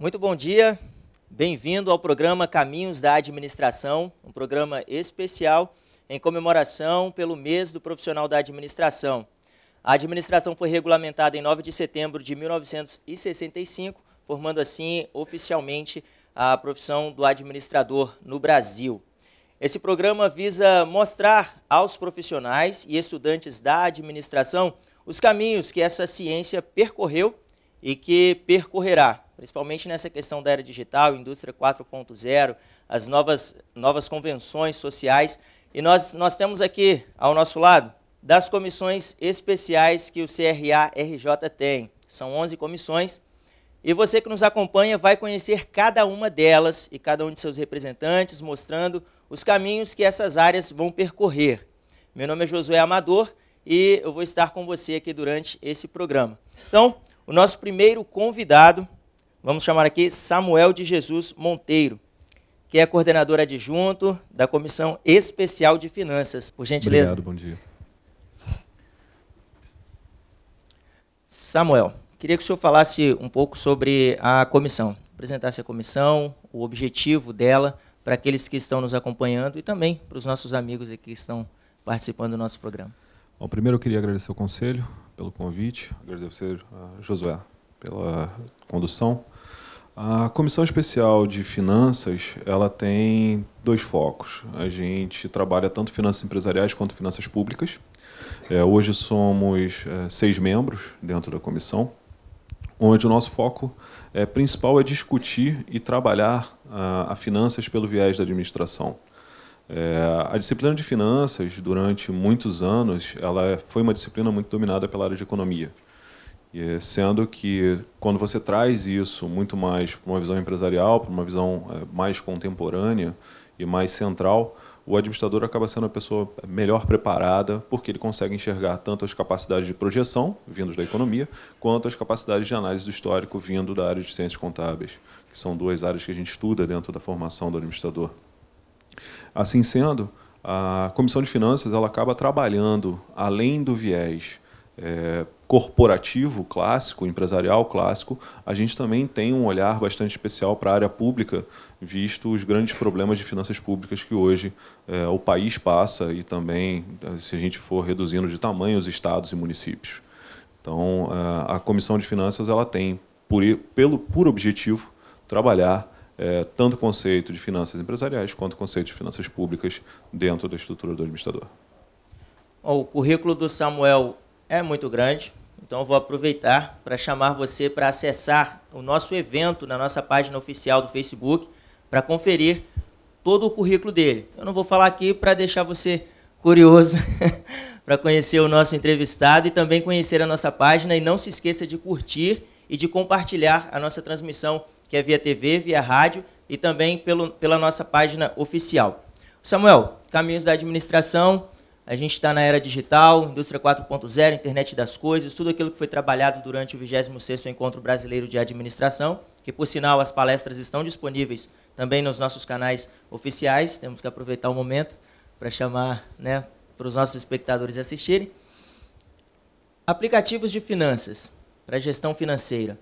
Muito bom dia, bem-vindo ao programa Caminhos da Administração, um programa especial em comemoração pelo mês do profissional da administração. A administração foi regulamentada em 9 de setembro de 1965, formando assim oficialmente a profissão do administrador no Brasil. Esse programa visa mostrar aos profissionais e estudantes da administração os caminhos que essa ciência percorreu e que percorrerá, principalmente nessa questão da era digital, indústria 4.0, as novas, novas convenções sociais. E nós, nós temos aqui ao nosso lado das comissões especiais que o CRA-RJ tem. São 11 comissões. E você que nos acompanha vai conhecer cada uma delas e cada um de seus representantes, mostrando os caminhos que essas áreas vão percorrer. Meu nome é Josué Amador e eu vou estar com você aqui durante esse programa. Então, o nosso primeiro convidado, vamos chamar aqui Samuel de Jesus Monteiro, que é coordenador adjunto da Comissão Especial de Finanças. Por gentileza. Obrigado, bom dia. Samuel, queria que o senhor falasse um pouco sobre a comissão, apresentasse a comissão, o objetivo dela para aqueles que estão nos acompanhando e também para os nossos amigos aqui que estão participando do nosso programa. Bom, primeiro eu queria agradecer o conselho, pelo convite, agradecer a Josué pela condução. A Comissão Especial de Finanças, ela tem dois focos. A gente trabalha tanto finanças empresariais quanto finanças públicas. É, hoje somos é, seis membros dentro da comissão, onde o nosso foco é, principal é discutir e trabalhar a, ah, a finanças pelo viés da administração. É, a disciplina de finanças, durante muitos anos, ela foi uma disciplina muito dominada pela área de economia. E, sendo que, quando você traz isso muito mais para uma visão empresarial, para uma visão é, mais contemporânea e mais central, o administrador acaba sendo a pessoa melhor preparada, porque ele consegue enxergar tanto as capacidades de projeção, vindos da economia, quanto as capacidades de análise do histórico, vindo da área de ciências contábeis, que são duas áreas que a gente estuda dentro da formação do administrador. Assim sendo, a Comissão de Finanças ela acaba trabalhando além do viés é, corporativo clássico, empresarial clássico, a gente também tem um olhar bastante especial para a área pública, visto os grandes problemas de finanças públicas que hoje é, o país passa e também, eh, se a gente for reduzindo de tamanho, os estados e municípios. Então, eh, a Comissão de Finanças ela tem, por, pelo, por objetivo, trabalhar é, tanto o conceito de finanças empresariais quanto o conceito de finanças públicas dentro da estrutura do administrador. Bom, o currículo do Samuel é muito grande, então vou aproveitar para chamar você para acessar o nosso evento na nossa página oficial do Facebook para conferir todo o currículo dele. Eu não vou falar aqui para deixar você curioso para conhecer o nosso entrevistado e também conhecer a nossa página. E não se esqueça de curtir e de compartilhar a nossa transmissão que é via TV, via rádio e também pelo, pela nossa página oficial. Samuel, caminhos da administração, a gente está na era digital, indústria 4.0, internet das coisas, tudo aquilo que foi trabalhado durante o 26º Encontro Brasileiro de Administração, que, por sinal, as palestras estão disponíveis também nos nossos canais oficiais. Temos que aproveitar o momento para chamar né, para os nossos espectadores assistirem. Aplicativos de finanças para gestão financeira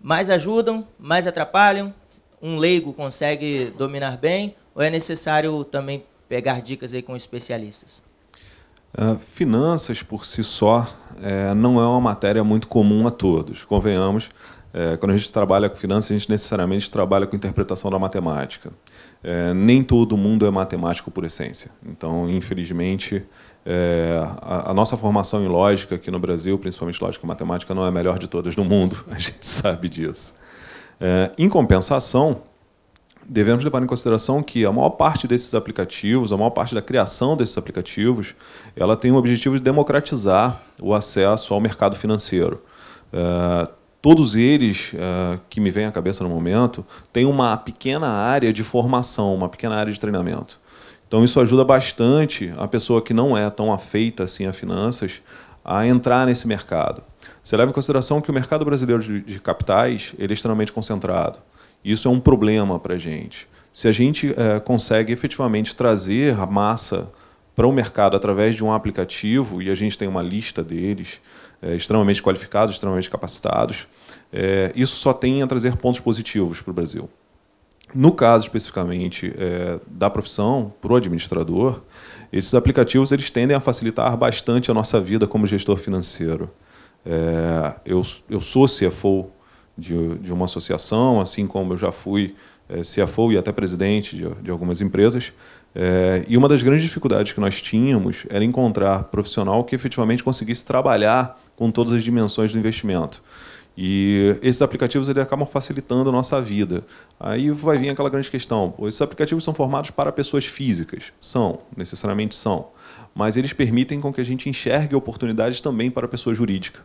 mais ajudam, mais atrapalham. Um leigo consegue dominar bem ou é necessário também pegar dicas aí com especialistas? Uh, finanças por si só é, não é uma matéria muito comum a todos, convenhamos. É, quando a gente trabalha com finanças, a gente necessariamente trabalha com interpretação da matemática. É, nem todo mundo é matemático por essência. Então, infelizmente, é, a, a, nossa formação em lógica aqui no Brasil, principalmente lógica e matemática, não é a melhor de todas no mundo, a gente sabe disso. É, em compensação, devemos levar em consideração que a maior parte desses aplicativos, a maior parte da criação desses aplicativos, ela tem o objetivo de democratizar o acesso ao mercado financeiro. É, todos eles é, que me vêm à cabeça no momento têm uma pequena área de formação, uma pequena área de treinamento. Então isso ajuda bastante a pessoa que não é tão afeita assim a finanças a entrar nesse mercado. Você leva em consideração que o mercado brasileiro de, capitais ele é extremamente concentrado. Isso é um problema para a gente. Se a gente é, consegue efetivamente trazer a massa para o mercado através de um aplicativo, e a gente tem uma lista deles, é, extremamente qualificados, extremamente capacitados, é, isso só tem a trazer pontos positivos para o Brasil. No caso especificamente é, da profissão, para o administrador, esses aplicativos eles tendem a facilitar bastante a nossa vida como gestor financeiro. É, eu, eu sou CFO de, de uma associação, assim como eu já fui é, CFO e até presidente de, de algumas empresas. É, e uma das grandes dificuldades que nós tínhamos era encontrar profissional que efetivamente conseguisse trabalhar com todas as dimensões do investimento. E esses aplicativos eles acabam facilitando a nossa vida. Aí vai vir aquela grande questão: esses aplicativos são formados para pessoas físicas? São, necessariamente são. Mas eles permitem com que a gente enxergue oportunidades também para a pessoa jurídica.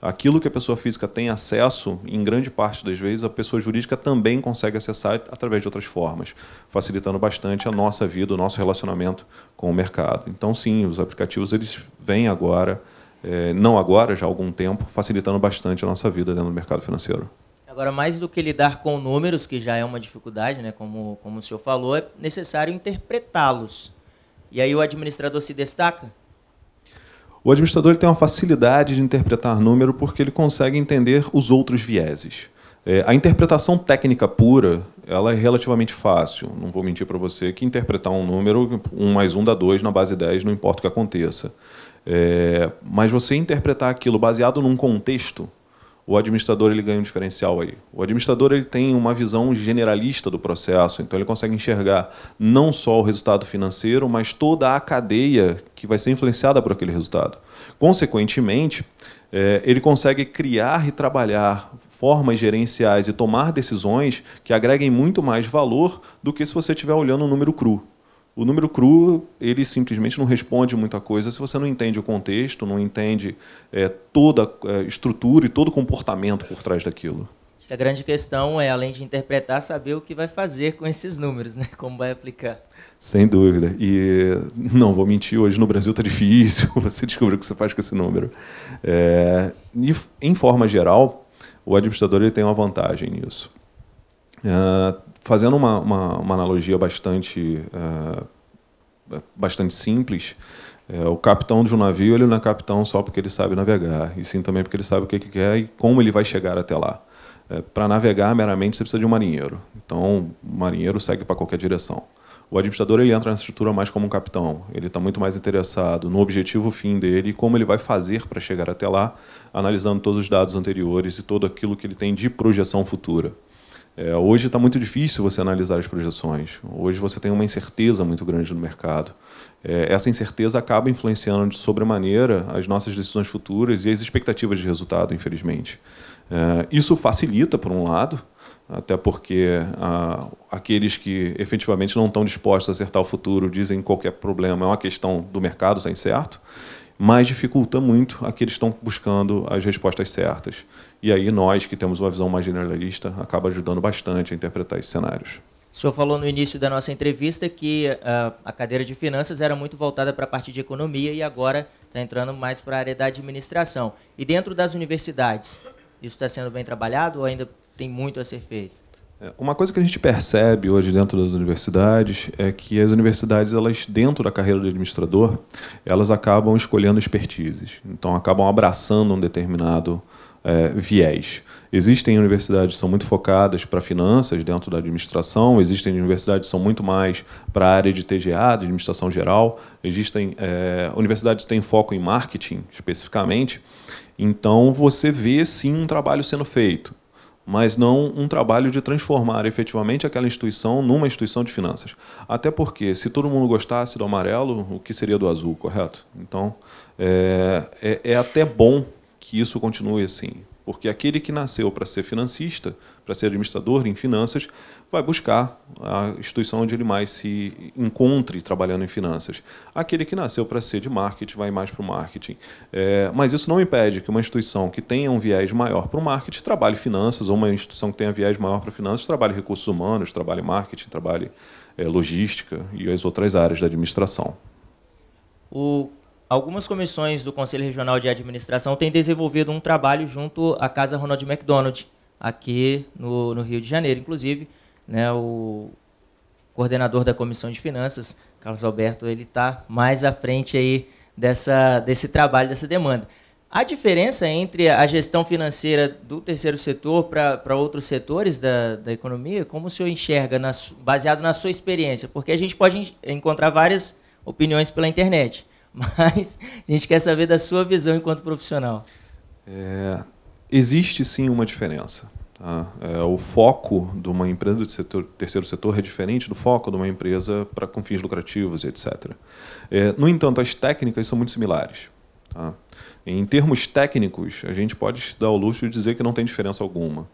Aquilo que a pessoa física tem acesso, em grande parte das vezes, a pessoa jurídica também consegue acessar através de outras formas, facilitando bastante a nossa vida, o nosso relacionamento com o mercado. Então, sim, os aplicativos eles vêm agora é, não agora, já há algum tempo, facilitando bastante a nossa vida dentro do mercado financeiro. Agora, mais do que lidar com números, que já é uma dificuldade, né, como, como o senhor falou, é necessário interpretá-los. E aí o administrador se destaca? O administrador tem uma facilidade de interpretar número porque ele consegue entender os outros vieses. É, a interpretação técnica pura ela é relativamente fácil. Não vou mentir para você que interpretar um número, um mais um dá dois na base 10, não importa o que aconteça. É, mas você interpretar aquilo baseado num contexto, o administrador ele ganha um diferencial aí. O administrador ele tem uma visão generalista do processo, então ele consegue enxergar não só o resultado financeiro, mas toda a cadeia que vai ser influenciada por aquele resultado. Consequentemente, é, ele consegue criar e trabalhar formas gerenciais e tomar decisões que agreguem muito mais valor do que se você estiver olhando um número cru. O número cru, ele simplesmente não responde muita coisa se você não entende o contexto, não entende é, toda a é, estrutura e todo o comportamento por trás daquilo. A grande questão é, além de interpretar, saber o que vai fazer com esses números, né? como vai aplicar. Sem dúvida. E não vou mentir, hoje no Brasil está difícil você descobrir o que você faz com esse número. É, em forma geral, o administrador ele tem uma vantagem nisso. Ah, fazendo uma, uma, uma, analogia bastante, uh, bastante simples, eh, o capitão de um navio ele não é capitão só porque ele sabe navegar, e sim também porque ele sabe o que ele quer e como ele vai chegar até lá. Eh, para navegar meramente você precisa de um marinheiro, então o marinheiro segue para qualquer direção. O administrador ele entra na estrutura mais como um capitão. Ele está muito mais interessado no objetivo fim dele e como ele vai fazer para chegar até lá, analisando todos os dados anteriores e todo aquilo que ele tem de projeção futura. É, hoje está muito difícil você analisar as projeções. Hoje você tem uma incerteza muito grande no mercado. É, essa incerteza acaba influenciando de sobremaneira as nossas decisões futuras e as expectativas de resultado, infelizmente. É, isso facilita, por um lado, até porque ah, aqueles que efetivamente não estão dispostos a acertar o futuro dizem qualquer problema é uma questão do mercado, está incerto, mas dificulta muito aqueles que estão buscando as respostas certas. E aí nós, que temos uma visão mais generalista, acaba ajudando bastante a interpretar esses cenários. O senhor falou no início da nossa entrevista que uh, a cadeira de finanças era muito voltada para a parte de economia e agora está entrando mais para a área da administração. E dentro das universidades, isso está sendo bem trabalhado ou ainda tem muito a ser feito? É, uma coisa que a gente percebe hoje dentro das universidades é que as universidades, elas dentro da carreira do administrador, elas acabam escolhendo expertises. Então, acabam abraçando um determinado é, viés. Existem universidades que são muito focadas para finanças dentro da administração, existem universidades que são muito mais para a área de TGA, de administração geral, existem é, universidades que têm foco em marketing especificamente. Então você vê sim um trabalho sendo feito, mas não um trabalho de transformar efetivamente aquela instituição numa instituição de finanças. Até porque se todo mundo gostasse do amarelo, o que seria do azul, correto? Então é, é, é até bom que isso continue assim. Porque aquele que nasceu para ser financista, para ser administrador em finanças, vai buscar a instituição onde ele mais se encontre trabalhando em finanças. Aquele que nasceu para ser de marketing vai mais para o marketing. É, mas isso não impede que uma instituição que tenha um viés maior para o marketing trabalhe finanças, ou uma instituição que tenha viés maior para finanças trabalhe recursos humanos, trabalhe marketing, trabalhe é, logística e as outras áreas da administração. O algumas comissões do Conselho Regional de Administração têm desenvolvido um trabalho junto à Casa Ronald McDonald, aqui no, no Rio de Janeiro. Inclusive, né, o coordenador da Comissão de Finanças, Carlos Alberto, ele está mais à frente aí dessa, desse trabalho, dessa demanda. A diferença entre a gestão financeira do terceiro setor para outros setores da, da economia, como o senhor enxerga, na, baseado na sua experiência? Porque a gente pode encontrar várias opiniões pela internet. mas a gente quer saber da sua visão enquanto profissional. É, existe sim uma diferença. Tá? É, o foco de uma empresa de setor, terceiro setor é diferente do foco de uma empresa para com fins lucrativos, etc. É, no entanto, as técnicas são muito similares. Tá? Em termos técnicos, a gente pode dar o luxo de dizer que não tem diferença alguma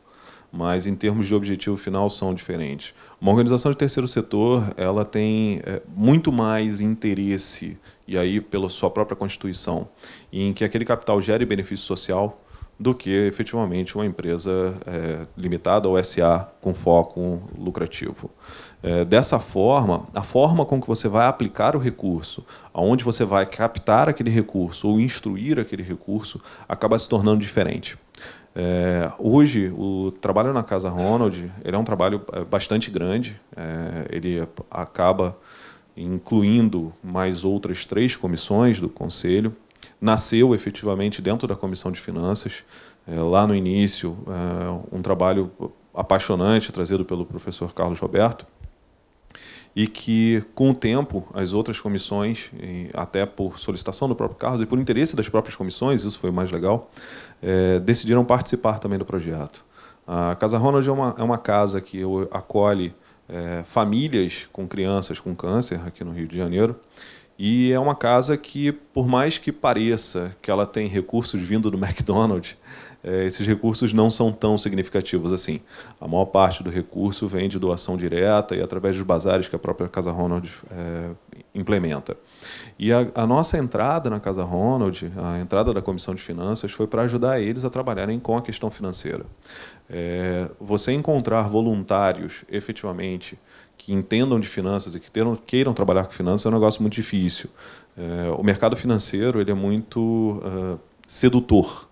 mas em termos de objetivo final são diferentes. Uma organização de terceiro setor ela tem é, muito mais interesse e aí pela sua própria constituição, em que aquele capital gere benefício social do que efetivamente uma empresa é, limitada ou SA com foco lucrativo. É, dessa forma, a forma com que você vai aplicar o recurso, aonde você vai captar aquele recurso ou instruir aquele recurso, acaba se tornando diferente. É, hoje, o trabalho na Casa Ronald ele é um trabalho é, bastante grande, é, ele acaba incluindo mais outras três comissões do Conselho. Nasceu efetivamente dentro da Comissão de Finanças, é, lá no início, é, um trabalho apaixonante trazido pelo professor Carlos Roberto, e que, com o tempo, as outras comissões, até por solicitação do próprio Carlos e por interesse das próprias comissões, isso foi o mais legal, é, decidiram participar também do projeto. A Casa Ronald é uma, é uma casa que acolhe é, famílias com crianças com câncer aqui no Rio de Janeiro. E é uma casa que, por mais que pareça que ela tem recursos vindo do McDonald's, é, esses recursos não são tão significativos assim. A maior parte do recurso vem de doação direta e através dos bazares que a própria Casa Ronald é, implementa. E a, a, nossa entrada na Casa Ronald, a entrada da Comissão de Finanças, foi para ajudar eles a trabalharem com a questão financeira. É, você encontrar voluntários efetivamente que entendam de finanças e que terão, queiram trabalhar com finanças é um negócio muito difícil. É, o mercado financeiro ele é muito uh, sedutor.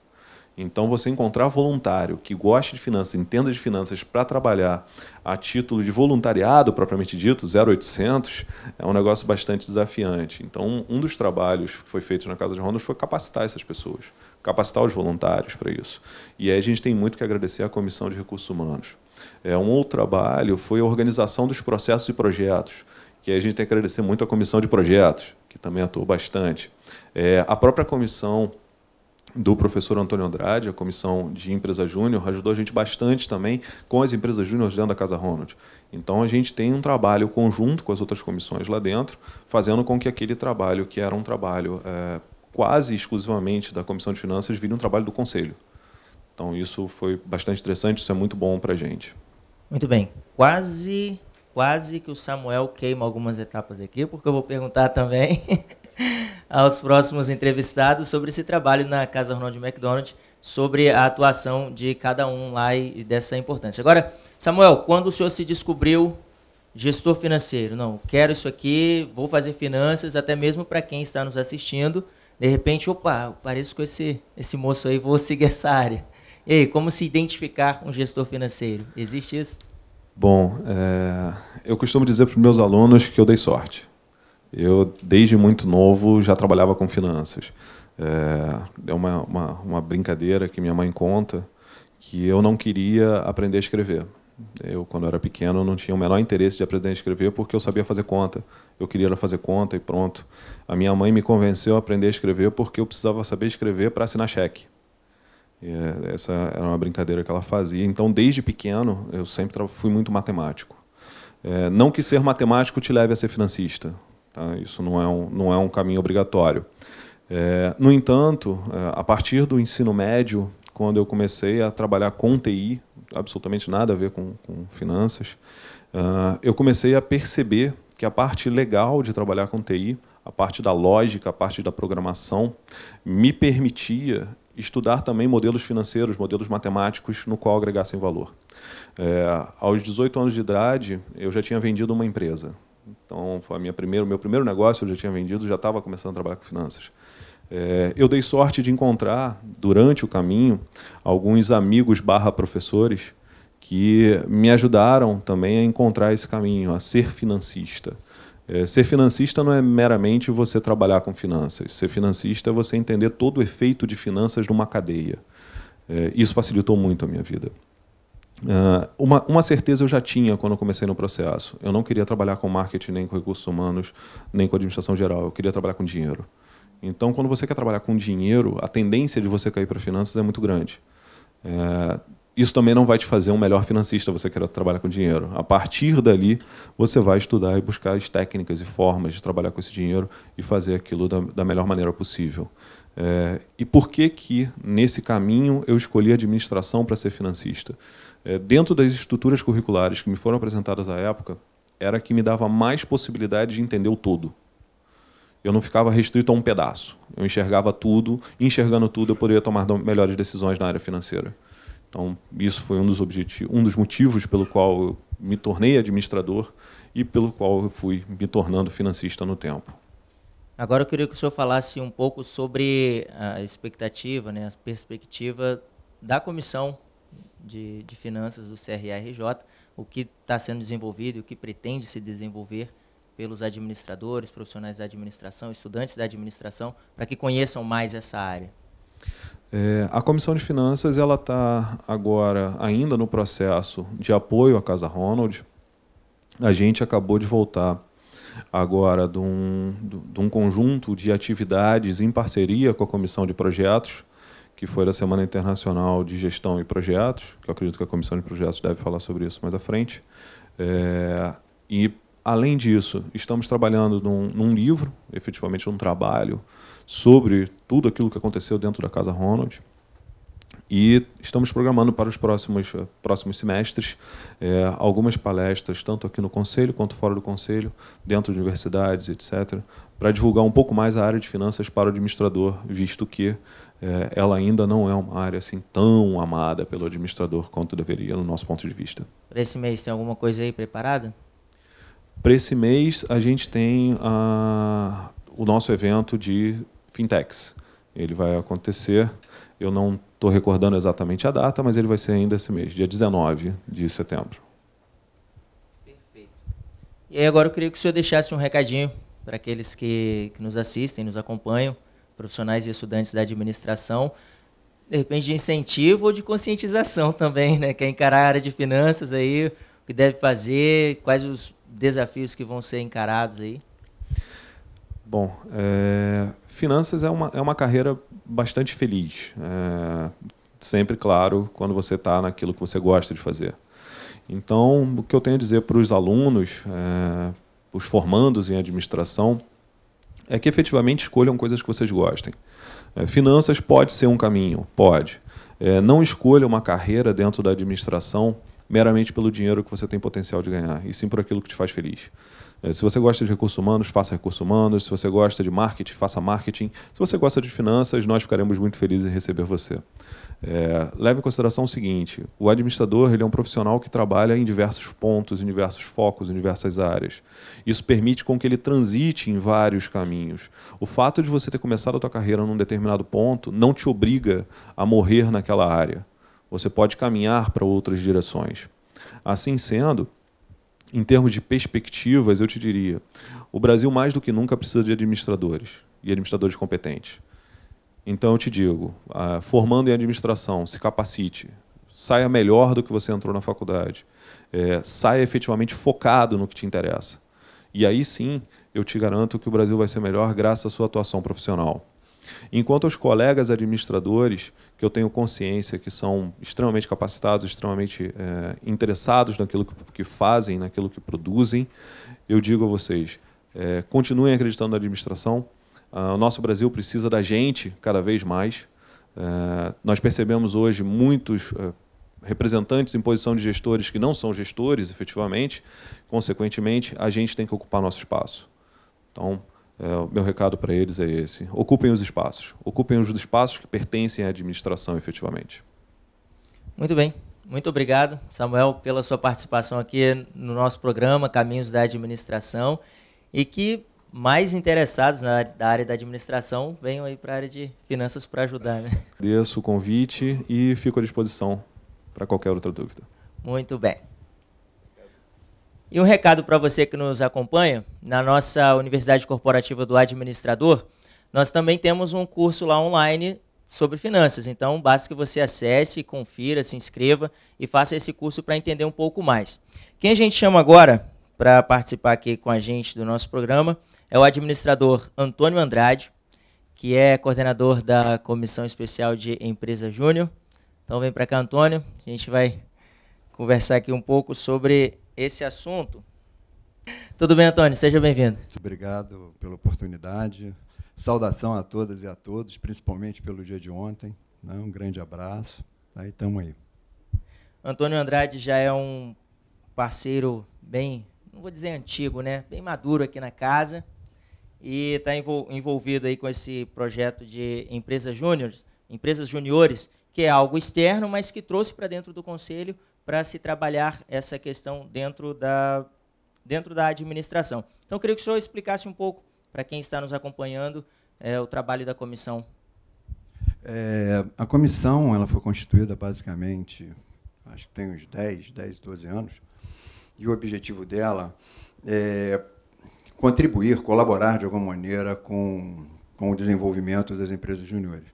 Então, você encontrar voluntário que goste de finanças, entenda de finanças para trabalhar a título de voluntariado propriamente dito, 0800, é um negócio bastante desafiante. Então, um dos trabalhos que foi feito na Casa de Rondas foi capacitar essas pessoas, capacitar os voluntários para isso. E aí a gente tem muito que agradecer à Comissão de Recursos Humanos. É, um outro trabalho foi a organização dos processos e projetos, que aí a gente tem que agradecer muito à Comissão de Projetos, que também atuou bastante. É, a própria Comissão do professor Antônio Andrade, a comissão de empresa júnior, ajudou a gente bastante também com as empresas júnior dentro da Casa Ronald. Então a gente tem um trabalho conjunto com as outras comissões lá dentro, fazendo com que aquele trabalho, que era um trabalho é, quase exclusivamente da Comissão de Finanças, vire um trabalho do Conselho. Então isso foi bastante interessante, isso é muito bom para a gente. Muito bem. Quase, quase que o Samuel queima algumas etapas aqui, porque eu vou perguntar também. aos próximos entrevistados sobre esse trabalho na Casa Ronald McDonald, sobre a atuação de cada um lá e dessa importância. Agora, Samuel, quando o senhor se descobriu gestor financeiro? Não, quero isso aqui, vou fazer finanças, até mesmo para quem está nos assistindo. De repente, opa, pareço com esse, esse moço aí, vou seguir essa área. E aí, como se identificar um gestor financeiro? Existe isso? Bom, é, eu costumo dizer para os meus alunos que eu dei sorte. Eu, desde muito novo, já trabalhava com finanças. É, é uma, uma, uma brincadeira que minha mãe conta que eu não queria aprender a escrever. Eu, quando era pequeno, não tinha o menor interesse de aprender a escrever porque eu sabia fazer conta. Eu queria fazer conta e pronto. A minha mãe me convenceu a aprender a escrever porque eu precisava saber escrever para assinar cheque. E é, essa era uma brincadeira que ela fazia. Então, desde pequeno, eu sempre fui muito matemático. É, não que ser matemático te leve a ser financista, Tá? Isso não é, um, não é um caminho obrigatório. É, no entanto, é, a partir do ensino médio, quando eu comecei a trabalhar com TI, absolutamente nada a ver com, com finanças, é, eu comecei a perceber que a parte legal de trabalhar com TI, a parte da lógica, a parte da programação, me permitia estudar também modelos financeiros, modelos matemáticos, no qual agregassem valor. É, aos 18 anos de idade, eu já tinha vendido uma empresa. Então, foi a minha primeira, meu primeiro negócio, eu já tinha vendido, já estava começando a trabalhar com finanças. É, eu dei sorte de encontrar, durante o caminho, alguns amigos barra professores que me ajudaram também a encontrar esse caminho, a ser financista. É, ser financista não é meramente você trabalhar com finanças. Ser financista é você entender todo o efeito de finanças numa cadeia. É, isso facilitou muito a minha vida. Ah, uma, uma certeza eu já tinha quando comecei no processo. Eu não queria trabalhar com marketing, nem com recursos humanos, nem com administração geral. Eu queria trabalhar com dinheiro. Então, quando você quer trabalhar com dinheiro, a tendência de você cair para finanças é muito grande. É, isso também não vai te fazer um melhor financista, você quer trabalhar com dinheiro. A partir dali, você vai estudar e buscar as técnicas e formas de trabalhar com esse dinheiro e fazer aquilo da, da melhor maneira possível. É, e por que que, nesse caminho, eu escolhi administração para ser financista? é, dentro das estruturas curriculares que me foram apresentadas à época, era que me dava mais possibilidade de entender o todo. Eu não ficava restrito a um pedaço. Eu enxergava tudo, enxergando tudo, eu poderia tomar melhores decisões na área financeira. Então, isso foi um dos objetivos, um dos motivos pelo qual eu me tornei administrador e pelo qual eu fui me tornando financista no tempo. Agora eu queria que o senhor falasse um pouco sobre a expectativa, né, a perspectiva da comissão de, de finanças do CRRJ, o que está sendo desenvolvido e o que pretende se desenvolver pelos administradores, profissionais da administração, estudantes da administração, para que conheçam mais essa área? É, a Comissão de Finanças ela está agora ainda no processo de apoio à Casa Ronald. A gente acabou de voltar agora de um, de um conjunto de atividades em parceria com a Comissão de Projetos, que foi da Semana Internacional de Gestão e Projetos, que eu acredito que a Comissão de Projetos deve falar sobre isso mais à frente. É, e, além disso, estamos trabalhando num, num, livro, efetivamente num trabalho, sobre tudo aquilo que aconteceu dentro da Casa Ronald. E estamos programando para os próximos, próximos semestres é, algumas palestras, tanto aqui no Conselho quanto fora do Conselho, dentro de universidades, etc., para divulgar um pouco mais a área de finanças para o administrador, visto que é, ela ainda não é uma área assim tão amada pelo administrador quanto deveria, no nosso ponto de vista. Para esse mês, tem alguma coisa aí preparada? Para esse mês, a gente tem a, o nosso evento de fintechs. Ele vai acontecer eu não estou recordando exatamente a data, mas ele vai ser ainda esse mês, dia 19 de setembro. Perfeito. E aí agora eu queria que o senhor deixasse um recadinho para aqueles que, que nos assistem, nos acompanham, profissionais e estudantes da administração, de repente de incentivo ou de conscientização também, né? Quer encarar a área de finanças aí, o que deve fazer, quais os desafios que vão ser encarados aí? Bom, é, finanças é uma, é uma carreira bastante feliz. É, sempre, claro, quando você está naquilo que você gosta de fazer. Então, o que eu tenho a dizer para os alunos, é, os formandos em administração, é que efetivamente escolham coisas que vocês gostem. É, finanças pode ser um caminho, pode. É, não escolha uma carreira dentro da administração meramente pelo dinheiro que você tem potencial de ganhar, e sim por aquilo que te faz feliz. É, se você gosta de recursos humanos, faça recursos humanos. Se você gosta de marketing, faça marketing. Se você gosta de finanças, nós ficaremos muito felizes em receber você. É, leve em consideração o seguinte: o administrador ele é um profissional que trabalha em diversos pontos, em diversos focos, em diversas áreas. Isso permite com que ele transite em vários caminhos. O fato de você ter começado a sua carreira num determinado ponto não te obriga a morrer naquela área. Você pode caminhar para outras direções. Assim sendo, em termos de perspectivas, eu te diria: o Brasil mais do que nunca precisa de administradores e administradores competentes. Então eu te digo, formando em administração, se capacite, saia melhor do que você entrou na faculdade, é, saia efetivamente focado no que te interessa. E aí sim, eu te garanto que o Brasil vai ser melhor graças à sua atuação profissional. Enquanto os colegas administradores, que eu tenho consciência que são extremamente capacitados, extremamente é, interessados naquilo que, que, fazem, naquilo que produzem, eu digo a vocês: é, continuem acreditando na administração. Ah, o nosso Brasil precisa da gente cada vez mais. É, nós percebemos hoje muitos é, representantes em posição de gestores que não são gestores, efetivamente. Consequentemente, a gente tem que ocupar nosso espaço. Então, é, o meu recado para eles é esse: ocupem os espaços, ocupem os espaços que pertencem à administração efetivamente. Muito bem, muito obrigado, Samuel, pela sua participação aqui no nosso programa Caminhos da Administração e que mais interessados na área da administração venham aí para a área de finanças para ajudar. Né? Agradeço o convite e fico à disposição para qualquer outra dúvida. Muito bem. E um recado para você que nos acompanha, na nossa Universidade Corporativa do Administrador, nós também temos um curso lá online sobre finanças. Então, basta que você acesse, confira, se inscreva e faça esse curso para entender um pouco mais. Quem a gente chama agora para participar aqui com a gente do nosso programa é o administrador Antônio Andrade, que é coordenador da Comissão Especial de Empresa Júnior. Então, vem para cá, Antônio. A gente vai conversar aqui um pouco sobre esse assunto. Tudo bem, Antônio? Seja bem-vindo. Muito obrigado pela oportunidade. Saudação a todas e a todos, principalmente pelo dia de ontem. Né? Um grande abraço. Aí tá? estamos aí. Antônio Andrade já é um parceiro bem, não vou dizer antigo, né? Bem maduro aqui na casa e está envolvido aí com esse projeto de empresas júniores, empresas juniores, que é algo externo, mas que trouxe para dentro do conselho para se trabalhar essa questão dentro da, dentro da administração. Então, eu queria que o senhor explicasse um pouco para quem está nos acompanhando é, o trabalho da comissão. É, a comissão ela foi constituída basicamente, acho que tem uns 10, 10, 12 anos, e o objetivo dela é contribuir, colaborar de alguma maneira com, com o desenvolvimento das empresas júniores.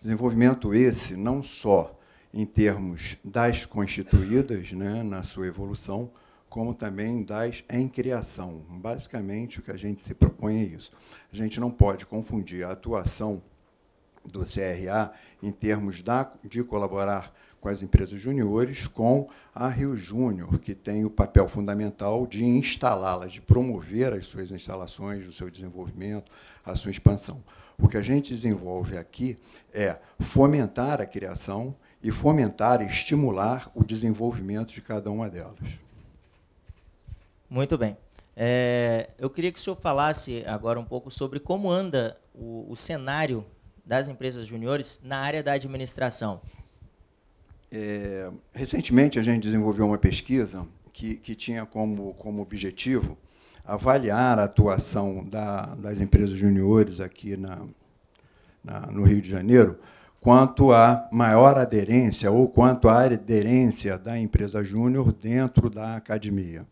Desenvolvimento esse não só em termos das constituídas, né, na sua evolução, como também das em criação. Basicamente, o que a gente se propõe é isso. A gente não pode confundir a atuação do CRA em termos da, de colaborar com as empresas juniores com a Rio Júnior, que tem o papel fundamental de instalá-las, de promover as suas instalações, o seu desenvolvimento, a sua expansão. O que a gente desenvolve aqui é fomentar a criação e fomentar e estimular o desenvolvimento de cada uma delas. Muito bem. É, eu queria que o senhor falasse agora um pouco sobre como anda o, o cenário das empresas juniores na área da administração. É, recentemente, a gente desenvolveu uma pesquisa que, que tinha como, como objetivo avaliar a atuação da, das empresas juniores aqui na, na, no Rio de Janeiro, quanto à maior aderência ou quanto à aderência da empresa júnior dentro da academia.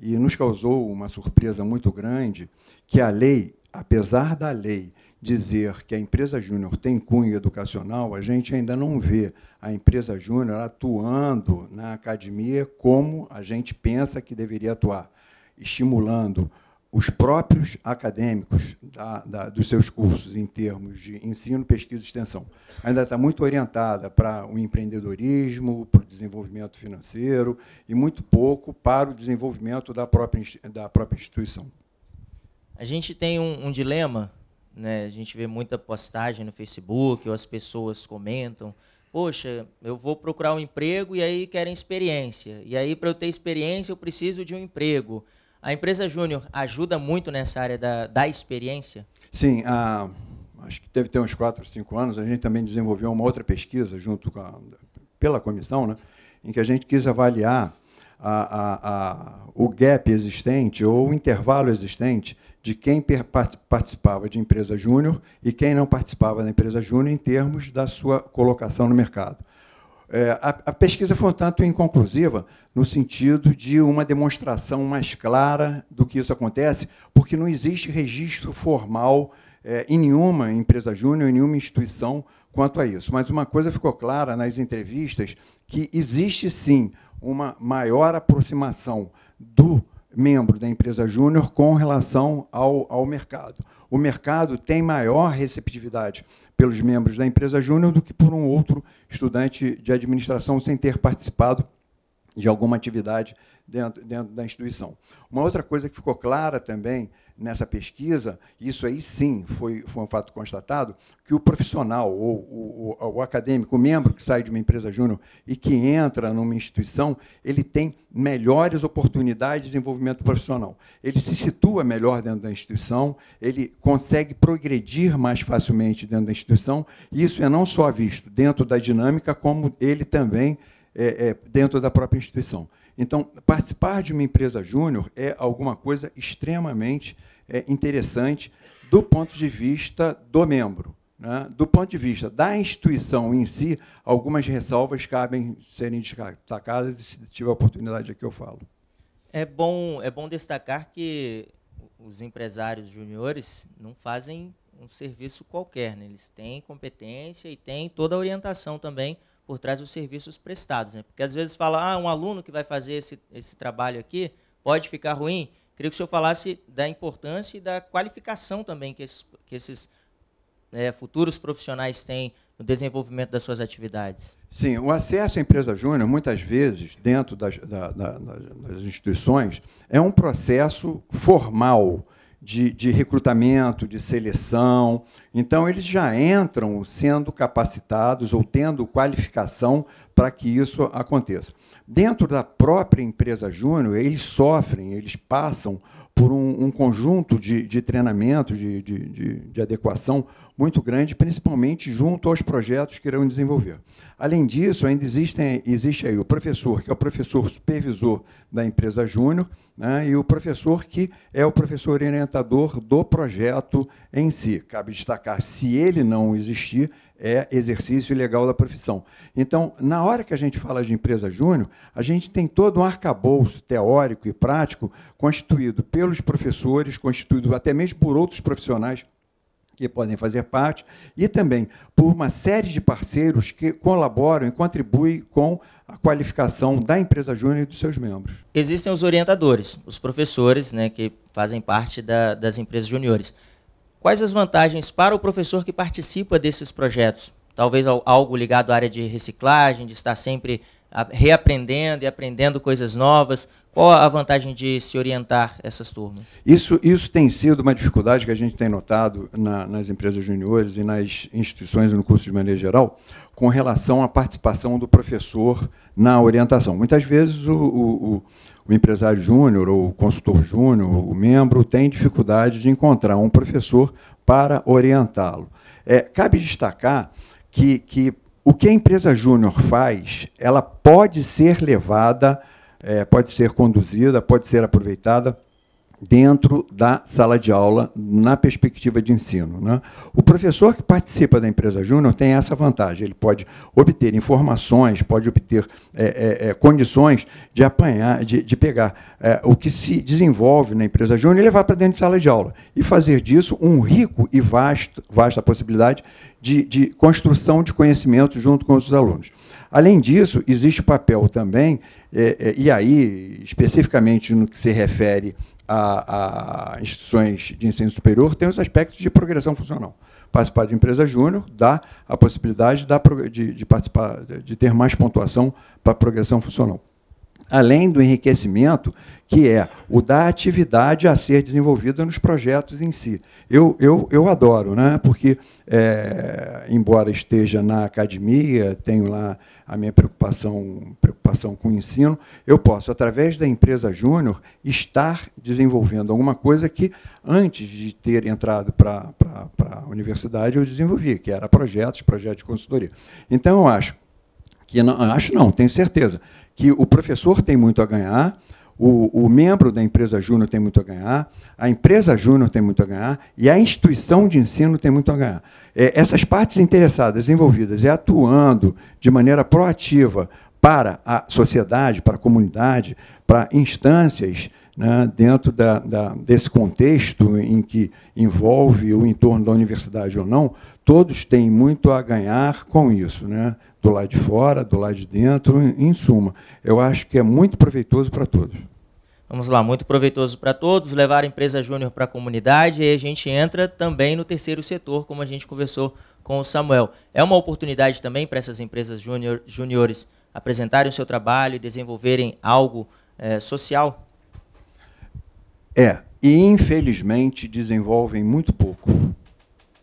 E nos causou uma surpresa muito grande que a lei, apesar da lei dizer que a empresa júnior tem cunho educacional, a gente ainda não vê a empresa júnior atuando na academia como a gente pensa que deveria atuar, estimulando os próprios acadêmicos da, da, dos seus cursos em termos de ensino, pesquisa e extensão ainda está muito orientada para o empreendedorismo, para o desenvolvimento financeiro e muito pouco para o desenvolvimento da própria, da própria instituição. A gente tem um, um dilema, né? a gente vê muita postagem no Facebook, ou as pessoas comentam, poxa, eu vou procurar um emprego e aí querem experiência, e aí para eu ter experiência eu preciso de um emprego, a empresa Júnior ajuda muito nessa área da, da experiência? Sim, a, acho que deve ter uns 4, 5 anos, a gente também desenvolveu uma outra pesquisa junto com a, pela comissão, né, em que a gente quis avaliar a, a, o gap existente ou o intervalo existente de quem participava de empresa júnior e quem não participava da empresa júnior em termos da sua colocação no mercado. É, a, a, pesquisa foi, tanto inconclusiva no sentido de uma demonstração mais clara do que isso acontece, porque não existe registro formal é, em nenhuma empresa júnior, em nenhuma instituição quanto a isso. Mas uma coisa ficou clara nas entrevistas, que existe, sim, uma maior aproximação do membro da empresa júnior com relação ao, ao mercado. O mercado tem maior receptividade pelos membros da empresa júnior do que por um outro estudante de administração sem ter participado de alguma atividade dentro, dentro da instituição. Uma outra coisa que ficou clara também nessa pesquisa, isso aí sim foi, foi um fato constatado, que o profissional ou o, o, acadêmico, o membro que sai de uma empresa júnior e que entra numa instituição, ele tem melhores oportunidades de desenvolvimento profissional. Ele se situa melhor dentro da instituição, ele consegue progredir mais facilmente dentro da instituição, e isso é não só visto dentro da dinâmica, como ele também é, é, dentro da própria instituição. Então, participar de uma empresa júnior é alguma coisa extremamente é, interessante do ponto de vista do membro. Né? Do ponto de vista da instituição em si, algumas ressalvas cabem serem destacadas, e se tiver oportunidade aqui eu falo. É bom, é bom destacar que os empresários juniores não fazem um serviço qualquer, né? eles têm competência e têm toda a orientação também por trás dos serviços prestados. Né? Porque às vezes fala, ah, um aluno que vai fazer esse, esse trabalho aqui pode ficar ruim. Queria que o senhor falasse da importância e da qualificação também que esses, que esses é, futuros profissionais têm no desenvolvimento das suas atividades. Sim, o acesso à empresa júnior, muitas vezes, dentro das, da, da, das instituições, é um processo formal de, de recrutamento, de seleção. Então, eles já entram sendo capacitados ou tendo qualificação para que isso aconteça. Dentro da própria empresa júnior, eles sofrem, eles passam por um, um conjunto de, de treinamento, de, de, de, adequação muito grande, principalmente junto aos projetos que irão desenvolver. Além disso, ainda existem, existe aí o professor, que é o professor supervisor da empresa Júnior, né, e o professor que é o professor orientador do projeto em si. Cabe destacar, se ele não existir, é exercício ilegal da profissão. Então, na hora que a gente fala de empresa júnior, a gente tem todo um arcabouço teórico e prático constituído pelos professores, constituído até mesmo por outros profissionais que podem fazer parte, e também por uma série de parceiros que colaboram e contribuem com a qualificação da empresa júnior e dos seus membros. Existem os orientadores, os professores, né, que fazem parte da, das empresas juniores. Quais as vantagens para o professor que participa desses projetos? Talvez algo ligado à área de reciclagem, de estar sempre reaprendendo e aprendendo coisas novas? Qual a vantagem de se orientar essas turmas? Isso, isso tem sido uma dificuldade que a gente tem notado na, nas empresas juniores e nas instituições no curso de maneira geral, com relação à participação do professor na orientação. Muitas vezes o, o, o empresário júnior, ou o consultor júnior, o membro, tem dificuldade de encontrar um professor para orientá-lo. É, cabe destacar que, que o que a empresa júnior faz, ela pode ser levada, é, pode ser conduzida, pode ser aproveitada dentro da sala de aula, na perspectiva de ensino. Né? O professor que participa da empresa júnior tem essa vantagem, ele pode obter informações, pode obter é, é, é, condições de apanhar, de, de pegar é, o que se desenvolve na empresa júnior e levar para dentro de sala de aula, e fazer disso um rico e vasto, vasta possibilidade de, de construção de conhecimento junto com outros alunos. Além disso, existe o papel também, é, é, e aí, especificamente no que se refere a, a, instituições de ensino superior têm os aspectos de progressão funcional. Participar de empresa júnior dá a possibilidade de, de, participar, de ter mais pontuação para progressão funcional além do enriquecimento, que é o da atividade a ser desenvolvida nos projetos em si. Eu, eu, eu adoro, né? porque, é, embora esteja na academia, tenho lá a minha preocupação, preocupação com o ensino, eu posso, através da empresa júnior, estar desenvolvendo alguma coisa que, antes de ter entrado para a universidade, eu desenvolvi, que era projetos, projetos de consultoria. Então, eu acho que não, acho não, tenho certeza que o professor tem muito a ganhar, o, o membro da empresa júnior tem muito a ganhar, a empresa júnior tem muito a ganhar e a instituição de ensino tem muito a ganhar. É, essas partes interessadas, envolvidas, é atuando de maneira proativa para a sociedade, para a comunidade, para instâncias né, dentro da, da, desse contexto em que envolve o entorno da universidade ou não, todos têm muito a ganhar com isso. Né? do lado de fora, do lado de dentro, em suma. Eu acho que é muito proveitoso para todos. Vamos lá, muito proveitoso para todos, levar a empresa júnior para a comunidade e a gente entra também no terceiro setor, como a gente conversou com o Samuel. É uma oportunidade também para essas empresas júniores apresentarem o seu trabalho e desenvolverem algo é, social? É, e infelizmente desenvolvem muito pouco.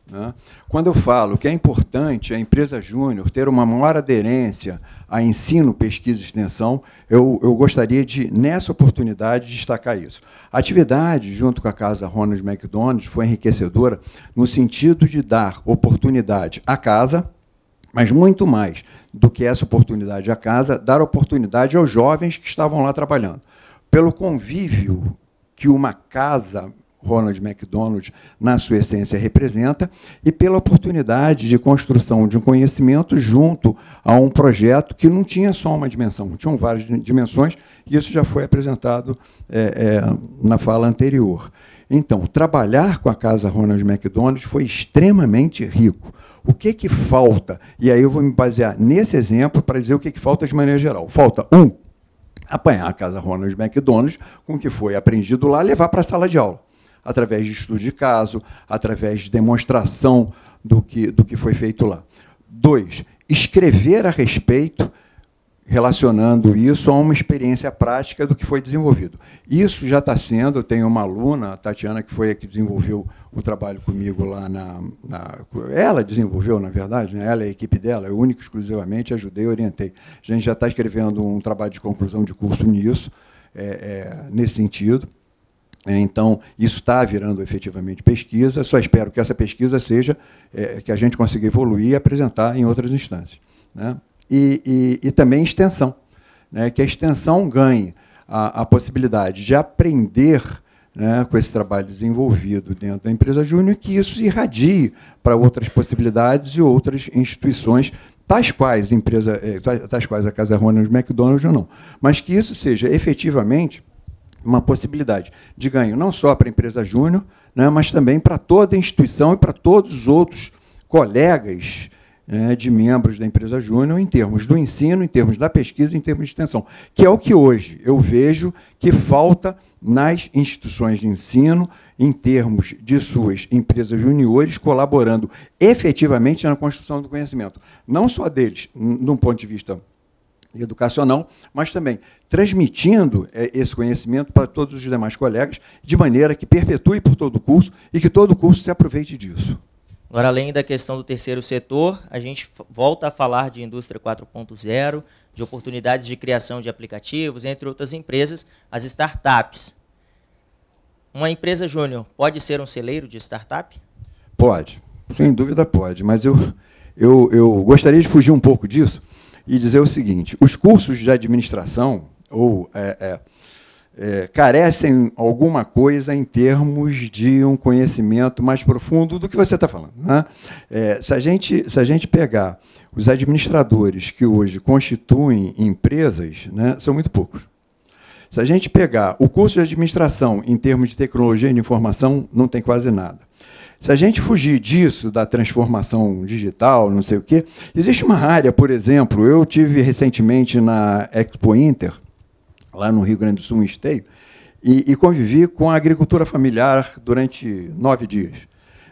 Né? Quando eu falo que é importante a empresa júnior ter uma maior aderência a ensino, pesquisa e extensão, eu, eu gostaria de, nessa oportunidade, destacar isso. A atividade, junto com a casa Ronald McDonald, foi enriquecedora no sentido de dar oportunidade à casa, mas muito mais do que essa oportunidade à casa, dar oportunidade aos jovens que estavam lá trabalhando. Pelo convívio que uma casa Ronald McDonald, na sua essência, representa, e pela oportunidade de construção de um conhecimento junto a um projeto que não tinha só uma dimensão, tinham várias dimensões, e isso já foi apresentado é, é, na fala anterior. Então, trabalhar com a casa Ronald McDonald foi extremamente rico. O que, que falta? E aí eu vou me basear nesse exemplo para dizer o que, que falta de maneira geral. Falta, um, apanhar a casa Ronald McDonald com o que foi aprendido lá levar para a sala de aula através de estudo de caso, através de demonstração do que, do que foi feito lá. Dois, escrever a respeito, relacionando isso a uma experiência prática do que foi desenvolvido. Isso já está sendo, eu tenho uma aluna, a Tatiana, que foi a que desenvolveu o trabalho comigo lá na. na ela desenvolveu, na verdade, né? ela e é a equipe dela, eu único exclusivamente ajudei e orientei. A gente já está escrevendo um trabalho de conclusão de curso nisso, é, é, nesse sentido. Né? Então, isso está virando efetivamente pesquisa, só espero que essa pesquisa seja é, que a gente consiga evoluir e apresentar em outras instâncias. Né? E, e, e, também extensão, né? que a extensão ganhe a, a possibilidade de aprender né, com esse trabalho desenvolvido dentro da empresa júnior, que isso irradie para outras possibilidades e outras instituições, tais quais, empresa, é, tais quais a Casa o McDonald's ou não, mas que isso seja efetivamente uma possibilidade de ganho não só para a empresa júnior, né, mas também para toda a instituição e para todos os outros colegas né, de membros da empresa júnior em termos do ensino, em termos da pesquisa, em termos de extensão, que é o que hoje eu vejo que falta nas instituições de ensino, em termos de suas empresas juniores colaborando efetivamente na construção do conhecimento, não só deles, num ponto de vista educacional, mas também transmitindo é, esse conhecimento para todos os demais colegas, de maneira que perpetue por todo o curso e que todo o curso se aproveite disso. Agora, além da questão do terceiro setor, a gente volta a falar de indústria 4.0, de oportunidades de criação de aplicativos, entre outras empresas, as startups. Uma empresa júnior pode ser um celeiro de startup? Pode, sem dúvida pode, mas eu, eu, eu gostaria de fugir um pouco disso, e dizer o seguinte: os cursos de administração ou é, é, é, carecem alguma coisa em termos de um conhecimento mais profundo do que você está falando. Né? É, se, a gente, se a gente pegar os administradores que hoje constituem empresas, né, são muito poucos. Se a gente pegar o curso de administração em termos de tecnologia e de informação, não tem quase nada. Se a gente fugir disso, da transformação digital, não sei o quê, existe uma área, por exemplo, eu tive recentemente na Expo Inter, lá no Rio Grande do Sul, em Esteio, e, e convivi com a agricultura familiar durante nove dias.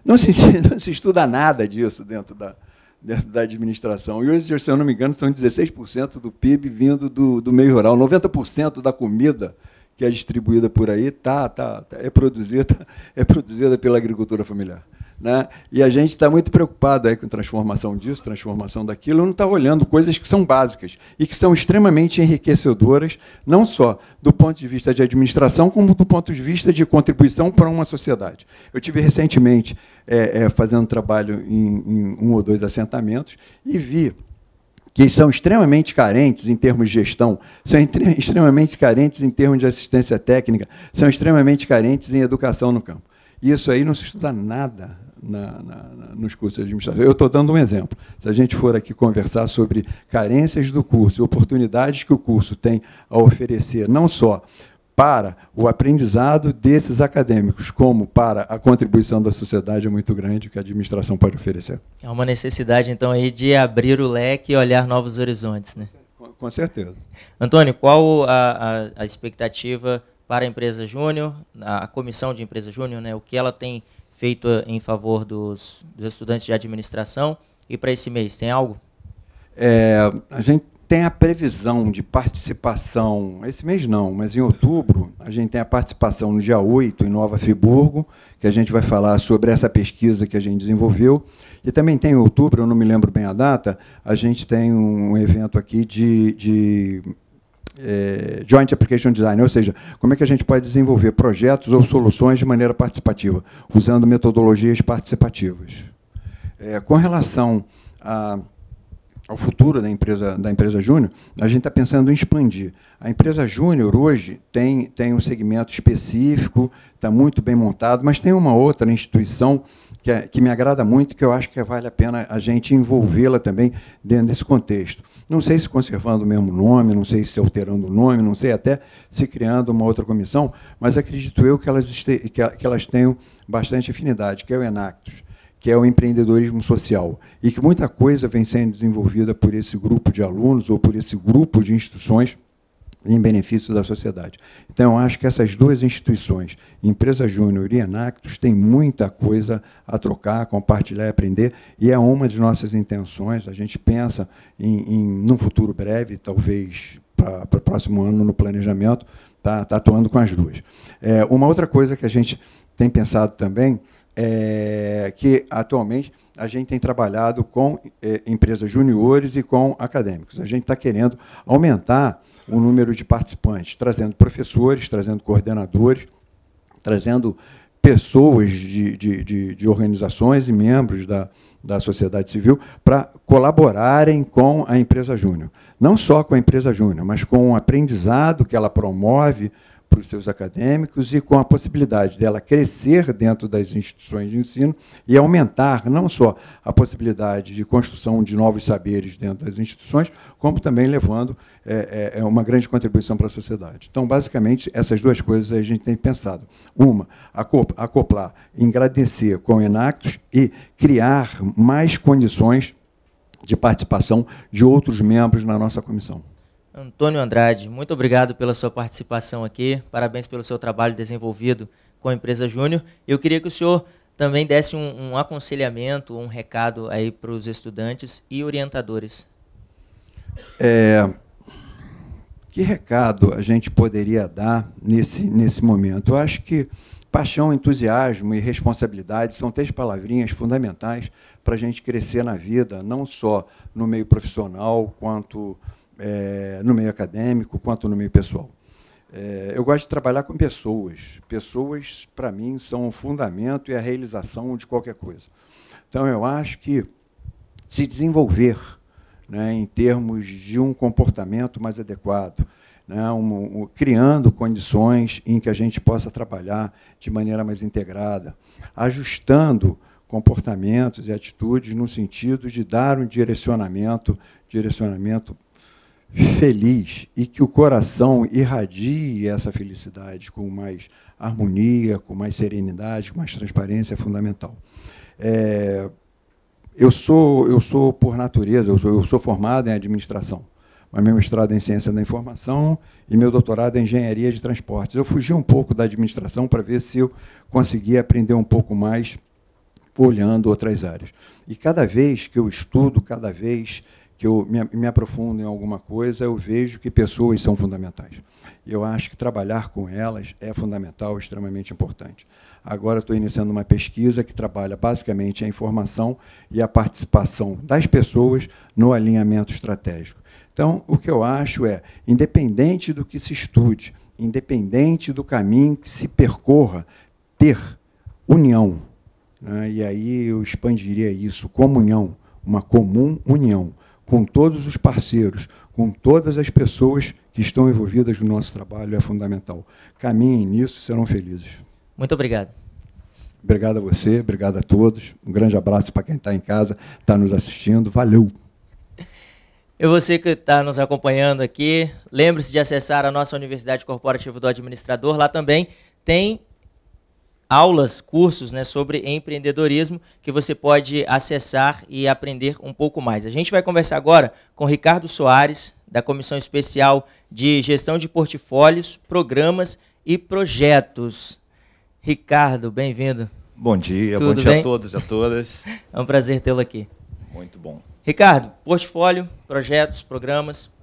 Não se, não se estuda nada disso dentro da, dentro da administração. E hoje, se eu não me engano, são 16% do PIB vindo do, do meio rural. 90% da comida que é distribuída por aí, tá, tá, tá é produzida, é produzida pela agricultura familiar. Né? E a gente está muito preocupado aí com transformação disso, transformação daquilo, não está olhando coisas que são básicas e que são extremamente enriquecedoras, não só do ponto de vista de administração, como do ponto de vista de contribuição para uma sociedade. Eu tive recentemente é, é, fazendo trabalho em, em um ou dois assentamentos e vi que são extremamente carentes em termos de gestão, são extremamente carentes em termos de assistência técnica, são extremamente carentes em educação no campo. Isso aí não se estuda nada na, na, nos cursos de administração. Eu estou dando um exemplo. Se a gente for aqui conversar sobre carências do curso, oportunidades que o curso tem a oferecer, não só para o aprendizado desses acadêmicos, como para a contribuição da sociedade é muito grande que a administração pode oferecer. É uma necessidade, então, aí de abrir o leque e olhar novos horizontes, né? Com, certeza. Antônio, qual a, a, a expectativa para a empresa júnior, a, a comissão de empresa júnior, né? O que ela tem feito eh, em favor dos, dos estudantes de administração e para esse mês, tem algo? É, a gente tem a previsão de participação, esse mês não, mas em outubro, a gente tem a participação no dia 8, em Nova Friburgo, que a gente vai falar sobre essa pesquisa que a gente desenvolveu. E também tem em outubro, eu não me lembro bem a data, a gente tem um evento aqui de, de é, Joint Application Design, ou seja, como é que a gente pode desenvolver projetos ou soluções de maneira participativa, usando metodologias participativas. É, com relação a ao futuro da empresa, da empresa Júnior, a gente está pensando em expandir. A empresa Júnior hoje tem, tem um segmento específico, está muito bem montado, mas tem uma outra instituição que, é, que me agrada muito, que eu acho que vale a pena a gente envolvê-la também dentro desse contexto. Não sei se conservando o mesmo nome, não sei se alterando o nome, não sei até se criando uma outra comissão, mas acredito eu que elas, que, que elas tenham bastante afinidade, que é o Enactus que é o empreendedorismo social, e que muita coisa vem sendo desenvolvida por esse grupo de alunos ou por esse grupo de instituições em benefício da sociedade. Então, eu acho que essas duas instituições, Empresa Júnior e Enactus, têm muita coisa a trocar, compartilhar e aprender, e é uma de nossas intenções. A gente pensa em, em num futuro breve, talvez para o próximo ano, no planejamento, está tá atuando com as duas. É, uma outra coisa que a gente tem pensado também é, que atualmente a gente tem trabalhado com é, empresas juniores e com acadêmicos. A gente está querendo aumentar o número de participantes, trazendo professores, trazendo coordenadores, trazendo pessoas de, de, de, de organizações e membros da, da sociedade civil para colaborarem com a empresa júnior. Não só com a empresa júnior, mas com o aprendizado que ela promove para os seus acadêmicos e com a possibilidade dela crescer dentro das instituições de ensino e aumentar não só a possibilidade de construção de novos saberes dentro das instituições, como também levando é, é, é uma grande contribuição para a sociedade. Então, basicamente, essas duas coisas a gente tem pensado. Uma, acoplar, engrandecer com enactos e criar mais condições de participação de outros membros na nossa comissão. Antônio Andrade, muito obrigado pela sua participação aqui. Parabéns pelo seu trabalho desenvolvido com a empresa Júnior. Eu queria que o senhor também desse um, um aconselhamento, um recado aí para os estudantes e orientadores. É, que recado a gente poderia dar nesse, nesse momento? Eu acho que paixão, entusiasmo e responsabilidade são três palavrinhas fundamentais para a gente crescer na vida, não só no meio profissional, quanto é, no meio acadêmico quanto no meio pessoal. É, eu gosto de trabalhar com pessoas. Pessoas, para mim, são o fundamento e a realização de qualquer coisa. Então, eu acho que se desenvolver né, em termos de um comportamento mais adequado, né, um, um, criando condições em que a gente possa trabalhar de maneira mais integrada, ajustando comportamentos e atitudes no sentido de dar um direcionamento, direcionamento feliz e que o coração irradie essa felicidade com mais harmonia, com mais serenidade, com mais transparência é fundamental. É, eu sou eu sou por natureza eu sou, eu sou formado em administração, mas meu mestrado é em ciência da informação e meu doutorado é em engenharia de transportes. Eu fugi um pouco da administração para ver se eu conseguia aprender um pouco mais olhando outras áreas. E cada vez que eu estudo, cada vez que eu me, me aprofundo em alguma coisa, eu vejo que pessoas são fundamentais. Eu acho que trabalhar com elas é fundamental, extremamente importante. Agora estou iniciando uma pesquisa que trabalha basicamente a informação e a participação das pessoas no alinhamento estratégico. Então, o que eu acho é, independente do que se estude, independente do caminho que se percorra, ter união. Né? E aí eu expandiria isso, comunhão, uma comum união com todos os parceiros, com todas as pessoas que estão envolvidas no nosso trabalho é fundamental. Caminhem nisso, serão felizes. Muito obrigado. Obrigado a você, obrigado a todos. Um grande abraço para quem está em casa, está nos assistindo. Valeu! E você que está nos acompanhando aqui, lembre-se de acessar a nossa Universidade Corporativa do Administrador. Lá também tem aulas, cursos né, sobre empreendedorismo que você pode acessar e aprender um pouco mais. A gente vai conversar agora com Ricardo Soares, da Comissão Especial de Gestão de Portfólios, Programas e Projetos. Ricardo, bem-vindo. Bom dia, Tudo bom dia bem? a todos e a todas. é um prazer tê-lo aqui. Muito bom. Ricardo, portfólio, projetos, programas.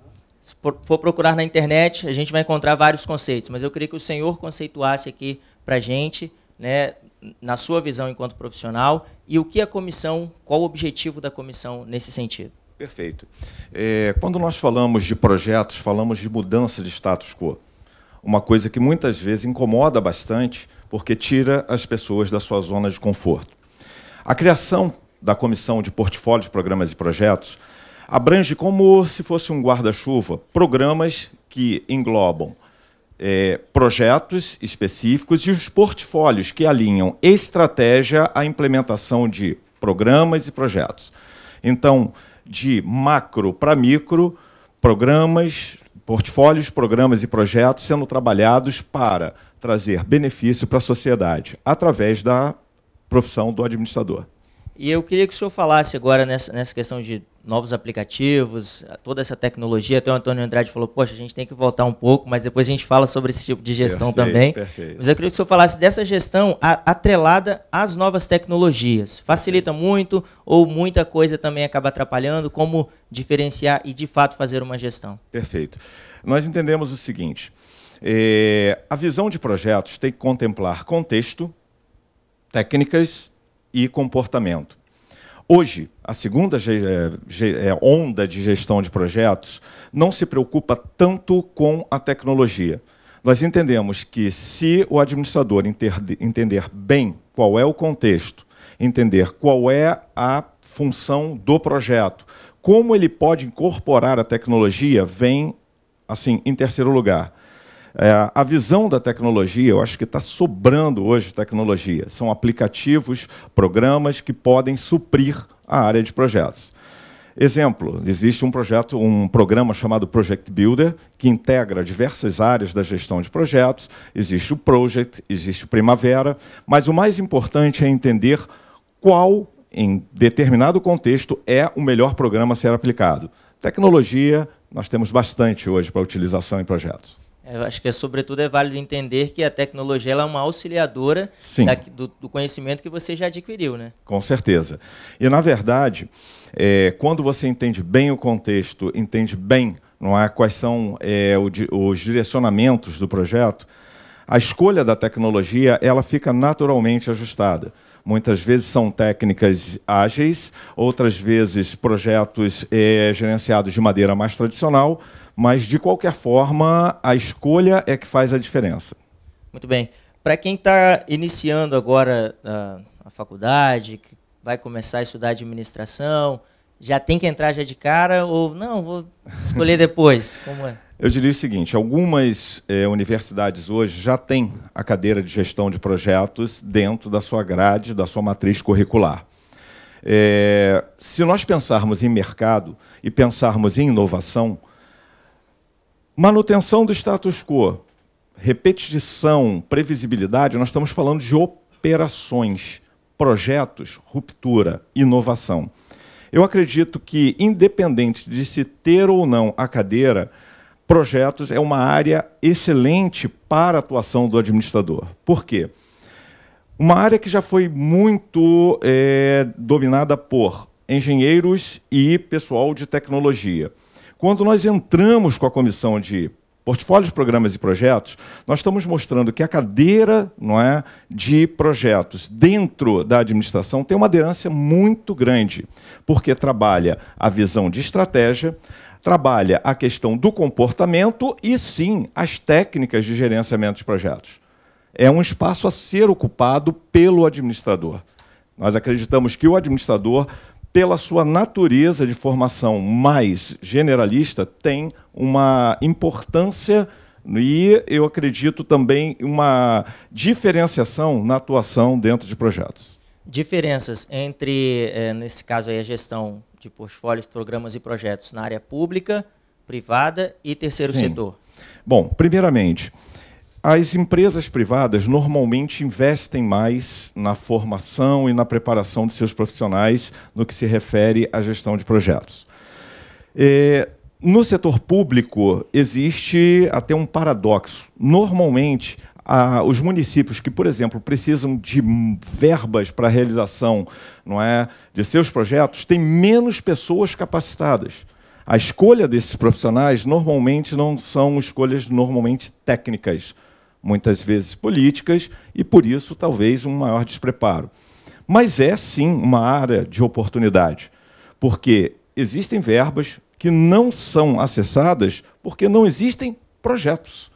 Se for procurar na internet, a gente vai encontrar vários conceitos, mas eu queria que o senhor conceituasse aqui para a gente né, na sua visão enquanto profissional, e o que a comissão, qual o objetivo da comissão nesse sentido? Perfeito. É, quando nós falamos de projetos, falamos de mudança de status quo. Uma coisa que muitas vezes incomoda bastante, porque tira as pessoas da sua zona de conforto. A criação da Comissão de Portfólio de Programas e Projetos abrange como se fosse um guarda-chuva programas que englobam é, projetos específicos e os portfólios que alinham estratégia à implementação de programas e projetos. Então, de macro para micro, programas, portfólios, programas e projetos sendo trabalhados para trazer benefício para a sociedade através da profissão do administrador. E eu queria que o senhor falasse agora nessa, nessa questão de novos aplicativos, toda essa tecnologia. Até o Antônio Andrade falou: Poxa, a gente tem que voltar um pouco, mas depois a gente fala sobre esse tipo de gestão perfeito, também. Perfeito. Mas eu queria que o senhor falasse dessa gestão atrelada às novas tecnologias. Facilita perfeito. muito ou muita coisa também acaba atrapalhando? Como diferenciar e de fato fazer uma gestão? Perfeito. Nós entendemos o seguinte: é, a visão de projetos tem que contemplar contexto, técnicas e comportamento. Hoje, a segunda é, é, onda de gestão de projetos não se preocupa tanto com a tecnologia. Nós entendemos que, se o administrador entender bem qual é o contexto, entender qual é a função do projeto, como ele pode incorporar a tecnologia, vem assim em terceiro lugar. É, a visão da tecnologia, eu acho que está sobrando hoje tecnologia. São aplicativos, programas que podem suprir a área de projetos. Exemplo, existe um projeto, um programa chamado Project Builder, que integra diversas áreas da gestão de projetos. Existe o Project, existe o Primavera, mas o mais importante é entender qual, em determinado contexto, é o melhor programa a ser aplicado. Tecnologia, nós temos bastante hoje para utilização em projetos. É, eu acho que, é, sobretudo, é válido entender que a tecnologia é uma auxiliadora da, do, do, conhecimento que você já adquiriu, né? Com certeza. E, na verdade, é, quando você entende bem o contexto, entende bem não é, quais são é, os direcionamentos do projeto, a escolha da tecnologia ela fica naturalmente ajustada. Muitas vezes são técnicas ágeis, outras vezes projetos é, gerenciados de maneira mais tradicional, mas, de qualquer forma, a escolha é que faz a diferença. Muito bem. Para quem está iniciando agora a, ah, a faculdade, vai começar a estudar administração, já tem que entrar já de cara ou não, vou escolher depois? Como é? Eu diria o seguinte: algumas eh, universidades hoje já têm a cadeira de gestão de projetos dentro da sua grade, da sua matriz curricular. É, se nós pensarmos em mercado e pensarmos em inovação, Manutenção do status quo, repetição, previsibilidade, nós estamos falando de operações, projetos, ruptura, inovação. Eu acredito que, independente de se ter ou não a cadeira, projetos é uma área excelente para a atuação do administrador. Por quê? Uma área que já foi muito é, dominada por engenheiros e pessoal de tecnologia. Quando nós entramos com a comissão de portfólios, programas e projetos, nós estamos mostrando que a cadeira não é, de projetos dentro da administração tem uma aderência muito grande, porque trabalha a visão de estratégia, trabalha a questão do comportamento e, sim, as técnicas de gerenciamento de projetos. É um espaço a ser ocupado pelo administrador. Nós acreditamos que o administrador pela sua natureza de formação mais generalista, tem uma importância e eu acredito também uma diferenciação na atuação dentro de projetos. Diferenças entre, eh, nesse caso aí, a gestão de portfólios, programas e projetos na área pública, privada e terceiro Sim. setor. Bom, primeiramente, as empresas privadas normalmente investem mais na formação e na preparação de seus profissionais no que se refere à gestão de projetos. É, no setor público, existe até um paradoxo. Normalmente, a, os municípios que, por exemplo, precisam de verbas para a realização não é, de seus projetos têm menos pessoas capacitadas. A escolha desses profissionais normalmente não são escolhas normalmente técnicas muitas vezes políticas, e por isso talvez um maior despreparo. Mas é sim uma área de oportunidade, porque existem verbas que não são acessadas porque não existem projetos.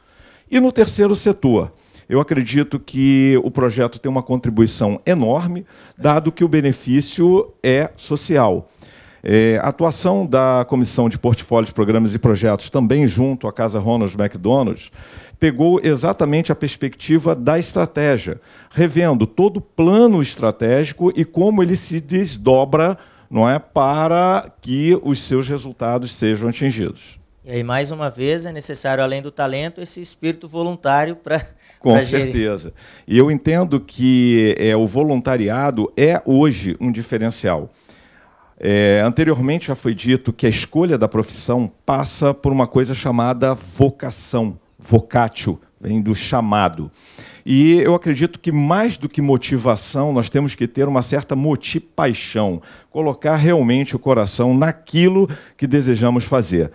E no terceiro setor, eu acredito que o projeto tem uma contribuição enorme, dado que o benefício é social. É, a atuação da Comissão de Portfólios, Programas e Projetos, também junto à Casa Ronald McDonald's, pegou exatamente a perspectiva da estratégia, revendo todo o plano estratégico e como ele se desdobra não é, para que os seus resultados sejam atingidos. E aí, mais uma vez, é necessário, além do talento, esse espírito voluntário para. Com certeza. Gerir. E eu entendo que é, o voluntariado é hoje um diferencial. É, anteriormente já foi dito que a escolha da profissão passa por uma coisa chamada vocação vocatio, vem do chamado. E eu acredito que mais do que motivação, nós temos que ter uma certa motipaixão, colocar realmente o coração naquilo que desejamos fazer.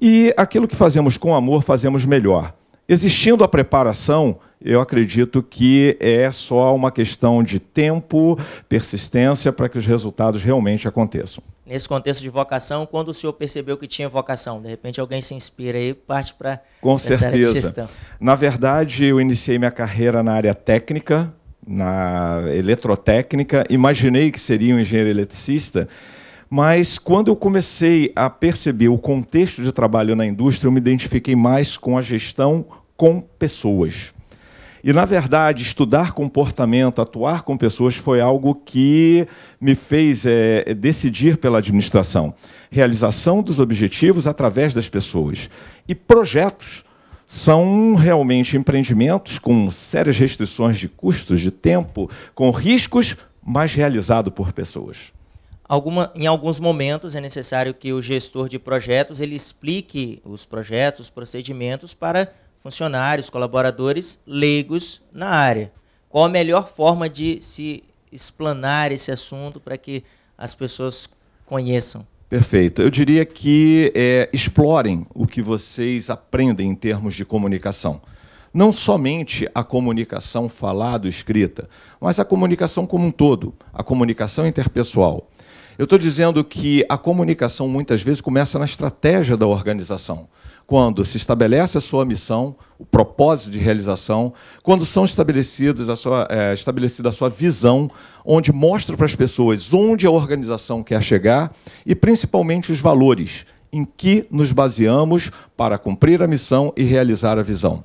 E aquilo que fazemos com amor, fazemos melhor. Existindo a preparação, eu acredito que é só uma questão de tempo, persistência para que os resultados realmente aconteçam nesse contexto de vocação, quando o senhor percebeu que tinha vocação? De repente alguém se inspira e parte para Com certeza. Gestão. Na verdade, eu iniciei minha carreira na área técnica, na eletrotécnica, imaginei que seria um engenheiro eletricista, mas quando eu comecei a perceber o contexto de trabalho na indústria, eu me identifiquei mais com a gestão com pessoas. E, na verdade, estudar comportamento, atuar com pessoas foi algo que me fez é, decidir pela administração. Realização dos objetivos através das pessoas. E projetos são realmente empreendimentos com sérias restrições de custos, de tempo, com riscos, mas realizado por pessoas. Alguma, em alguns momentos é necessário que o gestor de projetos ele explique os projetos, os procedimentos para funcionários, colaboradores leigos na área. Qual a melhor forma de se explanar esse assunto para que as pessoas conheçam? Perfeito. Eu diria que é, explorem o que vocês aprendem em termos de comunicação. Não somente a comunicação falada, escrita, mas a comunicação como um todo, a comunicação interpessoal. Eu estou dizendo que a comunicação muitas vezes começa na estratégia da organização quando se estabelece a sua missão, o propósito de realização, quando são estabelecidas a sua, é, estabelecida a sua visão, onde mostra para as pessoas onde a organização quer chegar e, principalmente, os valores em que nos baseamos para cumprir a missão e realizar a visão.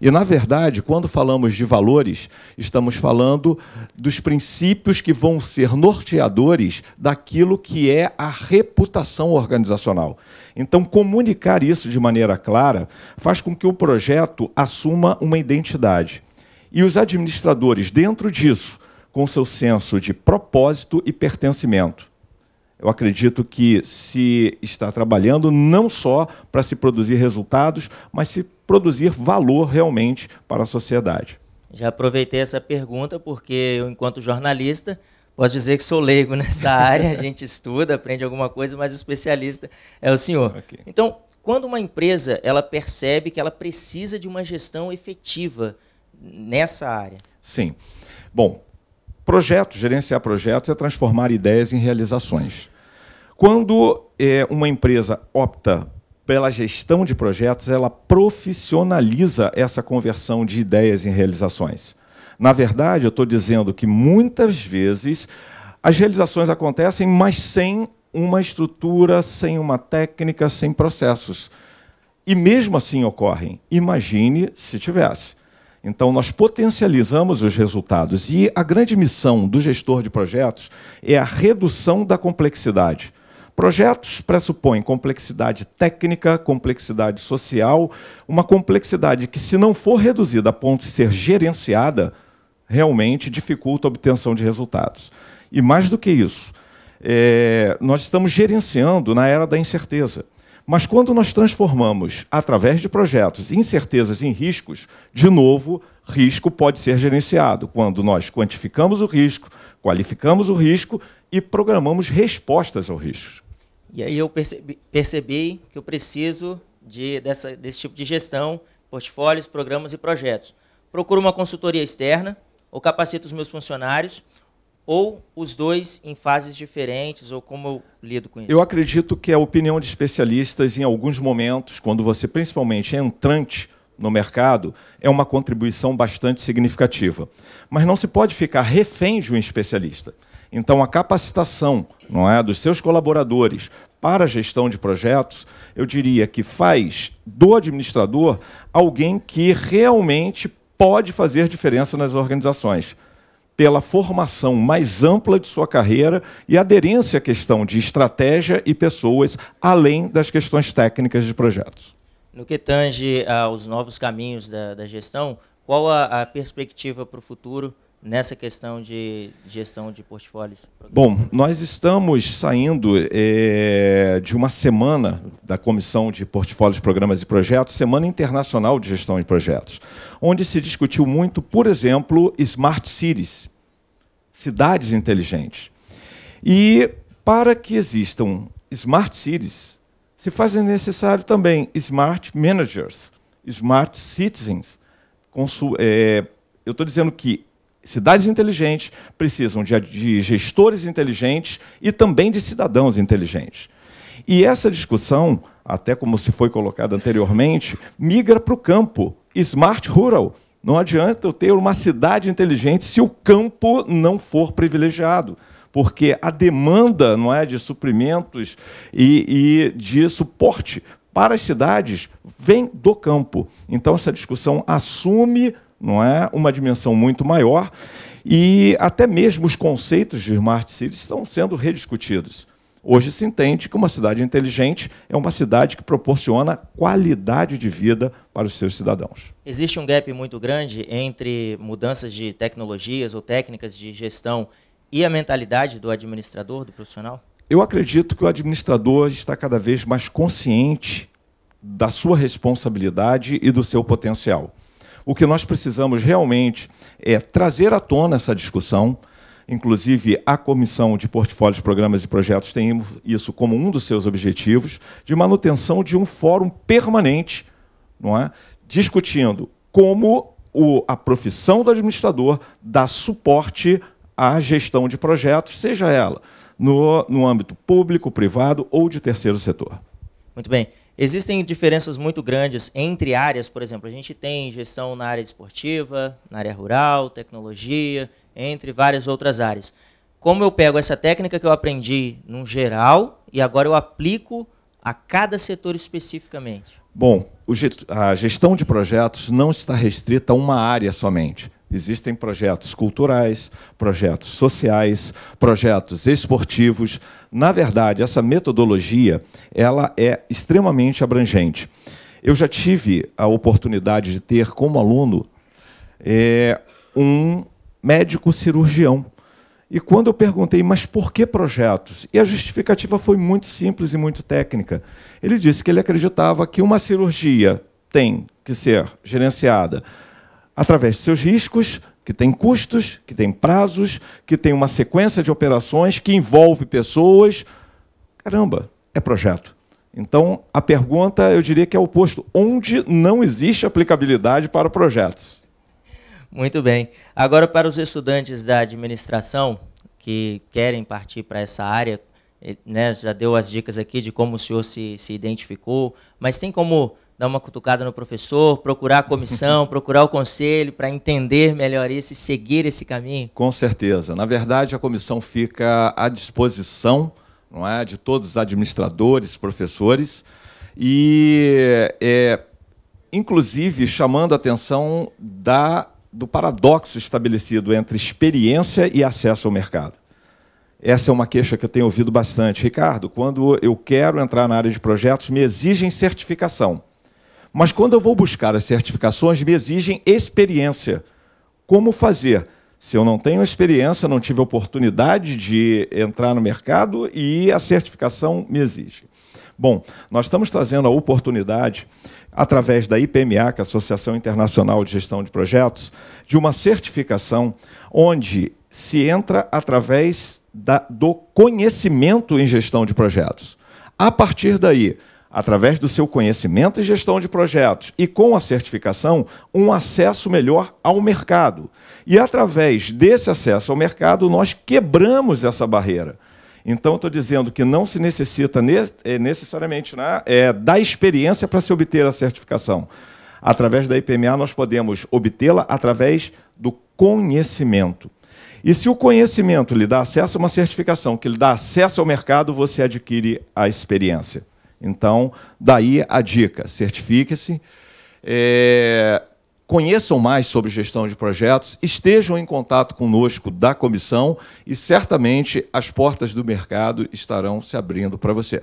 E, na verdade, quando falamos de valores, estamos falando dos princípios que vão ser norteadores daquilo que é a reputação organizacional. Então, comunicar isso de maneira clara faz com que o projeto assuma uma identidade. E os administradores, dentro disso, com seu senso de propósito e pertencimento, eu acredito que se está trabalhando não só para se produzir resultados, mas se produzir valor realmente para a sociedade. Já aproveitei essa pergunta porque eu, enquanto jornalista, posso dizer que sou leigo nessa área, a gente estuda, aprende alguma coisa, mas o especialista é o senhor. Okay. Então, quando uma empresa ela percebe que ela precisa de uma gestão efetiva nessa área? Sim. Bom, projetos, gerenciar projetos é transformar ideias em realizações. Quando é, uma empresa opta pela gestão de projetos, ela profissionaliza essa conversão de ideias em realizações. Na verdade, eu estou dizendo que muitas vezes as realizações acontecem, mas sem uma estrutura, sem uma técnica, sem processos. E mesmo assim ocorrem. Imagine se tivesse. Então, nós potencializamos os resultados. E a grande missão do gestor de projetos é a redução da complexidade. Projetos pressupõem complexidade técnica, complexidade social, uma complexidade que, se não for reduzida a ponto de ser gerenciada, realmente dificulta a obtenção de resultados. E mais do que isso, é, nós estamos gerenciando na era da incerteza. Mas quando nós transformamos, através de projetos, incertezas em riscos, de novo, risco pode ser gerenciado. Quando nós quantificamos o risco, qualificamos o risco e programamos respostas aos riscos. E aí eu percebi, percebi que eu preciso de, dessa, desse tipo de gestão, portfólios, programas e projetos. Procuro uma consultoria externa, ou capacito os meus funcionários, ou os dois em fases diferentes, ou como eu lido com isso? Eu acredito que a opinião de especialistas, em alguns momentos, quando você principalmente é entrante no mercado, é uma contribuição bastante significativa. Mas não se pode ficar refém de um especialista. Então, a capacitação não é, dos seus colaboradores para a gestão de projetos, eu diria que faz do administrador alguém que realmente pode fazer diferença nas organizações pela formação mais ampla de sua carreira e aderência à questão de estratégia e pessoas, além das questões técnicas de projetos. No que tange aos ah, novos caminhos da, da gestão, qual a, a perspectiva para o futuro nessa questão de gestão de portfólios? Bom, nós estamos saindo é, de uma semana da Comissão de Portfólios, Programas e Projetos, Semana Internacional de Gestão de Projetos, onde se discutiu muito, por exemplo, smart cities, cidades inteligentes. E para que existam smart cities, se fazem necessário também smart managers, smart citizens. É, eu estou dizendo que Cidades inteligentes precisam de, de gestores inteligentes e também de cidadãos inteligentes. E essa discussão, até como se foi colocado anteriormente, migra para o campo. Smart Rural. Não adianta eu ter uma cidade inteligente se o campo não for privilegiado porque a demanda não é de suprimentos e, e, de suporte para as cidades vem do campo. Então essa discussão assume não é? Uma dimensão muito maior e até mesmo os conceitos de smart cities estão sendo rediscutidos. Hoje se entende que uma cidade inteligente é uma cidade que proporciona qualidade de vida para os seus cidadãos. Existe um gap muito grande entre mudanças de tecnologias ou técnicas de gestão e a mentalidade do administrador, do profissional? Eu acredito que o administrador está cada vez mais consciente da sua responsabilidade e do seu potencial. O que nós precisamos realmente é trazer à tona essa discussão. Inclusive, a Comissão de Portfólios, Programas e Projetos tem isso como um dos seus objetivos, de manutenção de um fórum permanente, não é? discutindo como o, a profissão do administrador dá suporte à gestão de projetos, seja ela no, no âmbito público, privado ou de terceiro setor. Muito bem. Existem diferenças muito grandes entre áreas, por exemplo, a gente tem gestão na área esportiva, na área rural, tecnologia, entre várias outras áreas. Como eu pego essa técnica que eu aprendi num geral e agora eu aplico a cada setor especificamente? Bom, a gestão de projetos não está restrita a uma área somente. Existem projetos culturais, projetos sociais, projetos esportivos. Na verdade, essa metodologia ela é extremamente abrangente. Eu já tive a oportunidade de ter como aluno é, um médico cirurgião. E quando eu perguntei, mas por que projetos? E a justificativa foi muito simples e muito técnica. Ele disse que ele acreditava que uma cirurgia tem que ser gerenciada através de seus riscos, que tem custos, que tem prazos, que tem uma sequência de operações, que envolve pessoas. Caramba, é projeto. Então, a pergunta, eu diria que é o oposto. Onde não existe aplicabilidade para projetos? Muito bem. Agora, para os estudantes da administração que querem partir para essa área, eh, né, já deu as dicas aqui de como o senhor se, se identificou, mas tem como dar uma cutucada no professor, procurar a comissão, procurar o conselho para entender melhor isso e seguir esse caminho? Com certeza. Na verdade, a comissão fica à disposição não é, de todos os administradores, professores, e é, inclusive chamando a atenção da, do paradoxo estabelecido entre experiência e acesso ao mercado. Essa é uma queixa que eu tenho ouvido bastante. Ricardo, quando eu quero entrar na área de projetos, me exigem certificação. Mas quando eu vou buscar as certificações, me exigem experiência. Como fazer? Se eu não tenho experiência, não tive oportunidade de entrar no mercado e a certificação me exige. Bom, nós estamos trazendo a oportunidade, através da IPMA, que é a Associação Internacional de Gestão de Projetos, de uma certificação onde se entra através da, do conhecimento em gestão de projetos. A partir daí, através do seu conhecimento e gestão de projetos, e com a certificação, um acesso melhor ao mercado. E através desse acesso ao mercado, nós quebramos essa barreira. Então, estou dizendo que não se necessita é, necessariamente né, é, da experiência para se obter a certificação. Através da IPMA, nós podemos obtê-la através do conhecimento. E se o conhecimento lhe dá acesso a uma certificação que lhe dá acesso ao mercado, você adquire a experiência. Então, daí a dica: certifique-se. É, conheçam mais sobre gestão de projetos, estejam em contato conosco da comissão e certamente as portas do mercado estarão se abrindo para você.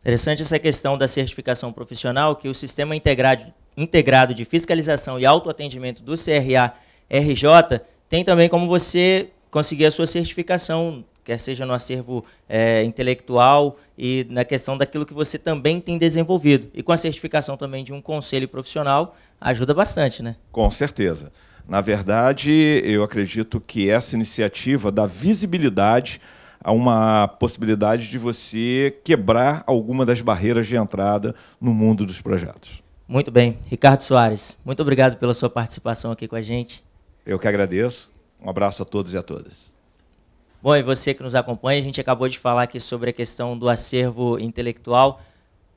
Interessante essa questão da certificação profissional, que o Sistema Integrado de Fiscalização e Autoatendimento do CRA RJ tem também como você conseguir a sua certificação quer seja no acervo é, intelectual e na questão daquilo que você também tem desenvolvido. E com a certificação também de um conselho profissional, ajuda bastante, né? Com certeza. Na verdade, eu acredito que essa iniciativa dá visibilidade a uma possibilidade de você quebrar alguma das barreiras de entrada no mundo dos projetos. Muito bem. Ricardo Soares, muito obrigado pela sua participação aqui com a gente. Eu que agradeço. Um abraço a todos e a todas. Bom, e você que nos acompanha, a gente acabou de falar aqui sobre a questão do acervo intelectual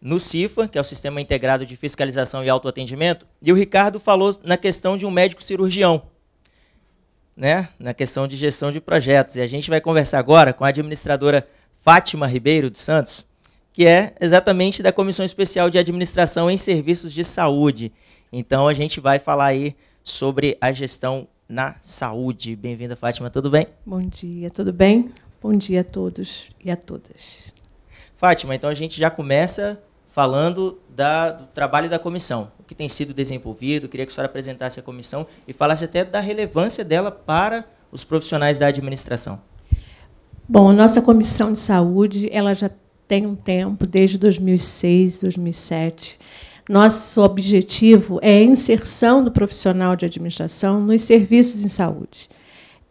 no CIFA, que é o Sistema Integrado de Fiscalização e Autoatendimento, e o Ricardo falou na questão de um médico cirurgião, né? na questão de gestão de projetos. E a gente vai conversar agora com a administradora Fátima Ribeiro dos Santos, que é exatamente da Comissão Especial de Administração em Serviços de Saúde. Então a gente vai falar aí sobre a gestão na Saúde. Bem-vinda, Fátima, tudo bem? Bom dia, tudo bem? Bom dia a todos e a todas. Fátima, então a gente já começa falando da, do trabalho da comissão, o que tem sido desenvolvido. Queria que a senhora apresentasse a comissão e falasse até da relevância dela para os profissionais da administração. Bom, a nossa comissão de saúde ela já tem um tempo, desde 2006, 2007 nosso objetivo é a inserção do profissional de administração nos serviços em saúde.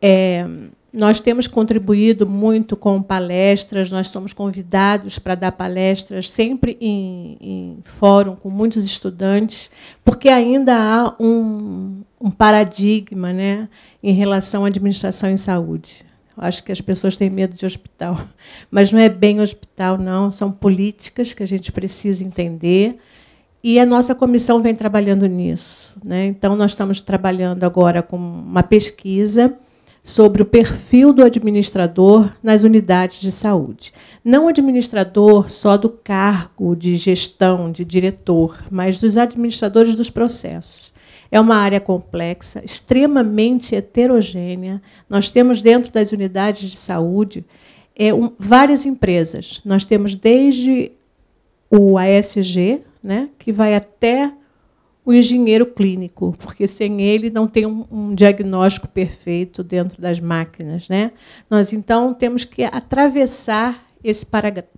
É, nós temos contribuído muito com palestras, nós somos convidados para dar palestras sempre em, em fórum com muitos estudantes, porque ainda há um, um paradigma né, em relação à administração em saúde. Acho que as pessoas têm medo de hospital, mas não é bem hospital, não. São políticas que a gente precisa entender e a nossa comissão vem trabalhando nisso. Né? Então, nós estamos trabalhando agora com uma pesquisa sobre o perfil do administrador nas unidades de saúde. Não administrador só do cargo de gestão, de diretor, mas dos administradores dos processos. É uma área complexa, extremamente heterogênea. Nós temos dentro das unidades de saúde é, um, várias empresas. Nós temos desde o ASG, né, que vai até o engenheiro clínico, porque sem ele não tem um, um diagnóstico perfeito dentro das máquinas. Né? Nós, então, temos que atravessar esse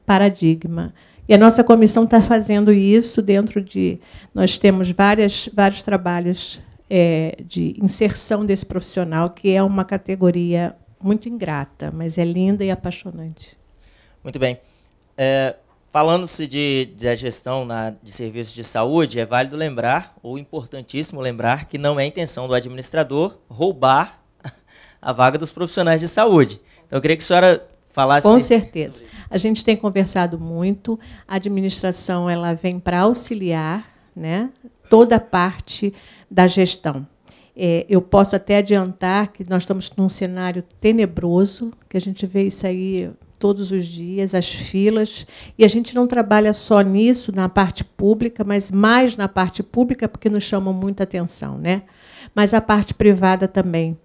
paradigma. E a nossa comissão está fazendo isso dentro de. Nós temos várias, vários trabalhos é, de inserção desse profissional, que é uma categoria muito ingrata, mas é linda e apaixonante. Muito bem. É, Falando-se de, de gestão na, de serviços de saúde, é válido lembrar, ou importantíssimo lembrar, que não é intenção do administrador roubar a vaga dos profissionais de saúde. Então, eu queria que a senhora falasse. Com certeza. A gente tem conversado muito. A administração ela vem para auxiliar, né, toda a parte da gestão. É, eu posso até adiantar que nós estamos num cenário tenebroso, que a gente vê isso aí todos os dias, as filas. E a gente não trabalha só nisso, na parte pública, mas mais na parte pública, porque nos chamam muita atenção, né? mas a parte privada também.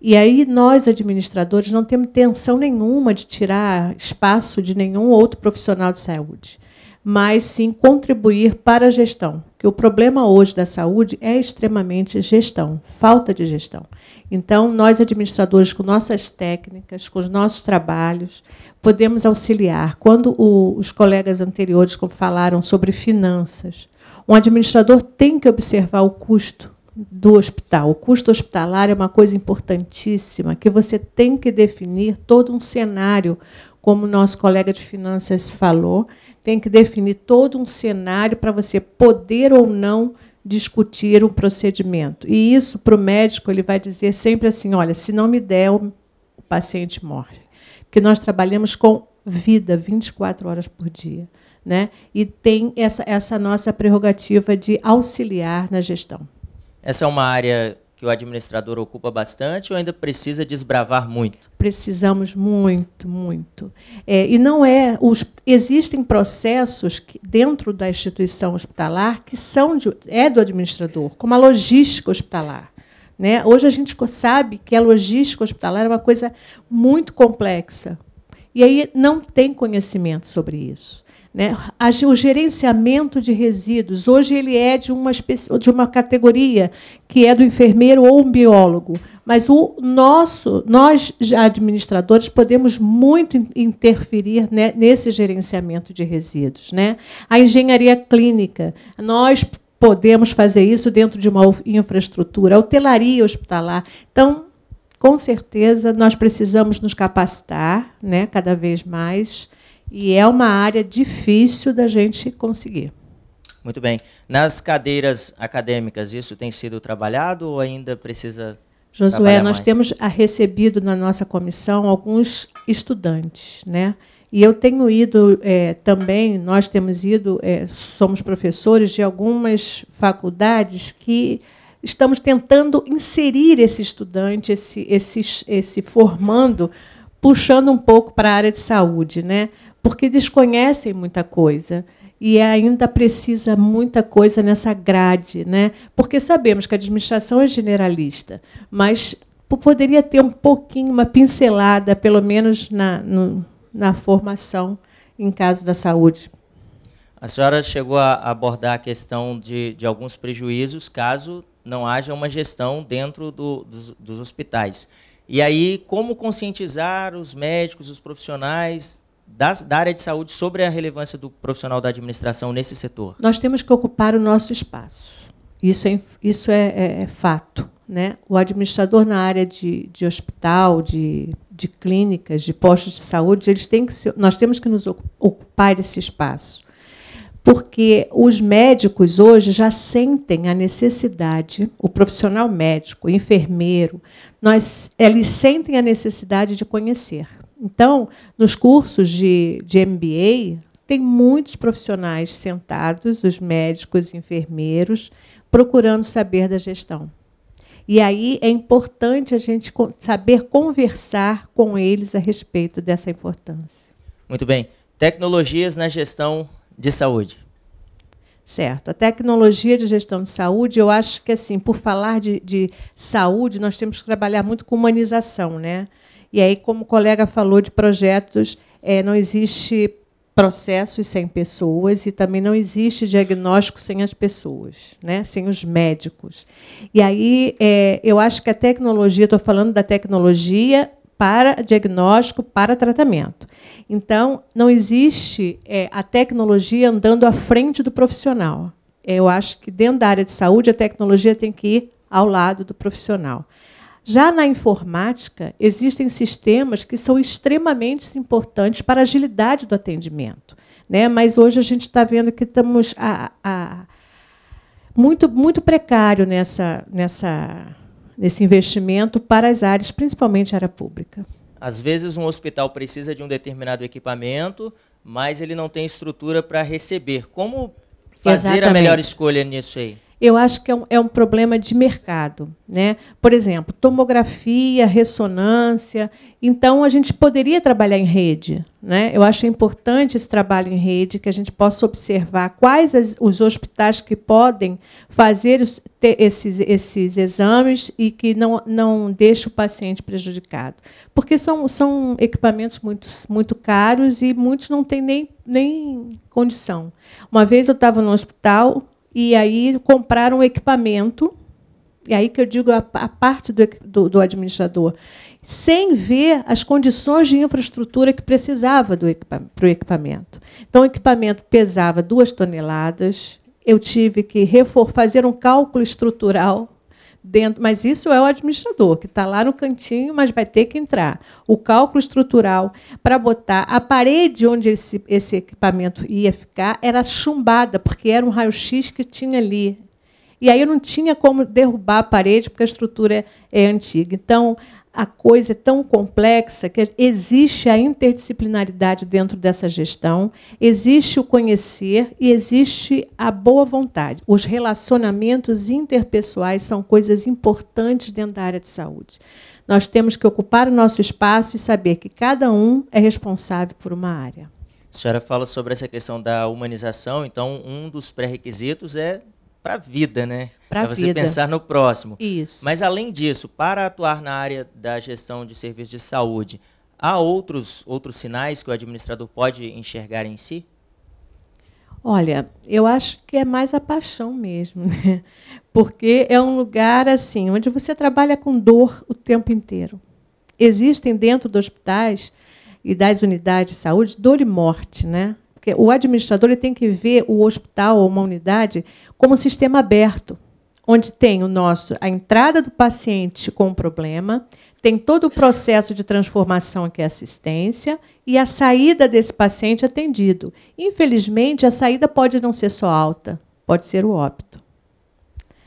E aí nós administradores não temos tensão nenhuma de tirar espaço de nenhum outro profissional de saúde, mas sim contribuir para a gestão. Que o problema hoje da saúde é extremamente gestão, falta de gestão. Então nós administradores com nossas técnicas, com os nossos trabalhos, podemos auxiliar. Quando o, os colegas anteriores falaram sobre finanças, um administrador tem que observar o custo do hospital. O custo hospitalar é uma coisa importantíssima, que você tem que definir todo um cenário, como o nosso colega de finanças falou, tem que definir todo um cenário para você poder ou não discutir um procedimento. E isso, para o médico, ele vai dizer sempre assim: olha, se não me der, o paciente morre que nós trabalhamos com vida 24 horas por dia. Né? E tem essa, essa nossa prerrogativa de auxiliar na gestão. Essa é uma área que o administrador ocupa bastante ou ainda precisa desbravar muito? Precisamos muito, muito. É, e não é. Os, existem processos que, dentro da instituição hospitalar que são de, é do administrador, como a logística hospitalar. Né? Hoje a gente sabe que a logística hospitalar é uma coisa muito complexa. E aí não tem conhecimento sobre isso. Né? O gerenciamento de resíduos, hoje ele é de uma, de uma categoria que é do enfermeiro ou um biólogo. Mas o nosso, nós administradores podemos muito interferir né, nesse gerenciamento de resíduos, né? A engenharia clínica, nós podemos fazer isso dentro de uma infraestrutura, hotelaria hospitalar. Então, com certeza, nós precisamos nos capacitar né, cada vez mais, e é uma área difícil da gente conseguir. Muito bem. Nas cadeiras acadêmicas, isso tem sido trabalhado ou ainda precisa. Josué, nós mais? temos recebido na nossa comissão alguns estudantes, né? E eu tenho ido é, também, nós temos ido, é, somos professores de algumas faculdades que estamos tentando inserir esse estudante, esse, esse, esse formando, puxando um pouco para a área de saúde, né? porque desconhecem muita coisa. E ainda precisa muita coisa nessa grade, né? Porque sabemos que a administração é generalista, mas poderia ter um pouquinho, uma pincelada, pelo menos na, no, na formação em caso da saúde. A senhora chegou a abordar a questão de, de alguns prejuízos caso não haja uma gestão dentro do, dos, dos hospitais. E aí, como conscientizar os médicos, os profissionais das, da área de saúde sobre a relevância do profissional da administração nesse setor? Nós temos que ocupar o nosso espaço. Isso é, isso é, é, é fato. Né? O administrador na área de, de hospital, de de clínicas, de postos de saúde, eles têm que ser, nós temos que nos ocupar esse espaço. Porque os médicos hoje já sentem a necessidade, o profissional médico, o enfermeiro, nós, eles sentem a necessidade de conhecer. Então, nos cursos de, de MBA, tem muitos profissionais sentados, os médicos, enfermeiros, procurando saber da gestão. E aí é importante a gente saber conversar com eles a respeito dessa importância. Muito bem. Tecnologias na gestão de saúde. Certo. A tecnologia de gestão de saúde, eu acho que, assim, por falar de, de, saúde, nós temos que trabalhar muito com humanização. Né? E aí, como o colega falou de projetos, é, não existe processos sem pessoas e também não existe diagnóstico sem as pessoas, né? sem os médicos. E aí é, eu acho que a tecnologia, estou falando da tecnologia para diagnóstico, para tratamento. Então, não existe é, a tecnologia andando à frente do profissional. É, eu acho que dentro da área de saúde a tecnologia tem que ir ao lado do profissional. Já na informática, existem sistemas que são extremamente importantes para a agilidade do atendimento. Né? Mas hoje a gente está vendo que estamos a, a, muito, muito precário nessa, nessa, nesse investimento para as áreas, principalmente a área pública. Às vezes, um hospital precisa de um determinado equipamento, mas ele não tem estrutura para receber. Como fazer Exatamente. a melhor escolha nisso aí? eu acho que é um, é um problema de mercado. Né? Por exemplo, tomografia, ressonância. Então, a gente poderia trabalhar em rede. Né? Eu acho importante esse trabalho em rede, que a gente possa observar quais as, os hospitais que podem fazer os, esses, esses exames e que não, não deixe o paciente prejudicado. Porque são, são equipamentos muito, muito caros e muitos não têm nem, nem condição. Uma vez eu estava no hospital e aí compraram equipamento, e aí que eu digo a, a parte do, do, do administrador, sem ver as condições de infraestrutura que precisava do para o equipamento. Então, o equipamento pesava duas toneladas, eu tive que fazer um cálculo estrutural dentro. Mas isso é o administrador, que está lá no cantinho, mas vai ter que entrar. O cálculo estrutural para botar a parede onde esse, esse equipamento ia ficar era chumbada, porque era um raio-x que tinha ali. E aí eu não tinha como derrubar a parede, porque a estrutura é, é antiga. Então, a coisa é tão complexa que existe a interdisciplinaridade dentro dessa gestão, existe o conhecer e existe a boa vontade. Os relacionamentos interpessoais são coisas importantes dentro da área de saúde. Nós temos que ocupar o nosso espaço e saber que cada um é responsável por uma área. A senhora fala sobre essa questão da humanização, então um dos pré-requisitos é para a vida, né? Para você vida. pensar no próximo. Isso. Mas além disso, para atuar na área da gestão de serviços de saúde, há outros outros sinais que o administrador pode enxergar em si? Olha, eu acho que é mais a paixão mesmo, né? Porque é um lugar assim, onde você trabalha com dor o tempo inteiro. Existem dentro dos hospitais e das unidades de saúde dor e morte, né? Porque o administrador ele tem que ver o hospital ou uma unidade como sistema aberto, onde tem o nosso a entrada do paciente com o problema, tem todo o processo de transformação que é assistência e a saída desse paciente atendido. Infelizmente, a saída pode não ser só alta, pode ser o óbito.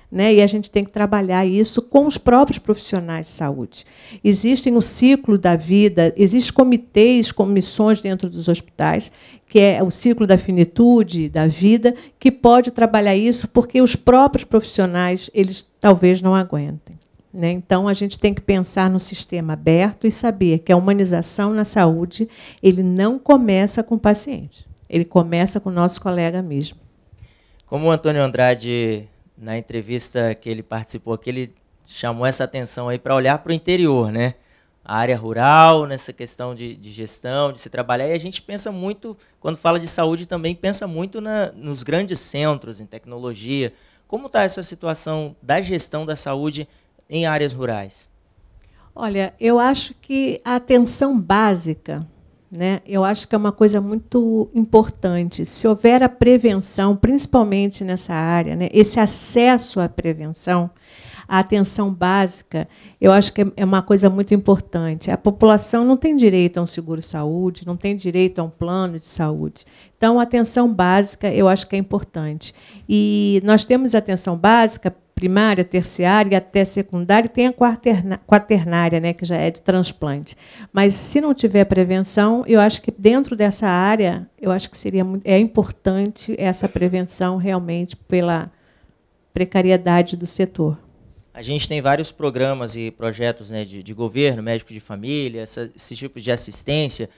Né? E a gente tem que trabalhar isso com os próprios profissionais de saúde. Existem o ciclo da vida, existem comitês, comissões dentro dos hospitais, que é o ciclo da finitude, da vida, que pode trabalhar isso porque os próprios profissionais eles talvez não aguentem. Né? Então a gente tem que pensar no sistema aberto e saber que a humanização na saúde ele não começa com o paciente, ele começa com o nosso colega mesmo. Como o Antônio Andrade na entrevista que ele participou, que ele chamou essa atenção aí para olhar para o interior, né? A área rural, nessa questão de, de, gestão, de se trabalhar. E a gente pensa muito, quando fala de saúde, também pensa muito na, nos grandes centros, em tecnologia. Como está essa situação da gestão da saúde em áreas rurais? Olha, eu acho que a atenção básica né? Eu acho que é uma coisa muito importante. Se houver a prevenção, principalmente nessa área, né? esse acesso à prevenção, à atenção básica, eu acho que é, é uma coisa muito importante. A população não tem direito a um seguro-saúde, não tem direito a um plano de saúde. Então, a atenção básica eu acho que é importante. E nós temos atenção básica primária, terciária e até secundária, e tem a quaternária, né, que já é de transplante. Mas se não tiver prevenção, eu acho que dentro dessa área, eu acho que seria é importante essa prevenção realmente pela precariedade do setor. A gente tem vários programas e projetos né, de, de governo, médicos de família, essa, esse tipo de assistência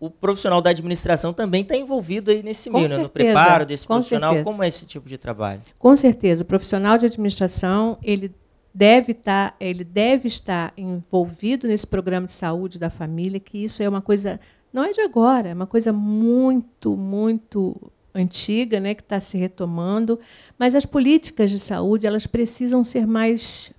o profissional da administração também está envolvido aí nesse meio, né? no preparo desse profissional. Certeza. Como é esse tipo de trabalho? Com certeza, o profissional de administração ele deve estar, tá, ele deve estar envolvido nesse programa de saúde da família, que isso é uma coisa não é de agora, é uma coisa muito, muito antiga, né, que está se retomando. Mas as políticas de saúde elas precisam ser mais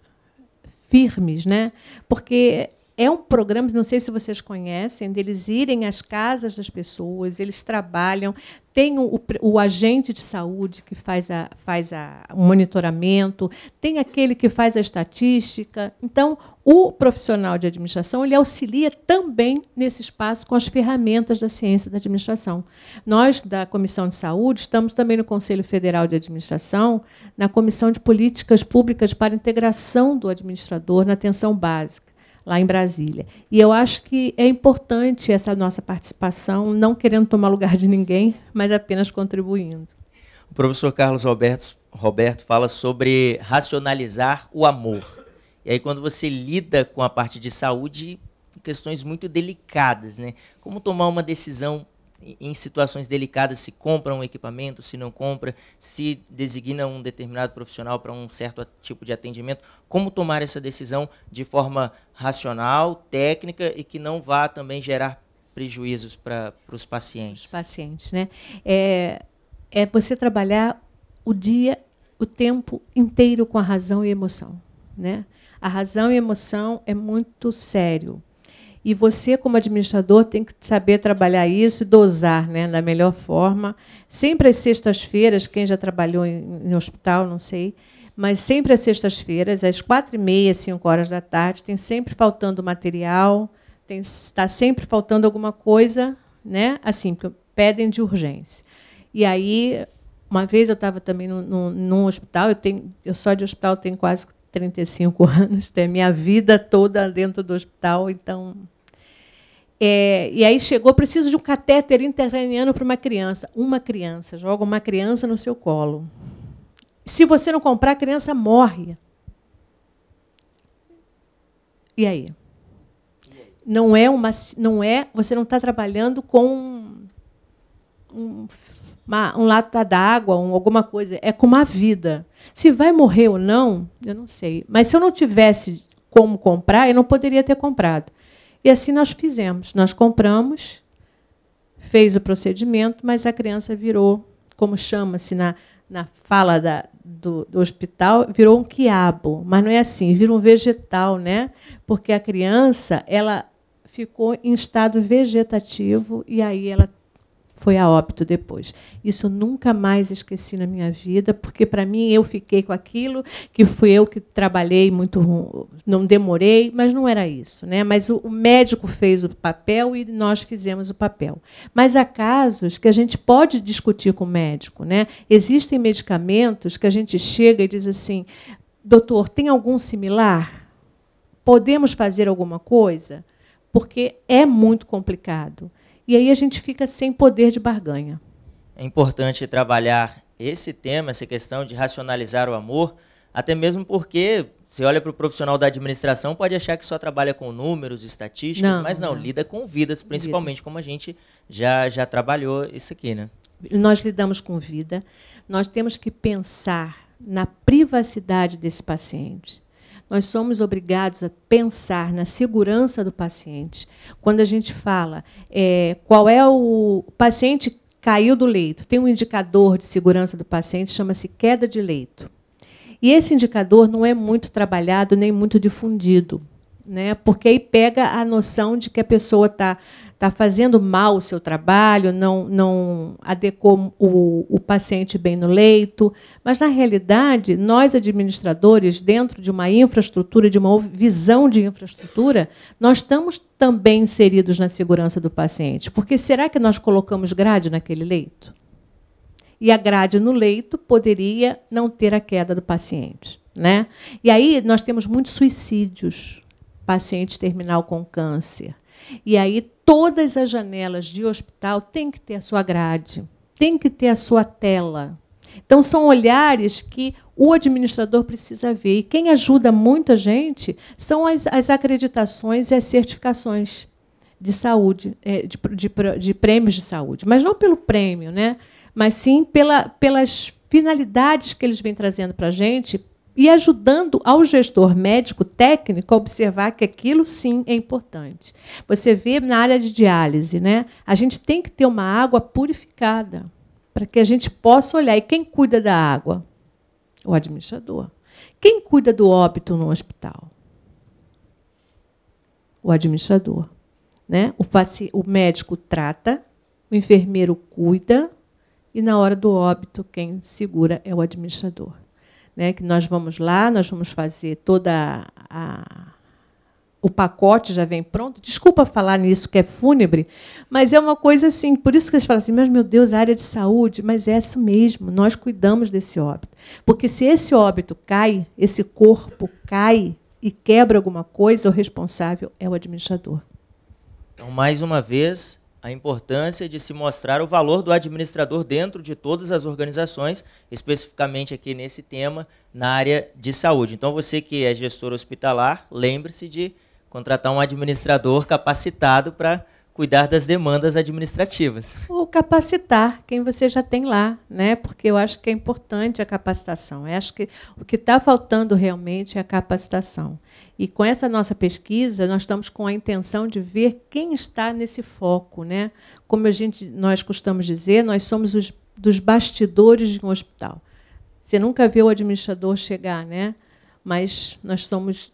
firmes, né? Porque é um programa, não sei se vocês conhecem, deles irem às casas das pessoas, eles trabalham, tem o, o agente de saúde que faz, a, faz a, o monitoramento, tem aquele que faz a estatística. Então, o profissional de administração ele auxilia também nesse espaço com as ferramentas da ciência da administração. Nós, da Comissão de Saúde, estamos também no Conselho Federal de Administração, na Comissão de Políticas Públicas para a Integração do Administrador na Atenção Básica lá em Brasília. E eu acho que é importante essa nossa participação, não querendo tomar lugar de ninguém, mas apenas contribuindo. O professor Carlos Roberto, Roberto fala sobre racionalizar o amor. E aí, quando você lida com a parte de saúde, questões muito delicadas, né? Como tomar uma decisão em situações delicadas se compra um equipamento, se não compra, se designa um determinado profissional para um certo tipo de atendimento, como tomar essa decisão de forma racional, técnica e que não vá também gerar prejuízos para os pacientes. Os pacientes, né? É, é você trabalhar o dia, o tempo inteiro com a razão e emoção, né? A razão e emoção é muito sério e você, como administrador, tem que saber trabalhar isso e dosar né, da melhor forma. Sempre às sextas-feiras, quem já trabalhou em, em, hospital, não sei, mas sempre às sextas-feiras, às quatro e meia, cinco horas da tarde, tem sempre faltando material, tem, está sempre faltando alguma coisa, né? Assim, porque pedem de urgência. E aí, uma vez eu estava também num, num, hospital, eu, tenho, eu só de hospital tenho quase 35 anos, tem minha vida toda dentro do hospital, então é, e aí chegou, preciso de um catéter intracraniano para uma criança. Uma criança, joga uma criança no seu colo. Se você não comprar, a criança morre. E aí? Não é uma, não é. Você não está trabalhando com um, uma, um lata d'água, um, alguma coisa. É com uma vida. Se vai morrer ou não, eu não sei. Mas se eu não tivesse como comprar, eu não poderia ter comprado. E assim nós fizemos. Nós compramos, fez o procedimento, mas a criança virou, como chama-se na, na fala da, do, do, hospital, virou um quiabo. Mas não é assim, vira um vegetal, né? Porque a criança ela ficou em estado vegetativo e aí ela foi a óbito depois. Isso nunca mais esqueci na minha vida, porque para mim eu fiquei com aquilo que fui eu que trabalhei muito, não demorei, mas não era isso, né? Mas o, médico fez o papel e nós fizemos o papel. Mas há casos que a gente pode discutir com o médico, né? Existem medicamentos que a gente chega e diz assim: "Doutor, tem algum similar? Podemos fazer alguma coisa?" Porque é muito complicado. E aí a gente fica sem poder de barganha. É importante trabalhar esse tema, essa questão de racionalizar o amor, até mesmo porque você olha para o profissional da administração, pode achar que só trabalha com números, estatísticas, não, mas não, não, lida com vidas, principalmente como a gente já, já trabalhou isso aqui, né? Nós lidamos com vida, nós temos que pensar na privacidade desse paciente nós somos obrigados a pensar na segurança do paciente. Quando a gente fala é, qual é o paciente caiu do leito, tem um indicador de segurança do paciente, chama-se queda de leito. E esse indicador não é muito trabalhado nem muito difundido, né? porque aí pega a noção de que a pessoa está está fazendo mal o seu trabalho, não, não adequou o, o paciente bem no leito. Mas, na realidade, nós administradores, dentro de uma infraestrutura, de uma visão de infraestrutura, nós estamos também inseridos na segurança do paciente. Porque será que nós colocamos grade naquele leito? E a grade no leito poderia não ter a queda do paciente. Né? E aí nós temos muitos suicídios, paciente terminal com câncer e aí todas as janelas de hospital têm que ter a sua grade, tem que ter a sua tela. Então são olhares que o administrador precisa ver. E quem ajuda muito a gente são as, as acreditações e as certificações de saúde, é, de, de, de prêmios de saúde. Mas não pelo prêmio, né? mas sim pela, pelas finalidades que eles vêm trazendo para a gente e ajudando ao gestor médico técnico a observar que aquilo sim é importante. Você vê na área de diálise, né? A gente tem que ter uma água purificada para que a gente possa olhar. E quem cuida da água? O administrador. Quem cuida do óbito no hospital? O administrador. Né? O, o médico trata, o enfermeiro cuida, e na hora do óbito, quem segura é o administrador né, que nós vamos lá, nós vamos fazer toda a o pacote já vem pronto. Desculpa falar nisso que é fúnebre, mas é uma coisa assim. Por isso que eles falam assim: mas meu Deus, a área de saúde, mas é isso mesmo. Nós cuidamos desse óbito, porque se esse óbito cai, esse corpo cai e quebra alguma coisa, o responsável é o administrador. Então, mais uma vez, a importância de se mostrar o valor do administrador dentro de todas as organizações, especificamente aqui nesse tema, na área de saúde. Então, você que é gestor hospitalar, lembre-se de contratar um administrador capacitado para cuidar das demandas administrativas. Ou capacitar quem você já tem lá, né? Porque eu acho que é importante a capacitação. Eu acho que o que está faltando realmente é a capacitação. E com essa nossa pesquisa, nós estamos com a intenção de ver quem está nesse foco, né? Como a gente, nós costumamos dizer, nós somos os dos bastidores de um hospital. Você nunca vê o administrador chegar, né? Mas nós somos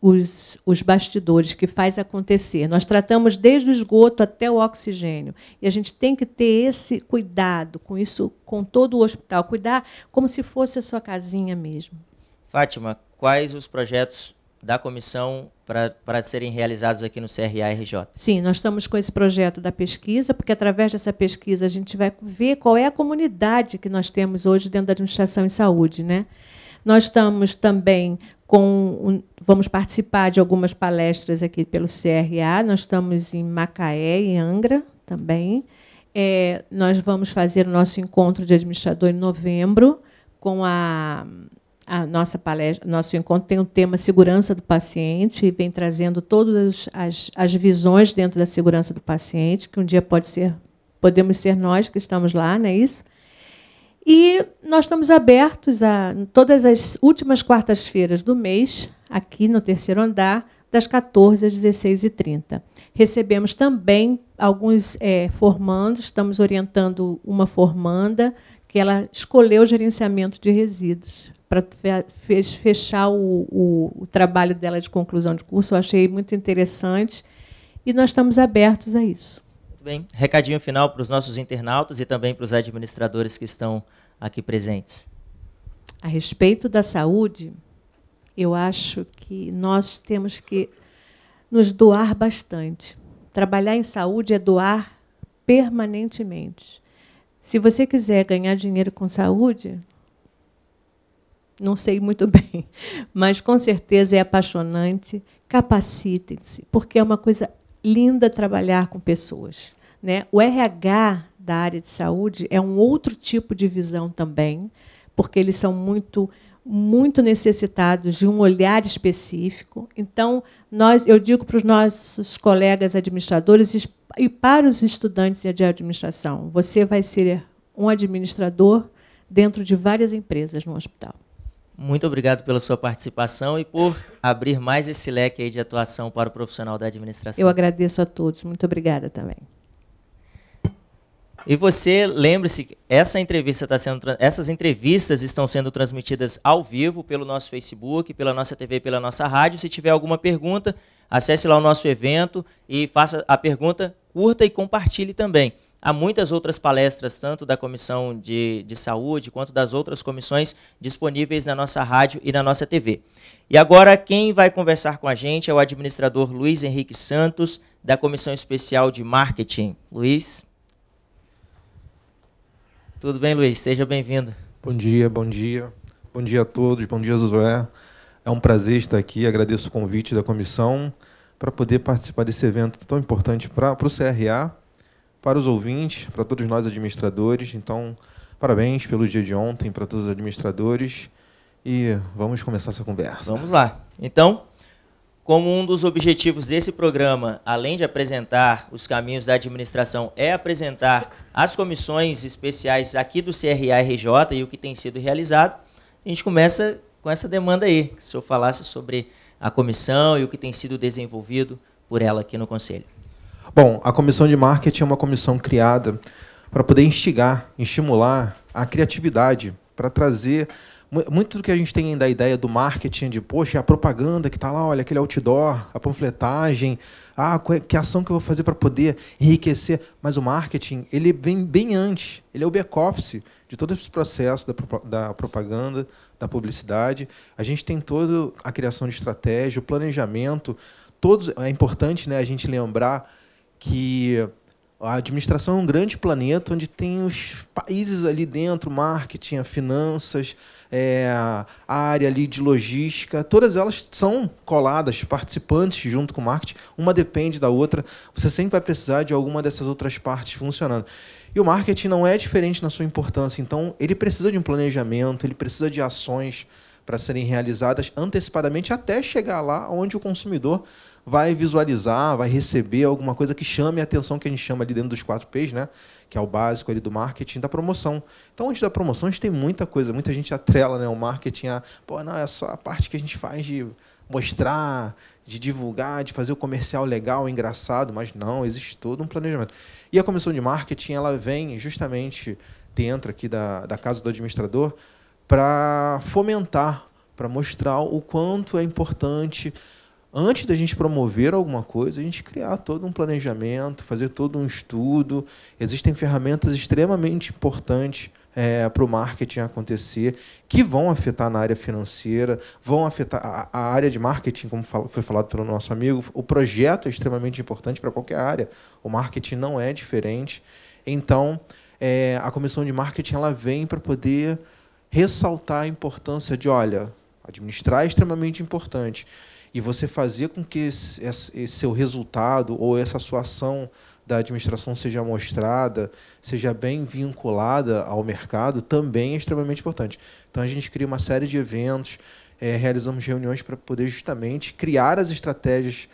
os, os bastidores que faz acontecer. Nós tratamos desde o esgoto até o oxigênio. E a gente tem que ter esse cuidado com isso, com todo o hospital. Cuidar como se fosse a sua casinha mesmo. Fátima, quais os projetos da comissão para serem realizados aqui no CRA-RJ? Sim, nós estamos com esse projeto da pesquisa, porque através dessa pesquisa a gente vai ver qual é a comunidade que nós temos hoje dentro da administração em saúde, né? Nós estamos também com vamos participar de algumas palestras aqui pelo CRA. Nós estamos em Macaé e Angra também. É, nós vamos fazer o nosso encontro de administrador em novembro com a, a nossa palestra, nosso encontro tem o um tema segurança do paciente e vem trazendo todas as, as visões dentro da segurança do paciente que um dia pode ser podemos ser nós que estamos lá, não é isso? E nós estamos abertos a todas as últimas quartas-feiras do mês, aqui no terceiro andar, das 14 às 16h30. Recebemos também alguns é, formandos, estamos orientando uma formanda que ela escolheu o gerenciamento de resíduos para fechar o, o, o, trabalho dela de conclusão de curso. Eu achei muito interessante e nós estamos abertos a isso. Muito bem. Recadinho final para os nossos internautas e também para os administradores que estão aqui presentes. A respeito da saúde, eu acho que nós temos que nos doar bastante. Trabalhar em saúde é doar permanentemente. Se você quiser ganhar dinheiro com saúde, não sei muito bem, mas com certeza é apaixonante. Capacitem-se, porque é uma coisa linda trabalhar com pessoas. Né? O RH da área de saúde é um outro tipo de visão também, porque eles são muito muito necessitados de um olhar específico. Então, nós, eu digo para os nossos colegas administradores e para os estudantes de administração, você vai ser um administrador dentro de várias empresas no hospital. Muito obrigado pela sua participação e por abrir mais esse leque aí de atuação para o profissional da administração. Eu agradeço a todos. Muito obrigada também. E você, lembre-se, essa entrevista está sendo, essas entrevistas estão sendo transmitidas ao vivo pelo nosso Facebook, pela nossa TV, pela nossa rádio. Se tiver alguma pergunta, acesse lá o nosso evento e faça a pergunta, curta e compartilhe também. Há muitas outras palestras, tanto da Comissão de, de Saúde quanto das outras comissões disponíveis na nossa rádio e na nossa TV. E agora, quem vai conversar com a gente é o administrador Luiz Henrique Santos, da Comissão Especial de Marketing. Luiz. Tudo bem, Luiz? Seja bem-vindo. Bom dia, bom dia. Bom dia a todos, bom dia, Josué. É um prazer estar aqui, agradeço o convite da comissão para poder participar desse evento tão importante para o CRA para os ouvintes, para todos nós administradores. Então, parabéns pelo dia de ontem para todos os administradores e vamos começar essa conversa. Vamos lá. Então, como um dos objetivos desse programa, além de apresentar os caminhos da administração, é apresentar as comissões especiais aqui do CRA RJ e o que tem sido realizado, a gente começa com essa demanda aí, que o senhor falasse sobre a comissão e o que tem sido desenvolvido por ela aqui no Conselho. Bom, a comissão de marketing é uma comissão criada para poder instigar, estimular a criatividade, para trazer muito do que a gente tem da ideia do marketing, de, poxa, é a propaganda que está lá, olha, aquele outdoor, a panfletagem, ah, que ação que eu vou fazer para poder enriquecer. Mas o marketing, ele vem bem antes, ele é o back-office de todo esse processo da, da propaganda, da publicidade. A gente tem toda a criação de estratégia, o planejamento. Todos, é importante né, a gente lembrar que a administração é um grande planeta onde tem os países ali dentro, marketing, finanças, é, a área ali de logística, todas elas são coladas, participantes junto com o marketing, uma depende da outra, você sempre vai precisar de alguma dessas outras partes funcionando. E o marketing não é diferente na sua importância, então ele precisa de um planejamento, ele precisa de ações para serem realizadas antecipadamente até chegar lá onde o consumidor vai visualizar, vai receber alguma coisa que chame a atenção que a gente chama ali dentro dos quatro ps né? Que é o básico ali do marketing da promoção. Então, antes da promoção, a gente tem muita coisa, muita gente atrela, né? O marketing a, pô, não, é só a parte que a gente faz de mostrar, de divulgar, de fazer o comercial legal, engraçado, mas não, existe todo um planejamento. E a comissão de marketing, ela vem justamente dentro aqui da, da casa do administrador para fomentar, para mostrar o quanto é importante antes da gente promover alguma coisa, a gente criar todo um planejamento, fazer todo um estudo. Existem ferramentas extremamente importantes é, para o marketing acontecer, que vão afetar na área financeira, vão afetar a, a área de marketing, como foi falado pelo nosso amigo. O projeto é extremamente importante para qualquer área. O marketing não é diferente. Então, é, a comissão de marketing ela vem para poder ressaltar a importância de, olha, administrar é extremamente importante e você fazer com que esse, esse seu resultado ou essa sua ação da administração seja mostrada, seja bem vinculada ao mercado, também é extremamente importante. Então a gente cria uma série de eventos, é, realizamos reuniões para poder justamente criar as estratégias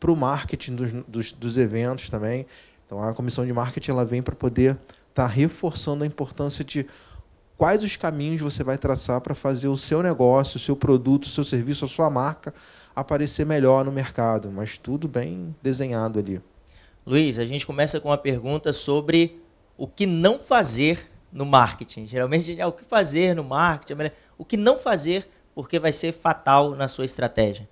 para o marketing dos, dos, dos, eventos também. Então a comissão de marketing ela vem para poder estar tá reforçando a importância de quais os caminhos você vai traçar para fazer o seu negócio, o seu produto, o seu serviço, a sua marca aparecer melhor no mercado, mas tudo bem desenhado ali. Luiz, a gente começa com uma pergunta sobre o que não fazer no marketing. Geralmente é o que fazer no marketing, o que não fazer porque vai ser fatal na sua estratégia.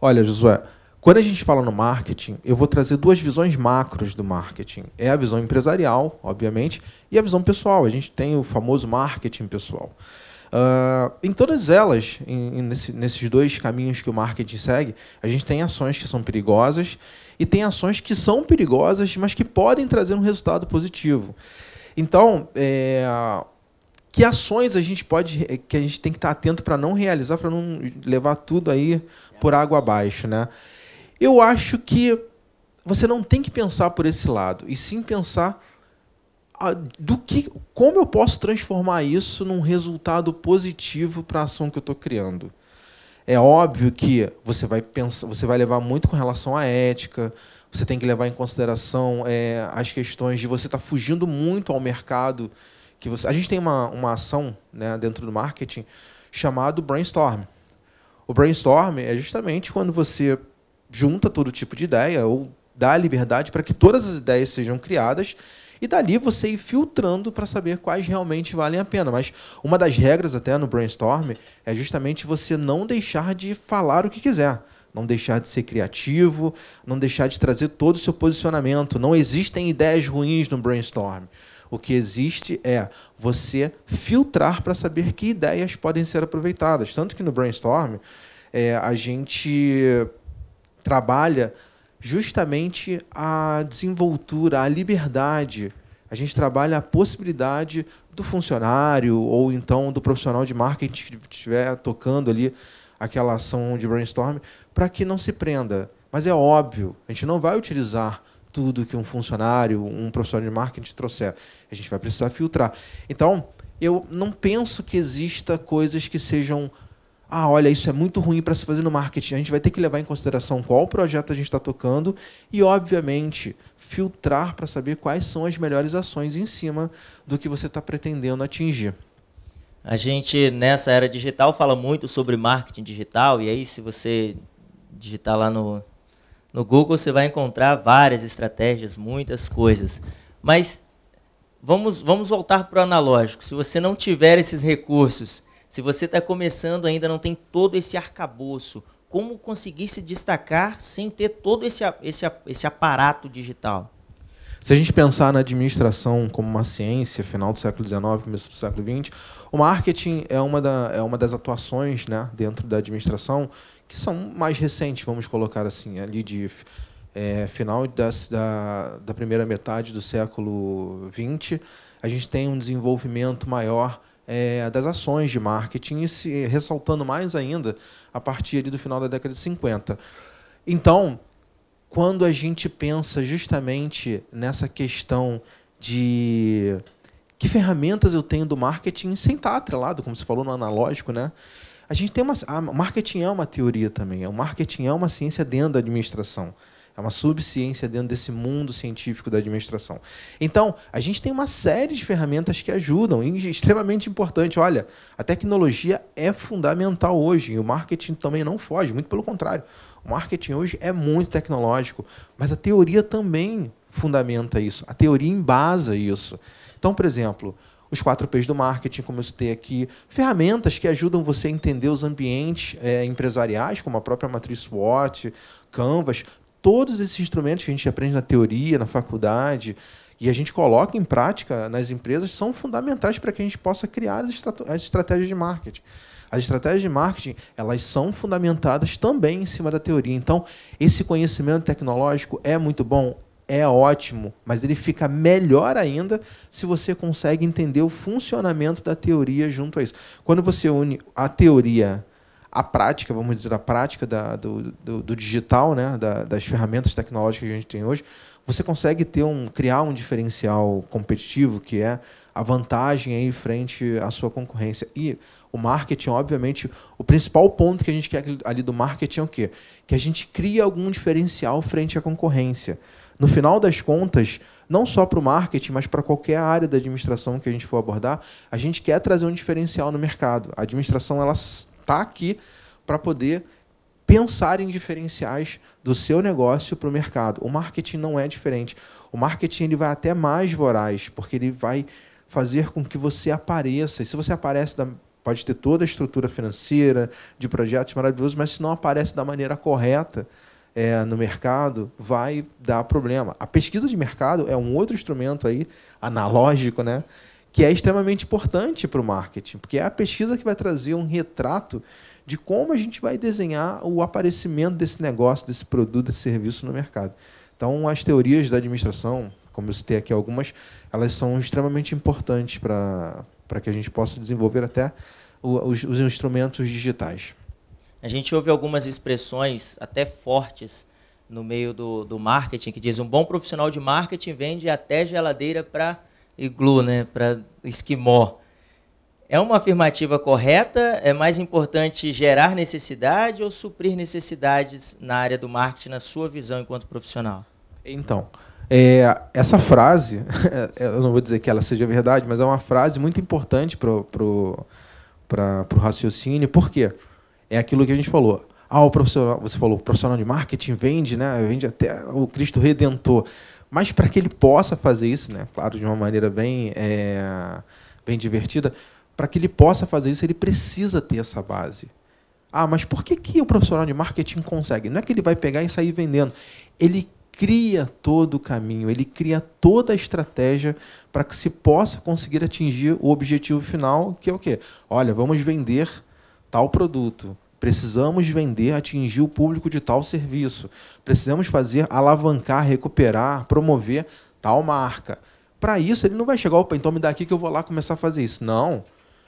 Olha, Josué, quando a gente fala no marketing, eu vou trazer duas visões macros do marketing. É a visão empresarial, obviamente, e a visão pessoal. A gente tem o famoso marketing pessoal. Uh, em todas elas, em, em nesse, nesses dois caminhos que o marketing segue, a gente tem ações que são perigosas e tem ações que são perigosas, mas que podem trazer um resultado positivo. Então, é, que ações a gente pode, é, que a gente tem que estar atento para não realizar, para não levar tudo aí por água abaixo, né? Eu acho que você não tem que pensar por esse lado, e sim pensar do que como eu posso transformar isso num resultado positivo para a ação que eu estou criando. É óbvio que você vai pensar, você vai levar muito com relação à ética. Você tem que levar em consideração é, as questões de você estar tá fugindo muito ao mercado. Que você, a gente tem uma, uma ação né, dentro do marketing chamado brainstorm. O brainstorm é justamente quando você junta todo tipo de ideia ou dá liberdade para que todas as ideias sejam criadas e dali você ir filtrando para saber quais realmente valem a pena. Mas uma das regras até no brainstorm é justamente você não deixar de falar o que quiser não deixar de ser criativo, não deixar de trazer todo o seu posicionamento. Não existem ideias ruins no brainstorm. O que existe é você filtrar para saber que ideias podem ser aproveitadas. Tanto que no brainstorm é, a gente trabalha justamente a desenvoltura, a liberdade. A gente trabalha a possibilidade do funcionário ou então do profissional de marketing que estiver tocando ali aquela ação de brainstorm para que não se prenda. Mas é óbvio, a gente não vai utilizar tudo que um funcionário, um profissional de marketing trouxer. A gente vai precisar filtrar. Então, eu não penso que exista coisas que sejam ah, olha, isso é muito ruim para se fazer no marketing. A gente vai ter que levar em consideração qual projeto a gente está tocando e, obviamente, filtrar para saber quais são as melhores ações em cima do que você está pretendendo atingir. A gente, nessa era digital, fala muito sobre marketing digital, e aí, se você digitar lá no, no Google, você vai encontrar várias estratégias, muitas coisas. Mas vamos, vamos voltar para o analógico. Se você não tiver esses recursos se você está começando ainda não tem todo esse arcabouço, como conseguir se destacar sem ter todo esse, esse, esse aparato digital? Se a gente pensar na administração como uma ciência, final do século XIX, começo do século XX, o marketing é uma, da, é uma das atuações né, dentro da administração que são mais recentes, vamos colocar assim, ali de é, final da, da primeira metade do século XX. A gente tem um desenvolvimento maior é, das ações de marketing, e se, ressaltando mais ainda a partir do final da década de 50. Então, quando a gente pensa justamente nessa questão de que ferramentas eu tenho do marketing sem estar atrelado, como você falou no analógico, né? A gente tem uma. A marketing é uma teoria também. O marketing é uma ciência dentro da administração. É uma subciência dentro desse mundo científico da administração. Então, a gente tem uma série de ferramentas que ajudam, e extremamente importante. Olha, a tecnologia é fundamental hoje, e o marketing também não foge, muito pelo contrário. O marketing hoje é muito tecnológico, mas a teoria também fundamenta isso, a teoria embasa isso. Então, por exemplo, os 4 P's do marketing, como eu citei aqui, ferramentas que ajudam você a entender os ambientes é, empresariais, como a própria matriz SWOT, Canvas, todos esses instrumentos que a gente aprende na teoria, na faculdade, e a gente coloca em prática nas empresas, são fundamentais para que a gente possa criar as, as estratégias de marketing. As estratégias de marketing, elas são fundamentadas também em cima da teoria. Então, esse conhecimento tecnológico é muito bom, é ótimo, mas ele fica melhor ainda se você consegue entender o funcionamento da teoria junto a isso. Quando você une a teoria a prática, vamos dizer, a prática da, do, do, do, digital, né? Da, das ferramentas tecnológicas que a gente tem hoje, você consegue ter um, criar um diferencial competitivo que é a vantagem aí frente à sua concorrência. E o marketing, obviamente, o principal ponto que a gente quer ali do marketing é o quê? Que a gente cria algum diferencial frente à concorrência. No final das contas, não só para o marketing, mas para qualquer área da administração que a gente for abordar, a gente quer trazer um diferencial no mercado. A administração ela está aqui para poder pensar em diferenciais do seu negócio para o mercado. O marketing não é diferente. O marketing ele vai até mais voraz, porque ele vai fazer com que você apareça. E se você aparece da, pode ter toda a estrutura financeira de projetos maravilhosos, mas se não aparece da maneira correta é, no mercado, vai dar problema. A pesquisa de mercado é um outro instrumento aí analógico, né? que é extremamente importante para o marketing, porque é a pesquisa que vai trazer um retrato de como a gente vai desenhar o aparecimento desse negócio, desse produto, desse serviço no mercado. Então, as teorias da administração, como eu citei aqui algumas, elas são extremamente importantes para, para que a gente possa desenvolver até os, os instrumentos digitais. A gente ouve algumas expressões até fortes no meio do, do marketing que diz um bom profissional de marketing vende até geladeira para iglu, né, para esquimó. É uma afirmativa correta? É mais importante gerar necessidade ou suprir necessidades na área do marketing, na sua visão enquanto profissional? Então, é, essa frase, eu não vou dizer que ela seja verdade, mas é uma frase muito importante para o raciocínio, porque é aquilo que a gente falou. Ah, o profissional, você falou, o profissional de marketing vende, né? Vende até o Cristo Redentor. Mas para que ele possa fazer isso, né? claro, de uma maneira bem, é, bem divertida, para que ele possa fazer isso, ele precisa ter essa base. Ah, mas por que, que o profissional de marketing consegue? Não é que ele vai pegar e sair vendendo. Ele cria todo o caminho, ele cria toda a estratégia para que se possa conseguir atingir o objetivo final, que é o quê? Olha, vamos vender tal produto. Precisamos vender, atingir o público de tal serviço. Precisamos fazer alavancar, recuperar, promover tal marca. Para isso, ele não vai chegar, opa, então me dá aqui que eu vou lá começar a fazer isso. Não.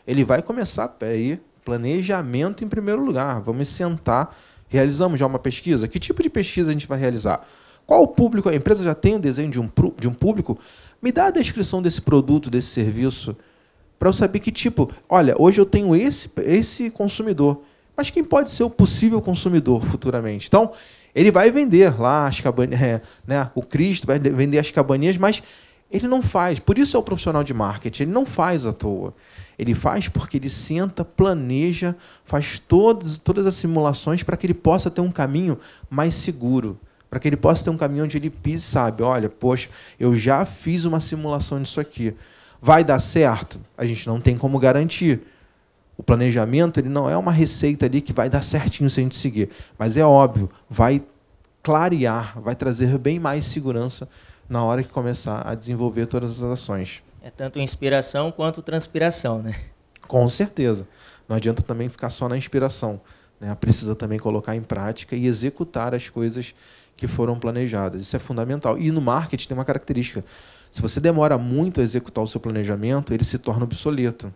Ele vai começar, aí planejamento em primeiro lugar. Vamos sentar, realizamos já uma pesquisa. Que tipo de pesquisa a gente vai realizar? Qual o público? A empresa já tem o desenho de um, de um público? Me dá a descrição desse produto, desse serviço, para eu saber que tipo. Olha, hoje eu tenho esse, esse consumidor mas quem pode ser o possível consumidor futuramente. Então, ele vai vender lá as cabanias, é, né? o Cristo vai vender as cabaninhas, mas ele não faz. Por isso é o profissional de marketing, ele não faz à toa. Ele faz porque ele senta, planeja, faz todas, todas as simulações para que ele possa ter um caminho mais seguro. Para que ele possa ter um caminho onde ele pise, sabe? Olha, poxa, eu já fiz uma simulação disso aqui. Vai dar certo? A gente não tem como garantir. O planejamento ele não é uma receita ali que vai dar certinho se a gente seguir, mas é óbvio, vai clarear, vai trazer bem mais segurança na hora que começar a desenvolver todas as ações. É tanto inspiração quanto transpiração, né? Com certeza. Não adianta também ficar só na inspiração. Né? Precisa também colocar em prática e executar as coisas que foram planejadas. Isso é fundamental. E no marketing tem uma característica: se você demora muito a executar o seu planejamento, ele se torna obsoleto.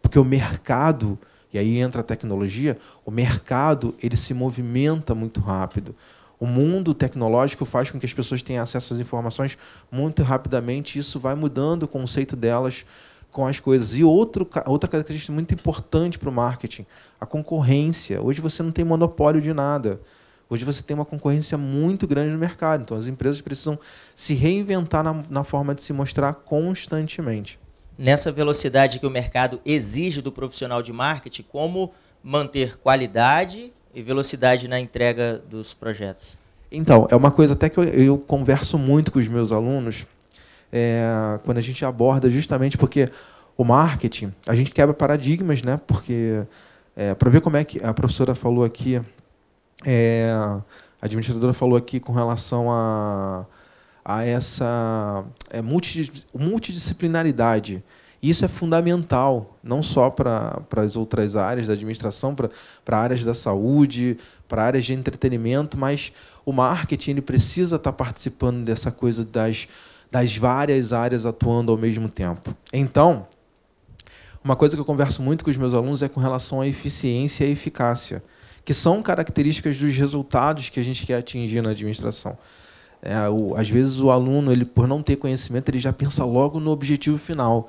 Porque o mercado, e aí entra a tecnologia, o mercado ele se movimenta muito rápido. O mundo tecnológico faz com que as pessoas tenham acesso às informações muito rapidamente, isso vai mudando o conceito delas com as coisas. E outro, outra característica muito importante para o marketing, a concorrência. Hoje você não tem monopólio de nada. Hoje você tem uma concorrência muito grande no mercado. Então as empresas precisam se reinventar na, na forma de se mostrar constantemente nessa velocidade que o mercado exige do profissional de marketing, como manter qualidade e velocidade na entrega dos projetos? Então, é uma coisa até que eu, eu converso muito com os meus alunos é, quando a gente aborda justamente porque o marketing, a gente quebra paradigmas, né? Porque é, para ver como é que a professora falou aqui, é, a administradora falou aqui com relação a a essa é, multidisciplinaridade. Isso é fundamental, não só para as outras áreas da administração, para áreas da saúde, para áreas de entretenimento, mas o marketing ele precisa estar tá participando dessa coisa das, das várias áreas atuando ao mesmo tempo. Então, uma coisa que eu converso muito com os meus alunos é com relação à eficiência e eficácia, que são características dos resultados que a gente quer atingir na administração. É, o, às vezes o aluno, ele por não ter conhecimento, ele já pensa logo no objetivo final.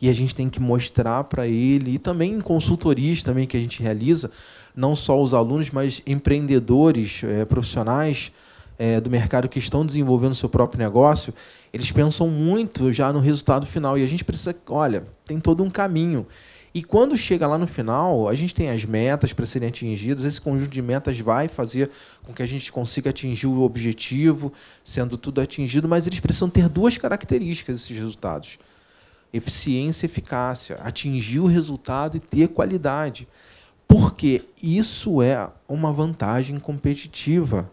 E a gente tem que mostrar para ele, e também em consultorias também que a gente realiza, não só os alunos, mas empreendedores, é, profissionais é, do mercado que estão desenvolvendo seu próprio negócio, eles pensam muito já no resultado final. E a gente precisa, olha, tem todo um caminho. E quando chega lá no final, a gente tem as metas para serem atingidas, esse conjunto de metas vai fazer com que a gente consiga atingir o objetivo, sendo tudo atingido, mas eles precisam ter duas características, esses resultados: eficiência e eficácia, atingir o resultado e ter qualidade. Porque isso é uma vantagem competitiva.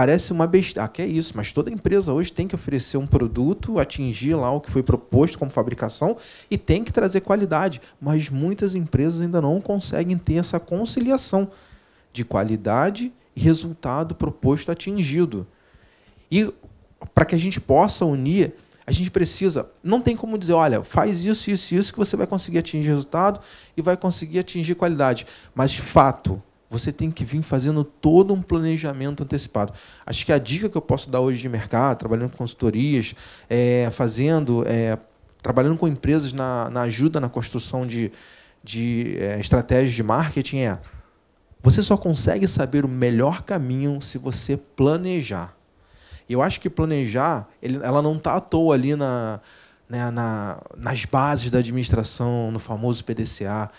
Parece uma besta. Ah, que é isso, mas toda empresa hoje tem que oferecer um produto, atingir lá o que foi proposto como fabricação e tem que trazer qualidade. Mas muitas empresas ainda não conseguem ter essa conciliação de qualidade e resultado proposto atingido. E para que a gente possa unir, a gente precisa, não tem como dizer, olha, faz isso, isso, isso que você vai conseguir atingir resultado e vai conseguir atingir qualidade. Mas fato, você tem que vir fazendo todo um planejamento antecipado. Acho que a dica que eu posso dar hoje de mercado, trabalhando com consultorias, é, fazendo, é, trabalhando com empresas na, na, ajuda na construção de, de é, estratégias de marketing é você só consegue saber o melhor caminho se você planejar. Eu acho que planejar, ele, ela não está à toa ali na, né, na, nas bases da administração, no famoso PDCA.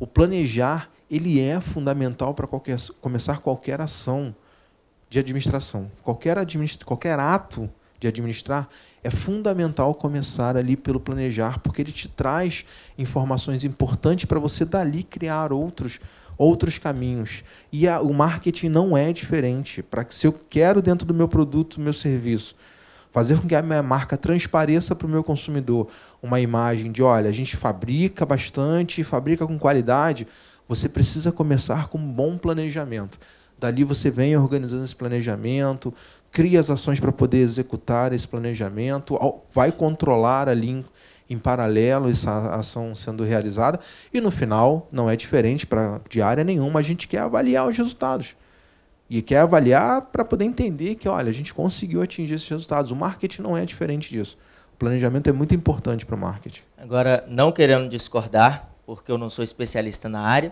O planejar ele é fundamental para qualquer, começar qualquer ação de administração. Qualquer, administ, qualquer ato de administrar é fundamental começar ali pelo planejar, porque ele te traz informações importantes para você dali criar outros outros caminhos. E a, o marketing não é diferente. Para que se eu quero dentro do meu produto, meu serviço, fazer com que a minha marca transpareça para o meu consumidor uma imagem de, olha, a gente fabrica bastante, fabrica com qualidade você precisa começar com um bom planejamento. Dali você vem organizando esse planejamento, cria as ações para poder executar esse planejamento, vai controlar ali em, em paralelo essa ação sendo realizada. E no final, não é diferente para diária nenhuma, a gente quer avaliar os resultados. E quer avaliar para poder entender que, olha, a gente conseguiu atingir esses resultados. O marketing não é diferente disso. O planejamento é muito importante para o marketing. Agora, não querendo discordar, porque eu não sou especialista na área.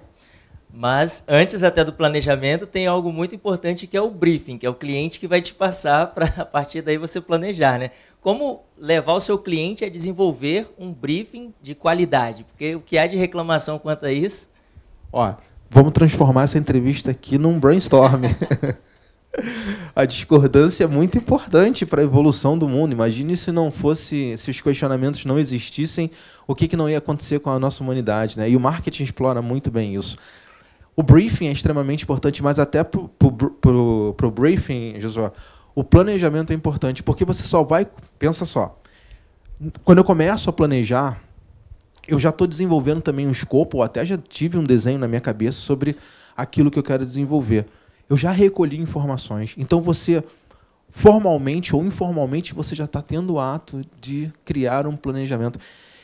Mas antes até do planejamento, tem algo muito importante que é o briefing, que é o cliente que vai te passar para a partir daí você planejar, né? Como levar o seu cliente a desenvolver um briefing de qualidade? Porque o que há de reclamação quanto a isso? Ó, vamos transformar essa entrevista aqui num brainstorm. a discordância é muito importante para a evolução do mundo. Imagine se não fosse, se os questionamentos não existissem, o que, que não ia acontecer com a nossa humanidade, né? E o marketing explora muito bem isso. O briefing é extremamente importante, mas até para o briefing, Josué, o planejamento é importante, porque você só vai. Pensa só. Quando eu começo a planejar, eu já estou desenvolvendo também um escopo, ou até já tive um desenho na minha cabeça sobre aquilo que eu quero desenvolver eu já recolhi informações. Então você, formalmente ou informalmente, você já está tendo o ato de criar um planejamento.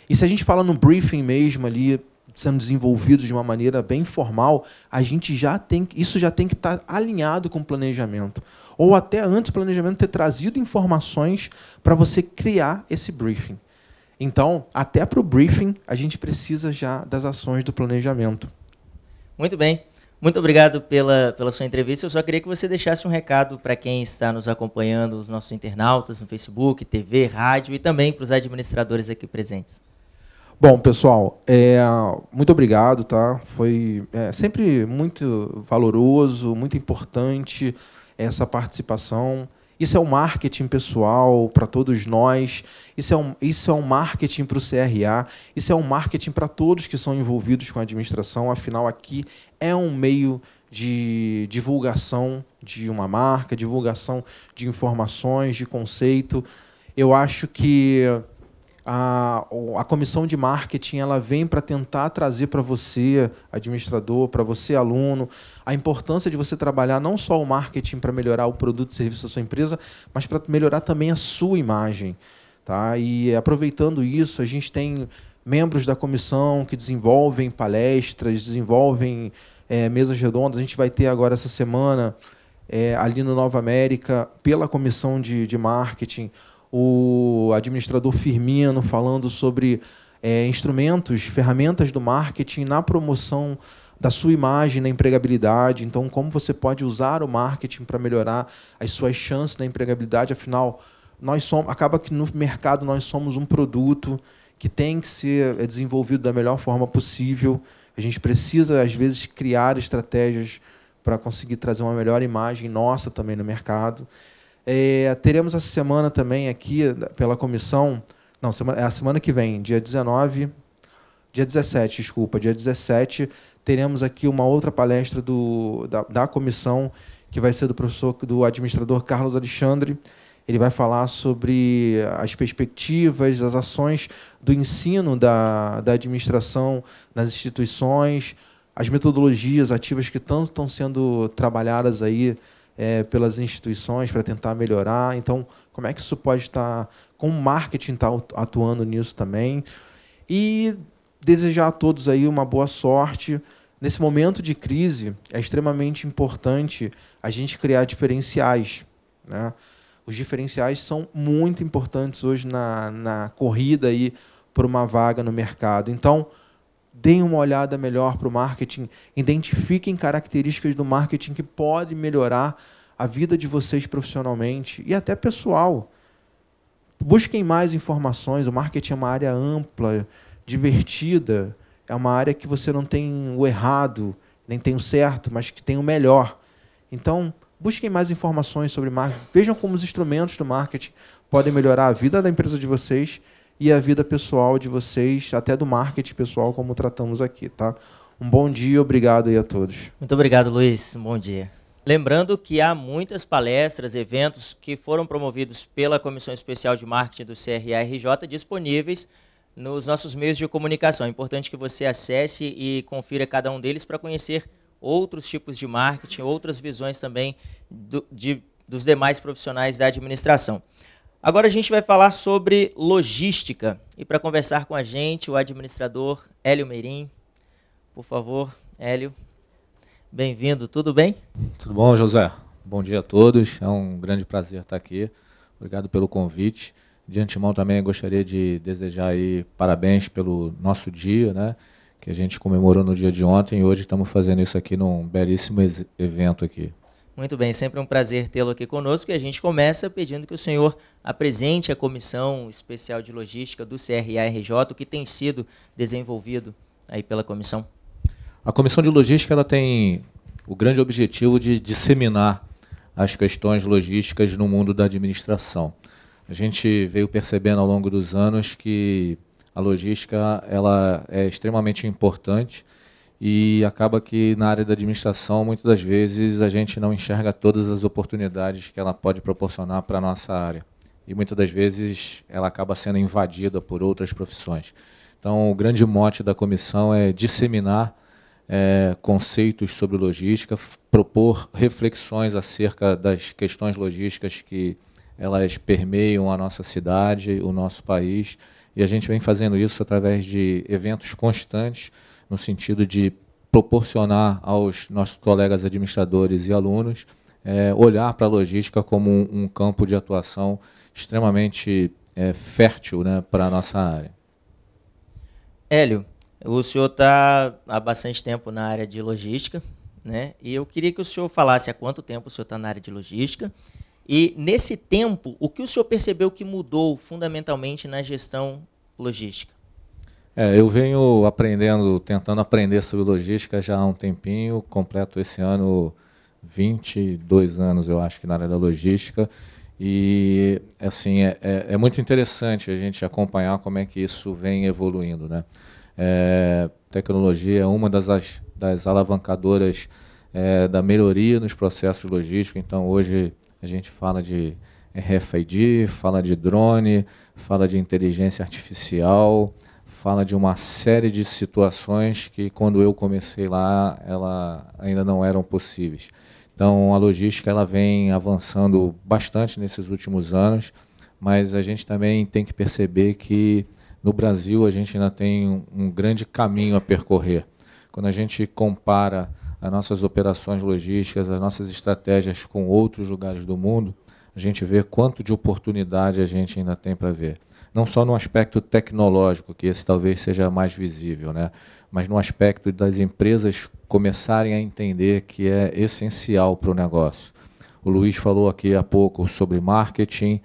E se a gente fala no briefing mesmo ali, sendo desenvolvido de uma maneira bem formal, a gente já tem isso já tem que estar tá alinhado com o planejamento. Ou até antes do planejamento ter trazido informações para você criar esse briefing. Então, até para o briefing, a gente precisa já das ações do planejamento. Muito bem. Muito obrigado pela, pela sua entrevista. Eu só queria que você deixasse um recado para quem está nos acompanhando, os nossos internautas no Facebook, TV, rádio e também para os administradores aqui presentes. Bom, pessoal, é, muito obrigado, tá? Foi é, sempre muito valoroso, muito importante essa participação. Isso é um marketing pessoal para todos nós, isso é um, isso é um marketing para o CRA, isso é um marketing para todos que são envolvidos com a administração, afinal, aqui é um meio de divulgação de uma marca, divulgação de informações, de conceito. Eu acho que a, a comissão de marketing ela vem para tentar trazer para você, administrador, para você, aluno, a importância de você trabalhar não só o marketing para melhorar o produto e serviço da sua empresa, mas para melhorar também a sua imagem. Tá? E aproveitando isso, a gente tem membros da comissão que desenvolvem palestras, desenvolvem é, mesas redondas. A gente vai ter agora essa semana, é, ali no Nova América, pela comissão de, de marketing, o administrador Firmino falando sobre é, instrumentos, ferramentas do marketing na promoção da sua imagem na empregabilidade. Então, como você pode usar o marketing para melhorar as suas chances na empregabilidade? Afinal, nós somos, acaba que no mercado nós somos um produto que tem que ser é, desenvolvido da melhor forma possível. A gente precisa, às vezes, criar estratégias para conseguir trazer uma melhor imagem nossa também no mercado. É, teremos essa semana também aqui, pela comissão, não, semana, é a semana que vem, dia 19, dia 17, desculpa, dia 17, teremos aqui uma outra palestra do, da, da comissão, que vai ser do professor, do administrador Carlos Alexandre, ele vai falar sobre as perspectivas, as ações do ensino da, da administração nas instituições, as metodologias ativas que tanto estão sendo trabalhadas aí é, pelas instituições para tentar melhorar. Então, como é que isso pode estar, tá, como o marketing está atuando nisso também. E desejar a todos aí uma boa sorte. Nesse momento de crise, é extremamente importante a gente criar diferenciais, né? Os diferenciais são muito importantes hoje na, na corrida aí por uma vaga no mercado. Então, deem uma olhada melhor para o marketing, identifiquem características do marketing que podem melhorar a vida de vocês profissionalmente e até pessoal. Busquem mais informações, o marketing é uma área ampla, divertida, é uma área que você não tem o errado, nem tem o certo, mas que tem o melhor. Então, busquem mais informações sobre marketing, vejam como os instrumentos do marketing podem melhorar a vida da empresa de vocês e a vida pessoal de vocês, até do marketing pessoal, como tratamos aqui, tá? Um bom dia, obrigado aí a todos. Muito obrigado, Luiz. Um bom dia. Lembrando que há muitas palestras, eventos que foram promovidos pela Comissão Especial de Marketing do CRRJ disponíveis nos nossos meios de comunicação. É importante que você acesse e confira cada um deles para conhecer outros tipos de marketing, outras visões também do, de, dos demais profissionais da administração. Agora a gente vai falar sobre logística. E para conversar com a gente, o administrador Hélio Meirim. Por favor, Hélio, bem-vindo, tudo bem? Tudo bom, José? Bom dia a todos, é um grande prazer estar aqui. Obrigado pelo convite. De antemão também gostaria de desejar aí parabéns pelo nosso dia, né? que a gente comemorou no dia de ontem e hoje estamos fazendo isso aqui num belíssimo evento aqui. Muito bem, sempre um prazer tê-lo aqui conosco e a gente começa pedindo que o senhor apresente a Comissão Especial de Logística do CRARJ, o que tem sido desenvolvido aí pela comissão. A Comissão de Logística ela tem o grande objetivo de disseminar as questões logísticas no mundo da administração. A gente veio percebendo ao longo dos anos que a logística ela é extremamente importante e acaba que na área da administração muitas das vezes a gente não enxerga todas as oportunidades que ela pode proporcionar para a nossa área e muitas das vezes ela acaba sendo invadida por outras profissões. Então o grande mote da comissão é disseminar é, conceitos sobre logística, propor reflexões acerca das questões logísticas que elas permeiam a nossa cidade, o nosso país e a gente vem fazendo isso através de eventos constantes, no sentido de proporcionar aos nossos colegas administradores e alunos é, olhar para a logística como um, um, campo de atuação extremamente é, fértil né, para a nossa área. Hélio, o senhor está há bastante tempo na área de logística, né? e eu queria que o senhor falasse há quanto tempo o senhor está na área de logística e nesse tempo, o que o senhor percebeu que mudou fundamentalmente na gestão logística? É, eu venho aprendendo, tentando aprender sobre logística já há um tempinho, completo esse ano 22 anos, eu acho, que na área da logística. E assim, é, é, é, muito interessante a gente acompanhar como é que isso vem evoluindo. Né? É, tecnologia é uma das, das alavancadoras é, da melhoria nos processos logísticos, então hoje a gente fala de RFID, fala de drone, fala de inteligência artificial, fala de uma série de situações que quando eu comecei lá, ela ainda não eram possíveis. Então a logística ela vem avançando bastante nesses últimos anos, mas a gente também tem que perceber que no Brasil a gente ainda tem um, um grande caminho a percorrer. Quando a gente compara as nossas operações logísticas, as nossas estratégias com outros lugares do mundo, a gente vê quanto de oportunidade a gente ainda tem para ver. Não só no aspecto tecnológico, que esse talvez seja mais visível, né? mas no aspecto das empresas começarem a entender que é essencial para o negócio. O Luiz falou aqui há pouco sobre marketing,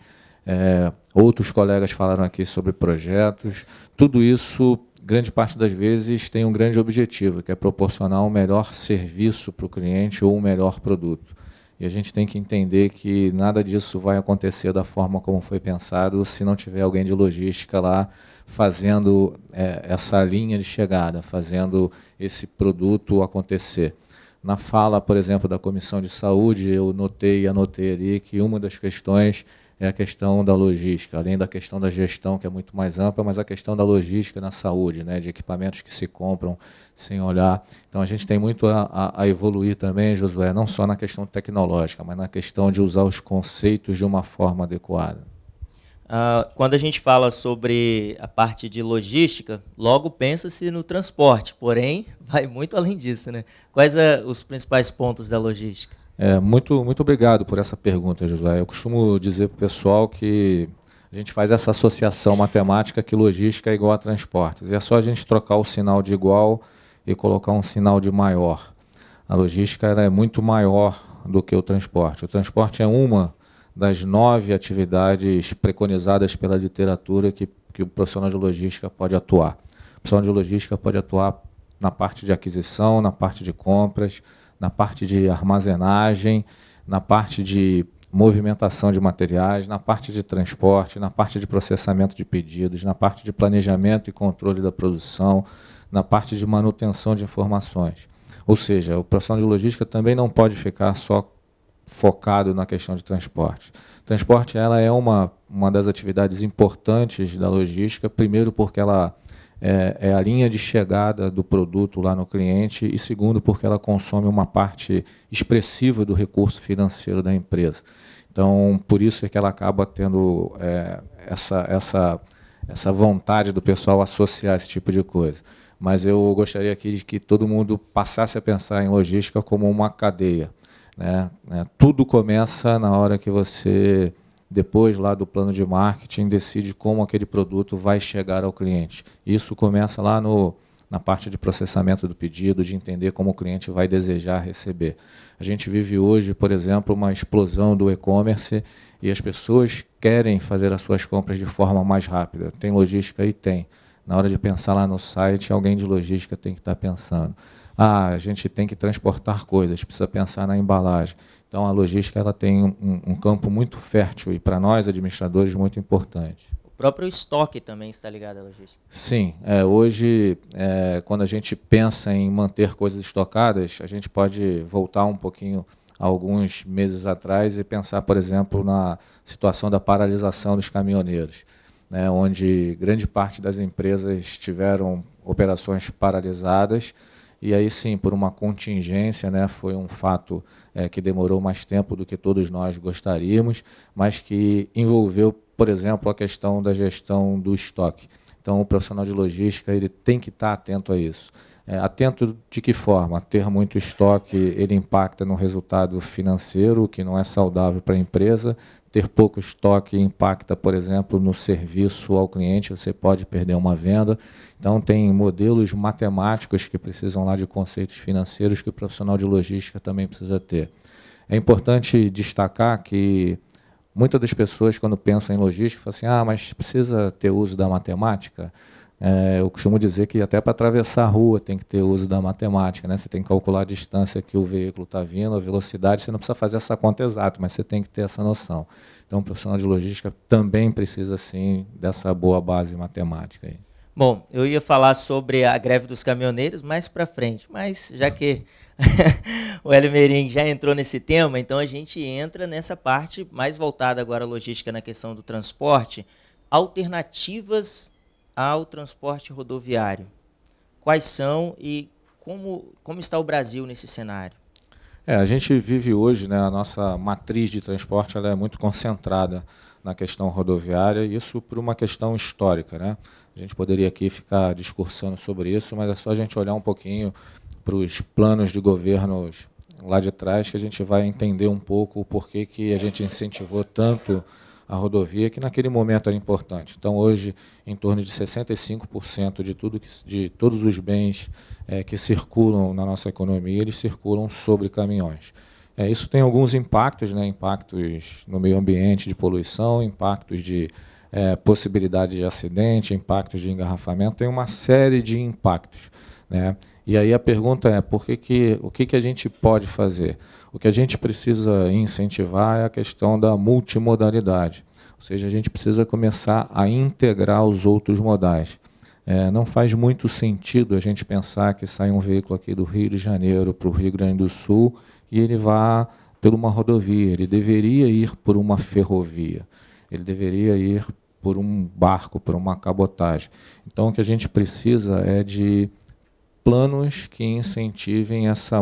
é, outros colegas falaram aqui sobre projetos. Tudo isso grande parte das vezes tem um grande objetivo, que é proporcionar um melhor serviço para o cliente ou um melhor produto. E a gente tem que entender que nada disso vai acontecer da forma como foi pensado se não tiver alguém de logística lá fazendo é, essa linha de chegada, fazendo esse produto acontecer. Na fala, por exemplo, da Comissão de Saúde, eu notei e anotei ali que uma das questões é a questão da logística, além da questão da gestão, que é muito mais ampla, mas a questão da logística na saúde, né, de equipamentos que se compram sem olhar. Então, a gente tem muito a, a, a evoluir também, Josué, não só na questão tecnológica, mas na questão de usar os conceitos de uma forma adequada. Ah, quando a gente fala sobre a parte de logística, logo pensa-se no transporte, porém, vai muito além disso. Né? Quais eh, os principais pontos da logística? É, muito, muito obrigado por essa pergunta, José. Eu costumo dizer para o pessoal que a gente faz essa associação matemática que logística é igual a transportes. E é só a gente trocar o sinal de igual e colocar um sinal de maior. A logística é muito maior do que o transporte. O transporte é uma das nove atividades preconizadas pela literatura que, que o profissional de logística pode atuar. O profissional de logística pode atuar na parte de aquisição, na parte de compras, na parte de armazenagem, na parte de movimentação de materiais, na parte de transporte, na parte de processamento de pedidos, na parte de planejamento e controle da produção, na parte de manutenção de informações. Ou seja, o profissional de logística também não pode ficar só focado na questão de transporte. Transporte ela é uma, uma das atividades importantes da logística, primeiro porque ela é, é, a linha de chegada do produto lá no cliente, e segundo, porque ela consome uma parte expressiva do recurso financeiro da empresa. Então, por isso é que ela acaba tendo é, essa, essa, essa vontade do pessoal associar esse tipo de coisa. Mas eu gostaria aqui de que todo mundo passasse a pensar em logística como uma cadeia. Né? É, tudo começa na hora que você depois lá do plano de marketing decide como aquele produto vai chegar ao cliente. Isso começa lá no, na parte de processamento do pedido, de entender como o cliente vai desejar receber. A gente vive hoje, por exemplo, uma explosão do e-commerce e as pessoas querem fazer as suas compras de forma mais rápida. Tem logística aí? Tem. Na hora de pensar lá no site, alguém de logística tem que estar pensando. Ah, a gente tem que transportar coisas, precisa pensar na embalagem. Então, a logística ela tem um, um campo muito fértil e, para nós, administradores, muito importante. O próprio estoque também está ligado à logística. Sim. É, hoje, é, quando a gente pensa em manter coisas estocadas, a gente pode voltar um pouquinho alguns meses atrás e pensar, por exemplo, na situação da paralisação dos caminhoneiros, né, onde grande parte das empresas tiveram operações paralisadas, e aí sim, por uma contingência, né, foi um fato é, que demorou mais tempo do que todos nós gostaríamos, mas que envolveu, por exemplo, a questão da gestão do estoque. Então, o profissional de logística ele tem que estar atento a isso. É, atento de que forma? Ter muito estoque ele impacta no resultado financeiro, que não é saudável para a empresa. Ter pouco estoque impacta, por exemplo, no serviço ao cliente, você pode perder uma venda. Então, tem modelos matemáticos que precisam lá de conceitos financeiros que o profissional de logística também precisa ter. É importante destacar que muitas das pessoas, quando pensam em logística, falam assim: ah, mas precisa ter uso da matemática? É, eu costumo dizer que até para atravessar a rua tem que ter uso da matemática, né? Você tem que calcular a distância que o veículo está vindo, a velocidade, você não precisa fazer essa conta exata, mas você tem que ter essa noção. Então, o profissional de logística também precisa, sim, dessa boa base matemática aí. Bom, eu ia falar sobre a greve dos caminhoneiros mais para frente, mas já que o Hélio já entrou nesse tema, então a gente entra nessa parte mais voltada agora à logística na questão do transporte, alternativas ao transporte rodoviário. Quais são e como, como está o Brasil nesse cenário? É, a gente vive hoje, né, a nossa matriz de transporte ela é muito concentrada na questão rodoviária, isso por uma questão histórica. Né? A gente poderia aqui ficar discursando sobre isso, mas é só a gente olhar um pouquinho para os planos de governos lá de trás que a gente vai entender um pouco o porquê que a gente incentivou tanto a rodovia, que naquele momento era importante. Então, hoje, em torno de 65% de, tudo que, de todos os bens é, que circulam na nossa economia, eles circulam sobre caminhões. É, isso tem alguns impactos, né? impactos no meio ambiente de poluição, impactos de é, possibilidade de acidente, impactos de engarrafamento, tem uma série de impactos. Né? E aí a pergunta é, por que que, o que, que a gente pode fazer? O que a gente precisa incentivar é a questão da multimodalidade, ou seja, a gente precisa começar a integrar os outros modais. É, não faz muito sentido a gente pensar que sai um veículo aqui do Rio de Janeiro para o Rio Grande do Sul e ele vá por uma rodovia, ele deveria ir por uma ferrovia, ele deveria ir por um barco, por uma cabotagem. Então, o que a gente precisa é de planos que incentivem essa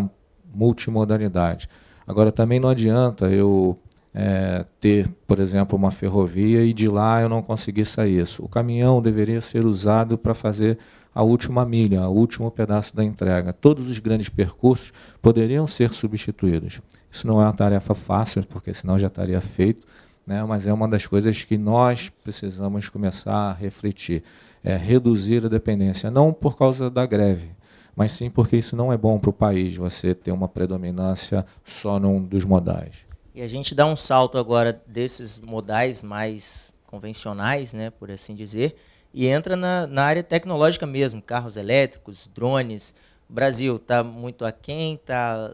multimodalidade. Agora, também não adianta eu é, ter, por exemplo, uma ferrovia e de lá eu não conseguir sair isso. O caminhão deveria ser usado para fazer a última milha, o último pedaço da entrega. Todos os grandes percursos poderiam ser substituídos. Isso não é uma tarefa fácil, porque senão já estaria feito, né? mas é uma das coisas que nós precisamos começar a refletir. É reduzir a dependência, não por causa da greve, mas sim porque isso não é bom para o país, você ter uma predominância só num dos modais. E a gente dá um salto agora desses modais mais convencionais, né, por assim dizer, e entra na, na área tecnológica mesmo, carros elétricos, drones. O Brasil está muito aquém, está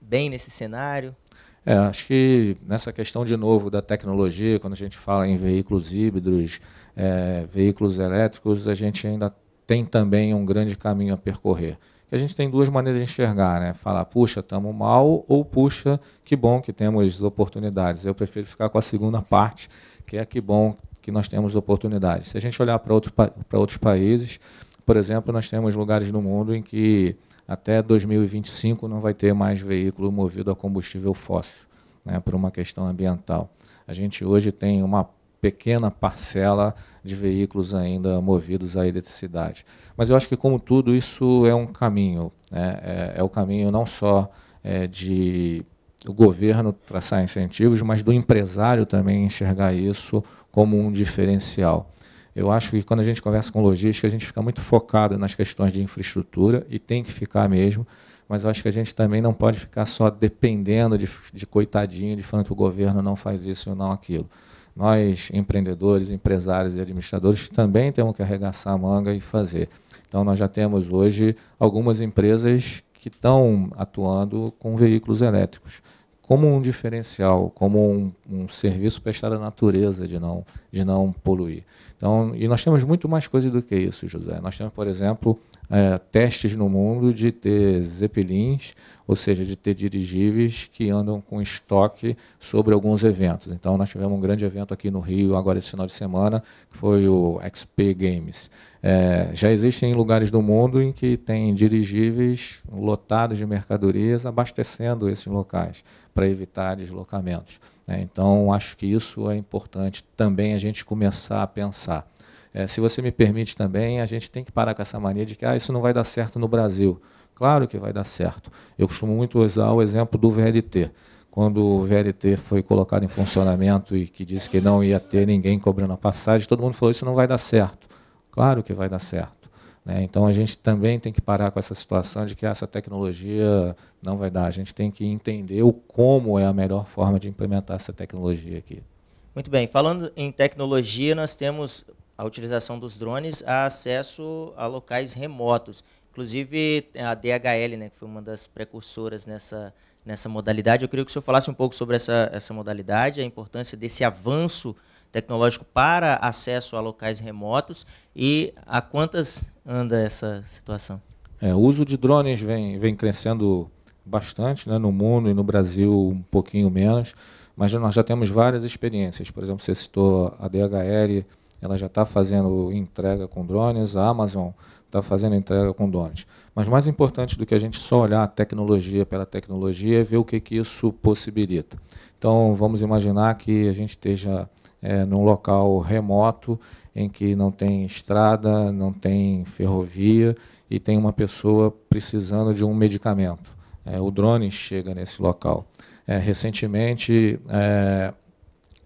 bem nesse cenário? É, acho que nessa questão de novo da tecnologia, quando a gente fala em veículos híbridos, é, veículos elétricos, a gente ainda tem também um grande caminho a percorrer. A gente tem duas maneiras de enxergar, né? Falar, puxa, estamos mal, ou puxa, que bom que temos oportunidades. Eu prefiro ficar com a segunda parte, que é que bom que nós temos oportunidades. Se a gente olhar para outro, outros países, por exemplo, nós temos lugares no mundo em que até 2025 não vai ter mais veículo movido a combustível fóssil, né, por uma questão ambiental. A gente hoje tem uma pequena parcela de veículos ainda movidos à eletricidade. Mas eu acho que, como tudo, isso é um caminho. Né? É, é, o caminho não só é, de o governo traçar incentivos, mas do empresário também enxergar isso como um diferencial. Eu acho que quando a gente conversa com logística, a gente fica muito focado nas questões de infraestrutura e tem que ficar mesmo, mas eu acho que a gente também não pode ficar só dependendo de, de coitadinho, de falando que o governo não faz isso ou não aquilo nós, empreendedores, empresários e administradores, também temos que arregaçar a manga e fazer. Então, nós já temos hoje algumas empresas que estão atuando com veículos elétricos como um diferencial, como um, um, serviço prestado à natureza de não, de não poluir. Então, e nós temos muito mais coisas do que isso, José. Nós temos, por exemplo, é, testes no mundo de ter zeppelins, ou seja, de ter dirigíveis que andam com estoque sobre alguns eventos. Então, nós tivemos um grande evento aqui no Rio, agora esse final de semana, que foi o XP Games. É, já existem lugares do mundo em que tem dirigíveis lotados de mercadorias abastecendo esses locais para evitar deslocamentos. Né? Então, acho que isso é importante também a gente começar a pensar. É, se você me permite também, a gente tem que parar com essa mania de que ah, isso não vai dar certo no Brasil. Claro que vai dar certo. Eu costumo muito usar o exemplo do VLT. Quando o VLT foi colocado em funcionamento e que disse que não ia ter ninguém cobrando a passagem, todo mundo falou: isso não vai dar certo. Claro que vai dar certo. Né? Então a gente também tem que parar com essa situação de que ah, essa tecnologia não vai dar. A gente tem que entender o como é a melhor forma de implementar essa tecnologia aqui. Muito bem, falando em tecnologia, nós temos a utilização dos drones a acesso a locais remotos. Inclusive, é, a DHL, né, que foi uma das precursoras nessa, nessa modalidade, eu queria que o senhor falasse um pouco sobre essa, essa modalidade, a importância desse avanço tecnológico para acesso a locais remotos e a quantas anda essa situação? É, o uso de drones vem, vem crescendo bastante né, no mundo e no Brasil um pouquinho menos, mas nós já temos várias experiências. Por exemplo, você citou a DHL, ela já está fazendo entrega com drones, a Amazon está fazendo entrega com drones. Mas mais importante do que a gente só olhar a tecnologia pela tecnologia é ver o que, que isso possibilita. Então, vamos imaginar que a gente esteja é, num local remoto em que não tem estrada, não tem ferrovia e tem uma pessoa precisando de um medicamento. É, o drone chega nesse local. É, recentemente, é,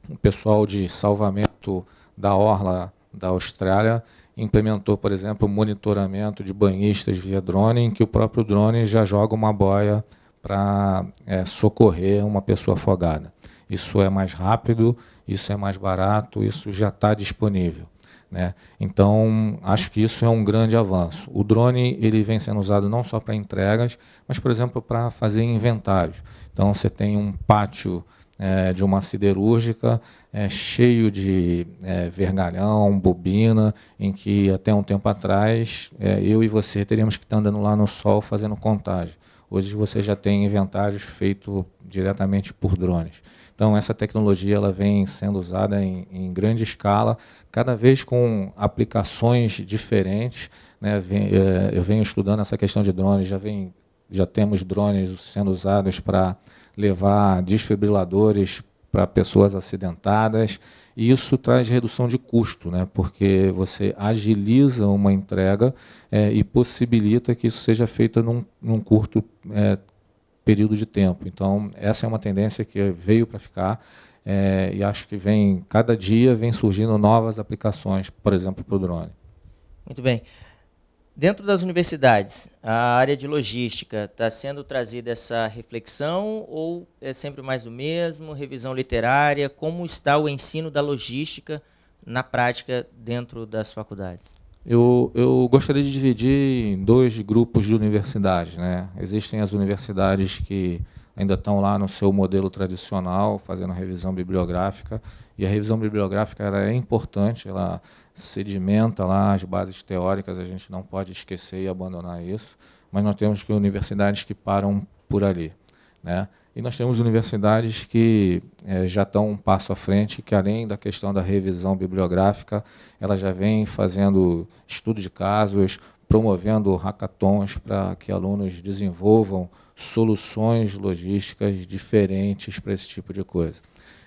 o pessoal de salvamento da Orla da Austrália implementou, por exemplo, monitoramento de banhistas via drone, em que o próprio drone já joga uma boia para é, socorrer uma pessoa afogada. Isso é mais rápido, isso é mais barato, isso já está disponível. Né? Então, acho que isso é um grande avanço. O drone ele vem sendo usado não só para entregas, mas, por exemplo, para fazer inventários. Então, você tem um pátio é, de uma siderúrgica é, cheio de é, vergalhão, bobina, em que até um tempo atrás é, eu e você teríamos que estar andando lá no sol fazendo contagem. Hoje você já tem inventários feitos diretamente por drones. Então essa tecnologia ela vem sendo usada em, em grande escala, cada vez com aplicações diferentes. Né? Vem, é, eu venho estudando essa questão de drones, já vem já temos drones sendo usados para levar desfibriladores para pessoas acidentadas. E isso traz redução de custo, né? porque você agiliza uma entrega é, e possibilita que isso seja feito num, num curto é, período de tempo. Então, essa é uma tendência que veio para ficar é, e acho que vem, cada dia vem surgindo novas aplicações, por exemplo, para o drone. Muito bem. Dentro das universidades, a área de logística, está sendo trazida essa reflexão ou é sempre mais o mesmo? Revisão literária? Como está o ensino da logística na prática dentro das faculdades? Eu, eu gostaria de dividir em dois grupos de universidades. Né? Existem as universidades que ainda estão lá no seu modelo tradicional, fazendo revisão bibliográfica, e a revisão bibliográfica é importante, ela sedimenta lá as bases teóricas, a gente não pode esquecer e abandonar isso, mas nós temos que universidades que param por ali. Né? E nós temos universidades que eh, já estão um passo à frente, que além da questão da revisão bibliográfica, ela já vem fazendo estudo de casos, promovendo hackathons para que alunos desenvolvam soluções logísticas diferentes para esse tipo de coisa.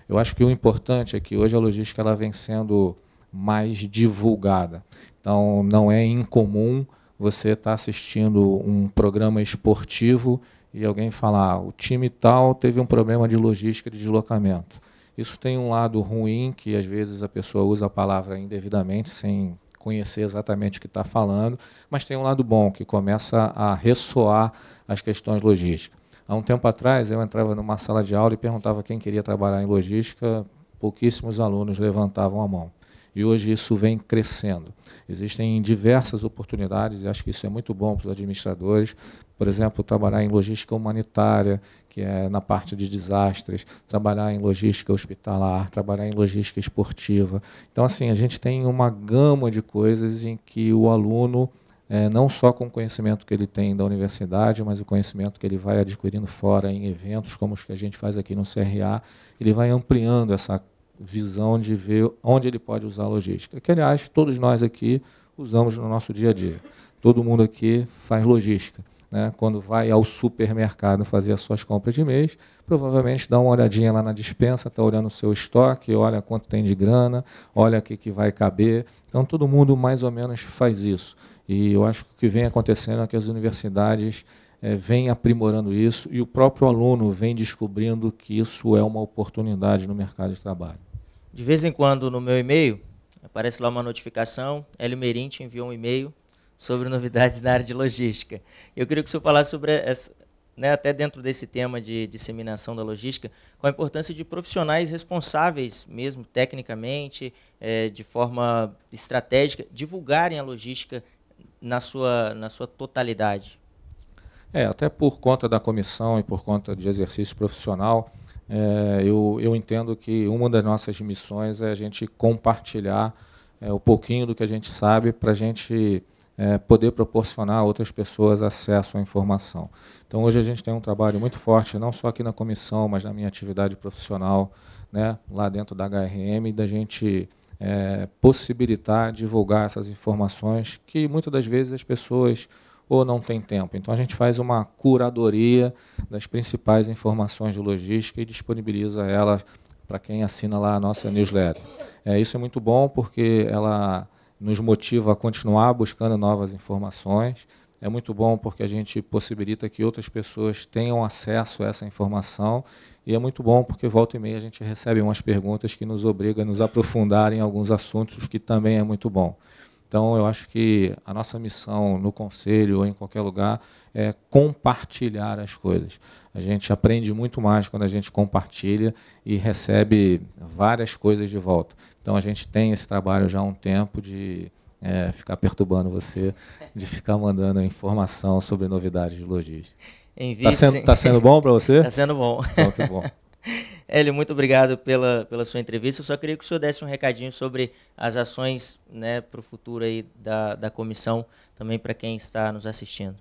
Eu acho que o importante é que hoje a logística ela vem sendo mais divulgada. Então, não é incomum você estar tá assistindo um programa esportivo e alguém falar: ah, o time tal teve um problema de logística de deslocamento. Isso tem um lado ruim, que às vezes a pessoa usa a palavra indevidamente, sem conhecer exatamente o que está falando, mas tem um lado bom, que começa a ressoar as questões logísticas. Há um tempo atrás, eu entrava numa sala de aula e perguntava quem queria trabalhar em logística, pouquíssimos alunos levantavam a mão e hoje isso vem crescendo. Existem diversas oportunidades, e acho que isso é muito bom para os administradores, por exemplo, trabalhar em logística humanitária, que é na parte de desastres, trabalhar em logística hospitalar, trabalhar em logística esportiva. Então, assim, a gente tem uma gama de coisas em que o aluno, é, não só com o conhecimento que ele tem da universidade, mas o conhecimento que ele vai adquirindo fora em eventos, como os que a gente faz aqui no CRA, ele vai ampliando essa visão de ver onde ele pode usar a logística, que, aliás, todos nós aqui usamos no nosso dia a dia. Todo mundo aqui faz logística. Né? Quando vai ao supermercado fazer as suas compras de mês, provavelmente dá uma olhadinha lá na dispensa, está olhando o seu estoque, olha quanto tem de grana, olha o que, que vai caber. Então, todo mundo mais ou menos faz isso. E eu acho que o que vem acontecendo é que as universidades é, eh, vem aprimorando isso e o próprio aluno vem descobrindo que isso é uma oportunidade no mercado de trabalho. De vez em quando no meu e-mail aparece lá uma notificação, Hélio Merin te enviou um e-mail sobre novidades na área de logística. Eu queria que o senhor falasse sobre essa, né, até dentro desse tema de disseminação da logística, com a importância de profissionais responsáveis mesmo tecnicamente, é, de forma estratégica, divulgarem a logística na sua, na sua totalidade. É, até por conta da comissão e por conta de exercício profissional, é, eu, eu entendo que uma das nossas missões é a gente compartilhar é, o pouquinho do que a gente sabe para a gente é, poder proporcionar a outras pessoas acesso à informação. Então, hoje a gente tem um trabalho muito forte, não só aqui na comissão, mas na minha atividade profissional, né, lá dentro da HRM, da gente é, possibilitar divulgar essas informações que muitas das vezes as pessoas ou não tem tempo. Então a gente faz uma curadoria das principais informações de logística e disponibiliza elas para quem assina lá a nossa newsletter. É, isso é muito bom porque ela nos motiva a continuar buscando novas informações. É muito bom porque a gente possibilita que outras pessoas tenham acesso a essa informação. E é muito bom porque volta e meia a gente recebe umas perguntas que nos obriga a nos aprofundar em alguns assuntos, que também é muito bom. Então, eu acho que a nossa missão no conselho ou em qualquer lugar é compartilhar as coisas. A gente aprende muito mais quando a gente compartilha e recebe várias coisas de volta. Então, a gente tem esse trabalho já há um tempo de é, ficar perturbando você, de ficar mandando informação sobre novidades de logística. Está sendo, tá sendo bom para você? Está sendo bom. Então, que bom. Hélio, muito obrigado pela, pela sua entrevista. Eu só queria que o senhor desse um recadinho sobre as ações né, para o futuro aí da, da comissão, também para quem está nos assistindo.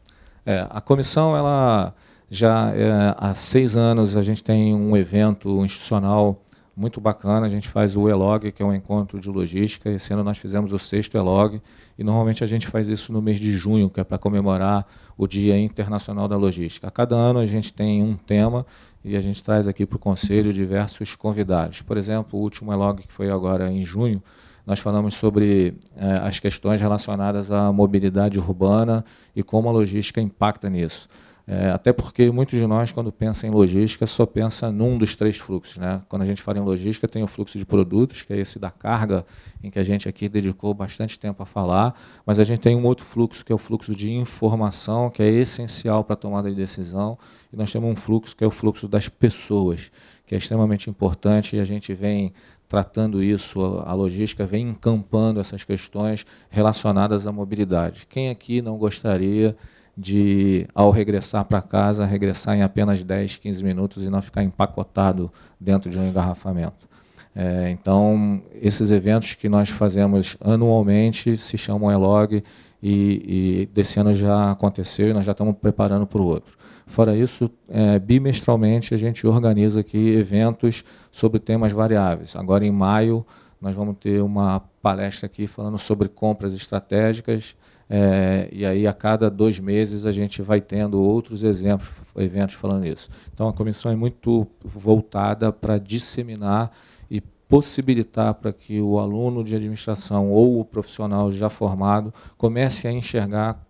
É, a comissão, ela já é, há seis anos, a gente tem um evento institucional muito bacana. A gente faz o ELOG, que é um encontro de logística. Esse ano nós fizemos o sexto ELOG. E normalmente a gente faz isso no mês de junho, que é para comemorar o Dia Internacional da Logística. A cada ano a gente tem um tema e a gente traz aqui para o Conselho diversos convidados. Por exemplo, o último ELOG, que foi agora em junho, nós falamos sobre eh, as questões relacionadas à mobilidade urbana e como a logística impacta nisso. É, até porque muitos de nós, quando pensa em logística, só pensa num dos três fluxos. Né? Quando a gente fala em logística, tem o fluxo de produtos, que é esse da carga, em que a gente aqui dedicou bastante tempo a falar, mas a gente tem um outro fluxo, que é o fluxo de informação, que é essencial para a tomada de decisão, e nós temos um fluxo que é o fluxo das pessoas, que é extremamente importante, e a gente vem tratando isso, a logística vem encampando essas questões relacionadas à mobilidade. Quem aqui não gostaria de, ao regressar para casa, regressar em apenas 10, 15 minutos e não ficar empacotado dentro de um engarrafamento. É, então, esses eventos que nós fazemos anualmente se chamam ELOG e, e desse ano já aconteceu e nós já estamos preparando para o outro. Fora isso, é, bimestralmente a gente organiza aqui eventos sobre temas variáveis. Agora, em maio, nós vamos ter uma palestra aqui falando sobre compras estratégicas, é, e aí, a cada dois meses, a gente vai tendo outros exemplos, eventos falando isso. Então, a comissão é muito voltada para disseminar e possibilitar para que o aluno de administração ou o profissional já formado comece a enxergar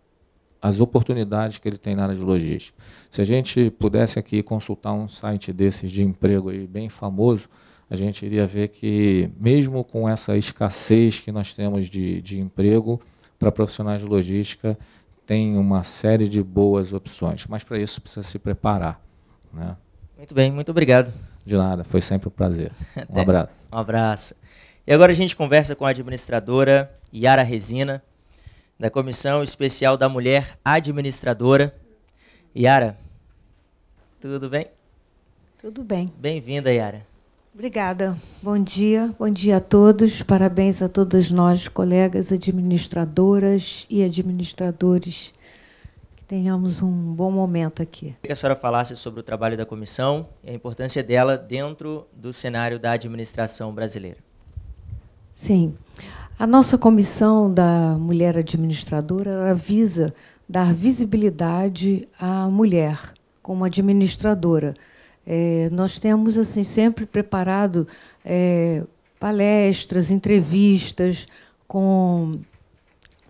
as oportunidades que ele tem na área de logística. Se a gente pudesse aqui consultar um site desses de emprego aí, bem famoso, a gente iria ver que, mesmo com essa escassez que nós temos de, de emprego, para profissionais de logística tem uma série de boas opções, mas para isso precisa se preparar. Né? Muito bem, muito obrigado. De nada, foi sempre um prazer. Um abraço. Um abraço. E agora a gente conversa com a administradora Yara Resina, da Comissão Especial da Mulher Administradora. Yara, tudo bem? Tudo bem. Bem-vinda, Yara. Obrigada. Bom dia, bom dia a todos. Parabéns a todas nós, colegas administradoras e administradores. Que tenhamos um bom momento aqui. Eu queria que a senhora falasse sobre o trabalho da comissão e a importância dela dentro do cenário da administração brasileira. Sim. A nossa comissão da mulher administradora visa dar visibilidade à mulher como administradora é, nós temos assim sempre preparado é, palestras, entrevistas com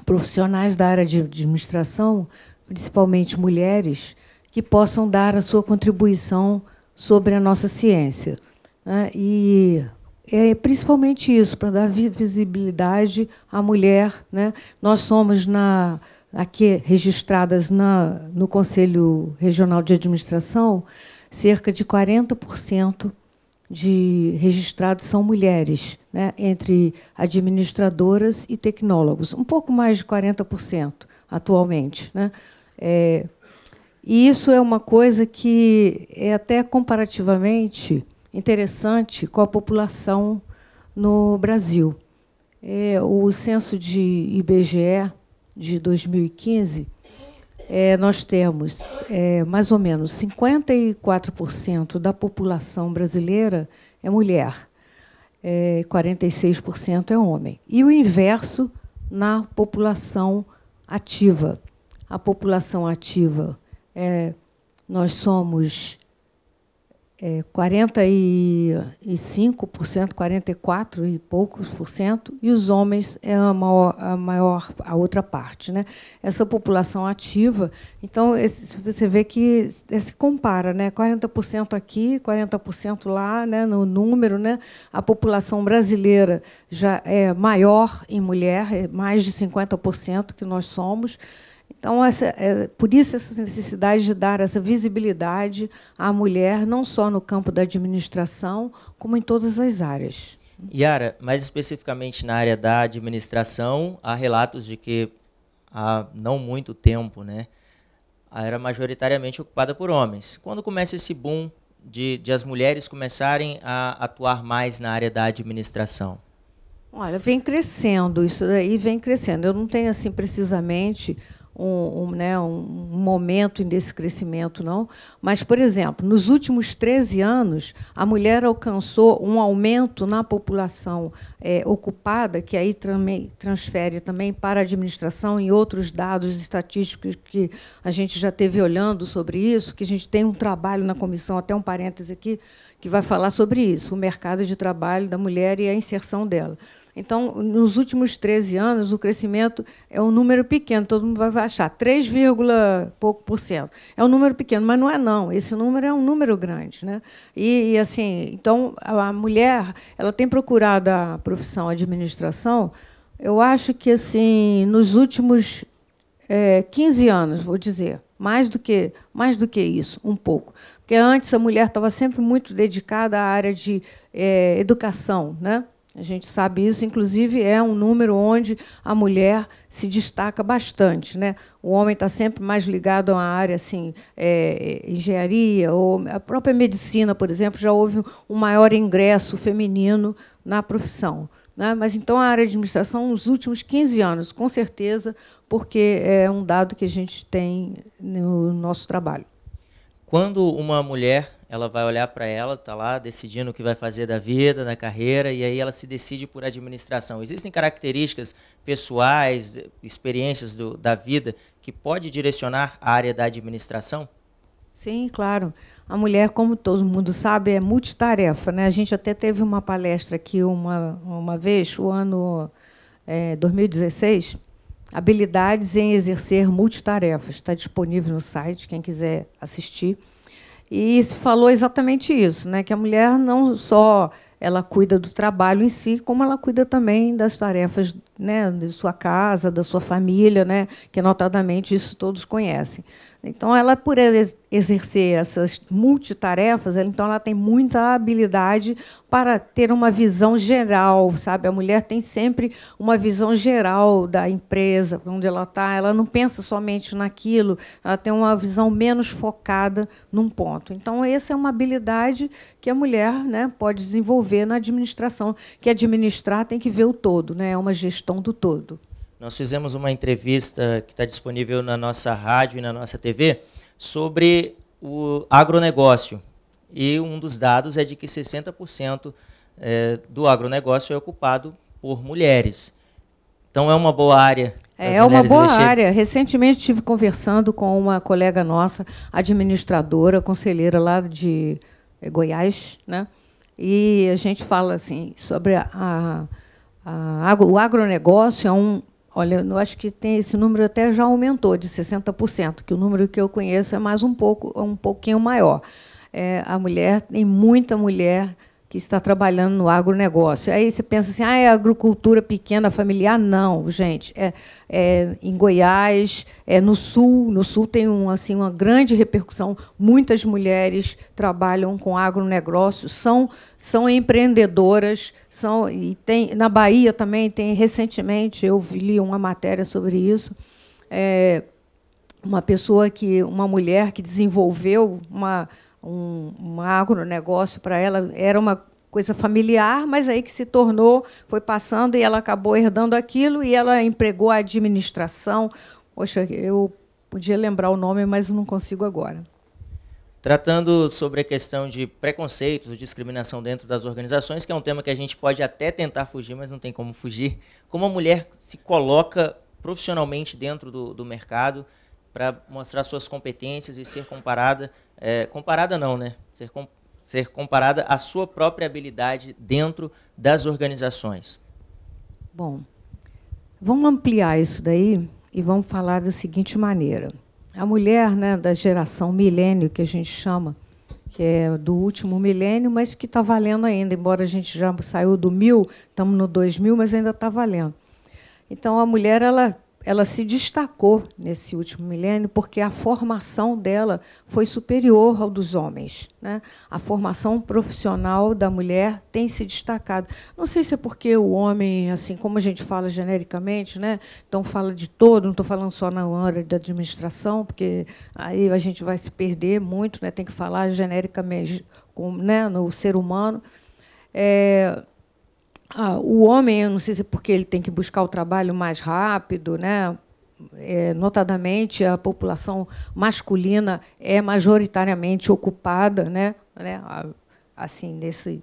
profissionais da área de administração, principalmente mulheres, que possam dar a sua contribuição sobre a nossa ciência. Né? E é principalmente isso, para dar visibilidade à mulher. Né? Nós somos na, aqui registradas na, no Conselho Regional de Administração, cerca de 40% de registrados são mulheres, né, entre administradoras e tecnólogos, um pouco mais de 40% atualmente. Né? É, e isso é uma coisa que é até comparativamente interessante com a população no Brasil. É, o censo de IBGE de 2015 é, nós temos é, mais ou menos 54% da população brasileira é mulher, é, 46% é homem. E o inverso na população ativa. A população ativa, é, nós somos é, 45%, 44% e poucos por cento, e os homens é a maior, a maior, a outra parte. Né? Essa população ativa, então esse, você vê que é, se compara, né? 40% aqui, 40% lá, né? no número. Né? A população brasileira já é maior em mulher, é mais de 50% que nós somos, então, essa, é, por isso essa necessidade de dar essa visibilidade à mulher, não só no campo da administração, como em todas as áreas. Yara, mais especificamente na área da administração, há relatos de que há não muito tempo, né, era majoritariamente ocupada por homens. Quando começa esse boom de, de as mulheres começarem a atuar mais na área da administração? Olha, vem crescendo, isso daí vem crescendo. Eu não tenho assim precisamente um, um, né, um momento desse crescimento, não. Mas, por exemplo, nos últimos 13 anos, a mulher alcançou um aumento na população é, ocupada, que aí transfere também para a administração e outros dados estatísticos que a gente já teve olhando sobre isso, que a gente tem um trabalho na comissão, até um parêntese aqui, que vai falar sobre isso, o mercado de trabalho da mulher e a inserção dela. Então, nos últimos 13 anos, o crescimento é um número pequeno, todo mundo vai achar 3, pouco por cento. É um número pequeno, mas não é não. Esse número é um número grande. Né? E, e assim, então, a mulher ela tem procurado a profissão a administração, eu acho que assim, nos últimos é, 15 anos, vou dizer, mais do que mais do que isso, um pouco. Porque antes a mulher estava sempre muito dedicada à área de é, educação, né? A gente sabe isso, inclusive é um número onde a mulher se destaca bastante. Né? O homem está sempre mais ligado a uma área assim, é, é, engenharia, ou a própria medicina, por exemplo, já houve um maior ingresso feminino na profissão. Né? Mas então a área de administração, nos últimos 15 anos, com certeza, porque é um dado que a gente tem no nosso trabalho. Quando uma mulher ela vai olhar para ela, está lá decidindo o que vai fazer da vida, da carreira, e aí ela se decide por administração. Existem características pessoais, experiências do, da vida que pode direcionar a área da administração? Sim, claro. A mulher, como todo mundo sabe, é multitarefa, né? A gente até teve uma palestra aqui uma uma vez, o ano é, 2016, habilidades em exercer multitarefas. Está disponível no site, quem quiser assistir e se falou exatamente isso, né? que a mulher não só ela cuida do trabalho em si, como ela cuida também das tarefas né, de sua casa, da sua família, né, que notadamente isso todos conhecem. Então, ela, por exercer essas multitarefas, ela, então, ela tem muita habilidade para ter uma visão geral, sabe? A mulher tem sempre uma visão geral da empresa, onde ela está. Ela não pensa somente naquilo, ela tem uma visão menos focada num ponto. Então, essa é uma habilidade que a mulher né, pode desenvolver na administração, que administrar tem que ver o todo, né? é uma gestão do todo. Nós fizemos uma entrevista que está disponível na nossa rádio e na nossa TV sobre o agronegócio. E um dos dados é de que 60% é, do agronegócio é ocupado por mulheres. Então é uma boa área. É, é uma boa área. Recentemente estive conversando com uma colega nossa, administradora, conselheira lá de eh, Goiás, né? E a gente fala assim sobre a, a, a, o agronegócio é um Olha, eu acho que tem esse número até já aumentou de 60%, que o número que eu conheço é mais um pouco, um pouquinho maior. É, a mulher tem muita mulher que está trabalhando no agronegócio. Aí você pensa assim, ah, é agricultura pequena, familiar? Não, gente. É, é, em Goiás, é no sul, no sul tem um, assim, uma grande repercussão. Muitas mulheres trabalham com agronegócio, são, são empreendedoras, são, e tem, na Bahia também tem recentemente, eu li uma matéria sobre isso. É, uma pessoa que. uma mulher que desenvolveu uma um, um agronegócio para ela, era uma coisa familiar, mas aí que se tornou, foi passando e ela acabou herdando aquilo e ela empregou a administração. Poxa, eu podia lembrar o nome, mas não consigo agora. Tratando sobre a questão de preconceitos, de discriminação dentro das organizações, que é um tema que a gente pode até tentar fugir, mas não tem como fugir. Como a mulher se coloca profissionalmente dentro do, do mercado para mostrar suas competências e ser comparada é, comparada não, né? Ser, com, ser comparada à sua própria habilidade dentro das organizações. Bom, vamos ampliar isso daí e vamos falar da seguinte maneira. A mulher né, da geração milênio, que a gente chama, que é do último milênio, mas que está valendo ainda, embora a gente já saiu do mil, estamos no dois mil mas ainda está valendo. Então, a mulher ela ela se destacou nesse último milênio porque a formação dela foi superior ao dos homens. Né? A formação profissional da mulher tem se destacado. Não sei se é porque o homem, assim como a gente fala genericamente, né? então fala de todo, não estou falando só na hora da administração, porque aí a gente vai se perder muito, né? tem que falar genericamente com, né? no ser humano. É, ah, o homem, eu não sei se é porque ele tem que buscar o trabalho mais rápido, né? É, notadamente a população masculina é majoritariamente ocupada, né? né? Assim, nesse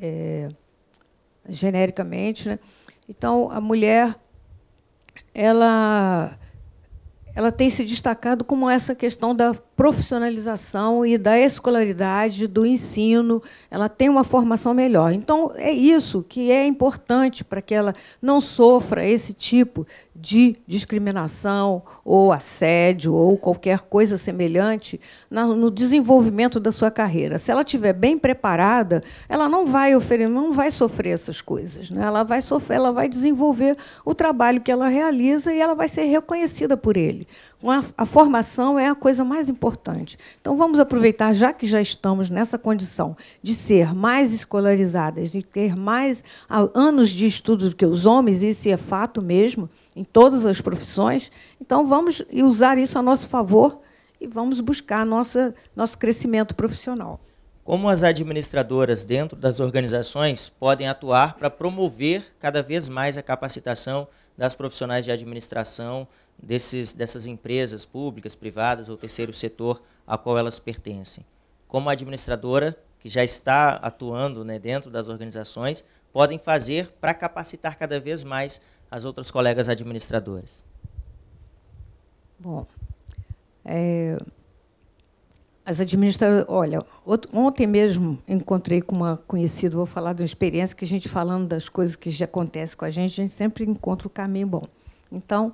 é, genericamente, né? Então a mulher, ela ela tem se destacado como essa questão da profissionalização e da escolaridade, do ensino, ela tem uma formação melhor. Então, é isso que é importante para que ela não sofra esse tipo de discriminação ou assédio ou qualquer coisa semelhante no desenvolvimento da sua carreira. Se ela estiver bem preparada, ela não vai oferecer, não vai sofrer essas coisas. Né? Ela vai sofrer, ela vai desenvolver o trabalho que ela realiza e ela vai ser reconhecida por ele a formação é a coisa mais importante. Então, vamos aproveitar, já que já estamos nessa condição de ser mais escolarizadas, de ter mais ah, anos de estudo do que os homens, isso é fato mesmo, em todas as profissões, então vamos usar isso a nosso favor e vamos buscar nossa, nosso crescimento profissional. Como as administradoras dentro das organizações podem atuar para promover cada vez mais a capacitação das profissionais de administração desses, dessas empresas públicas, privadas ou terceiro setor a qual elas pertencem. Como administradora, que já está atuando né, dentro das organizações, podem fazer para capacitar cada vez mais as outras colegas administradoras? Bom, é, as administradoras. Olha, ontem mesmo encontrei com uma conhecida, vou falar de uma experiência que a gente falando das coisas que já acontecem com a gente, a gente sempre encontra o caminho bom. Então,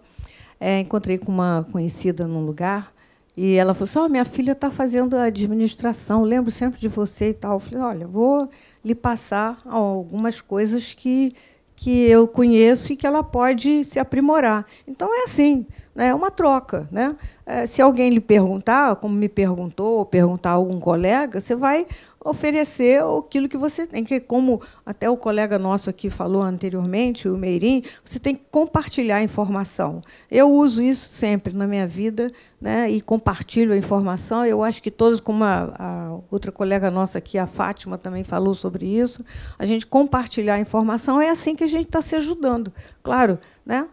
é, encontrei com uma conhecida num lugar e ela falou assim: oh, minha filha está fazendo a administração, lembro sempre de você e tal. Eu falei: olha, vou lhe passar algumas coisas que, que eu conheço e que ela pode se aprimorar. Então é assim, né, é uma troca. Né? É, se alguém lhe perguntar, como me perguntou, ou perguntar a algum colega, você vai oferecer aquilo que você tem, que como até o colega nosso aqui falou anteriormente, o Meirim, você tem que compartilhar a informação. Eu uso isso sempre na minha vida né, e compartilho a informação. Eu acho que todos, como a, a outra colega nossa aqui, a Fátima, também falou sobre isso, a gente compartilhar a informação é assim que a gente está se ajudando. Claro, né?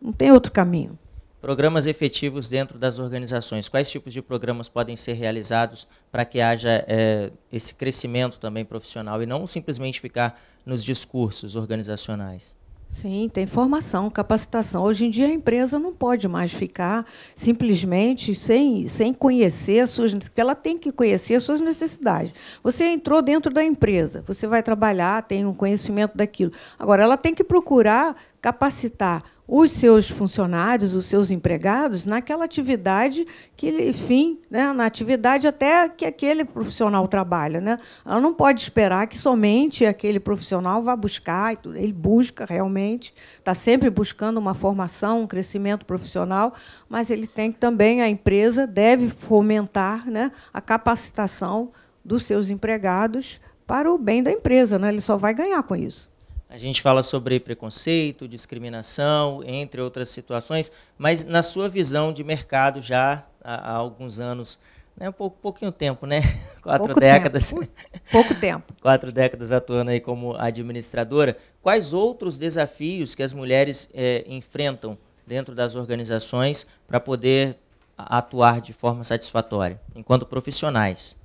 não tem outro caminho. Programas efetivos dentro das organizações. Quais tipos de programas podem ser realizados para que haja é, esse crescimento também profissional e não simplesmente ficar nos discursos organizacionais? Sim, tem formação, capacitação. Hoje em dia a empresa não pode mais ficar simplesmente sem, sem conhecer suas ela tem que conhecer suas necessidades. Você entrou dentro da empresa, você vai trabalhar, tem um conhecimento daquilo. Agora ela tem que procurar capacitar os seus funcionários, os seus empregados, naquela atividade que, enfim, né, na atividade até que aquele profissional trabalha. Né? Ela não pode esperar que somente aquele profissional vá buscar, ele busca realmente, está sempre buscando uma formação, um crescimento profissional, mas ele tem que também, a empresa deve fomentar né, a capacitação dos seus empregados para o bem da empresa. Né? Ele só vai ganhar com isso. A gente fala sobre preconceito, discriminação, entre outras situações, mas na sua visão de mercado já há, há alguns anos, né, pouco, pouquinho tempo, né? Quatro pouco décadas. Tempo. Pouco tempo. Quatro décadas atuando aí como administradora. Quais outros desafios que as mulheres é, enfrentam dentro das organizações para poder atuar de forma satisfatória, enquanto profissionais?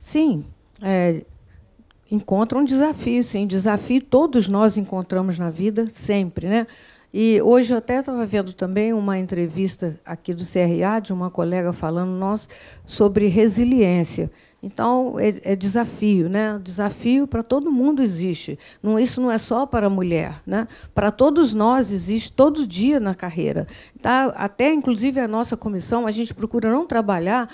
Sim, é, encontra um desafio, sim. Desafio todos nós encontramos na vida, sempre. Né? E hoje eu até estava vendo também uma entrevista aqui do CRA de uma colega falando nós sobre resiliência. Então, é, é desafio, né? Desafio para todo mundo existe. Não, isso não é só para a mulher, né? Para todos nós existe todo dia na carreira. Tá? Até, inclusive, a nossa comissão, a gente procura não trabalhar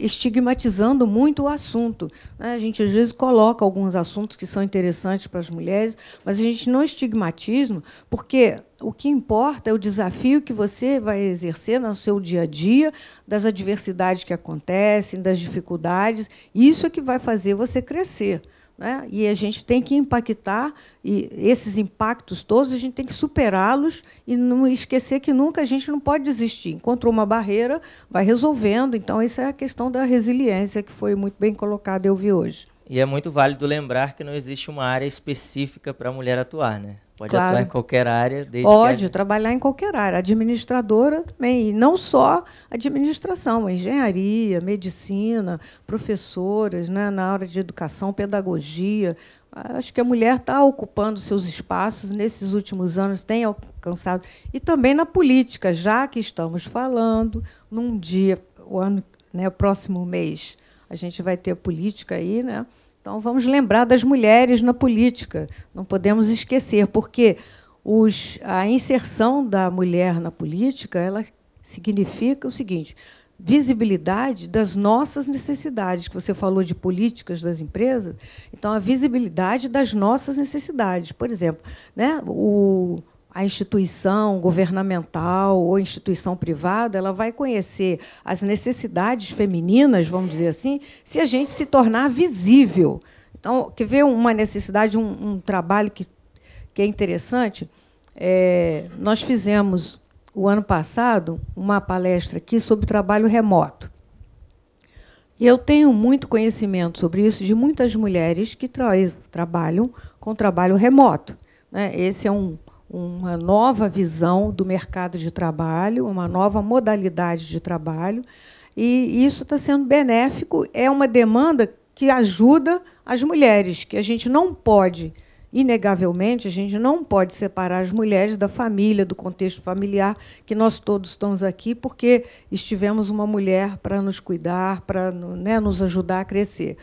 estigmatizando muito o assunto. Né? A gente, às vezes, coloca alguns assuntos que são interessantes para as mulheres, mas a gente não estigmatiza, porque o que importa é o desafio que você vai exercer no seu dia a dia, das adversidades que acontecem, das dificuldades. Isso é que vai fazer você crescer. Né? E a gente tem que impactar, e esses impactos todos, a gente tem que superá-los e não esquecer que nunca a gente não pode desistir. Encontrou uma barreira, vai resolvendo. Então, essa é a questão da resiliência que foi muito bem colocada, eu vi hoje. E é muito válido lembrar que não existe uma área específica para a mulher atuar, né? Pode claro. atuar em qualquer área. Desde Pode a... trabalhar em qualquer área. Administradora também. E não só administração, engenharia, medicina, professoras, né, na área de educação, pedagogia. Acho que a mulher está ocupando seus espaços, nesses últimos anos tem alcançado. E também na política, já que estamos falando, num dia, o ano, né, próximo mês, a gente vai ter política aí, né? Então, vamos lembrar das mulheres na política. Não podemos esquecer, porque os, a inserção da mulher na política ela significa o seguinte: visibilidade das nossas necessidades, que você falou de políticas das empresas, então a visibilidade das nossas necessidades. Por exemplo, né, o, a instituição governamental ou instituição privada, ela vai conhecer as necessidades femininas, vamos dizer assim, se a gente se tornar visível. Então, quer ver uma necessidade, um, um trabalho que, que é interessante? É, nós fizemos, o ano passado, uma palestra aqui sobre trabalho remoto. E eu tenho muito conhecimento sobre isso de muitas mulheres que tra trabalham com trabalho remoto. Né? Esse é um, uma nova visão do mercado de trabalho, uma nova modalidade de trabalho, e isso está sendo benéfico. É uma demanda que ajuda as mulheres, que a gente não pode, inegavelmente, a gente não pode separar as mulheres da família, do contexto familiar, que nós todos estamos aqui porque estivemos uma mulher para nos cuidar, para né, nos ajudar a crescer.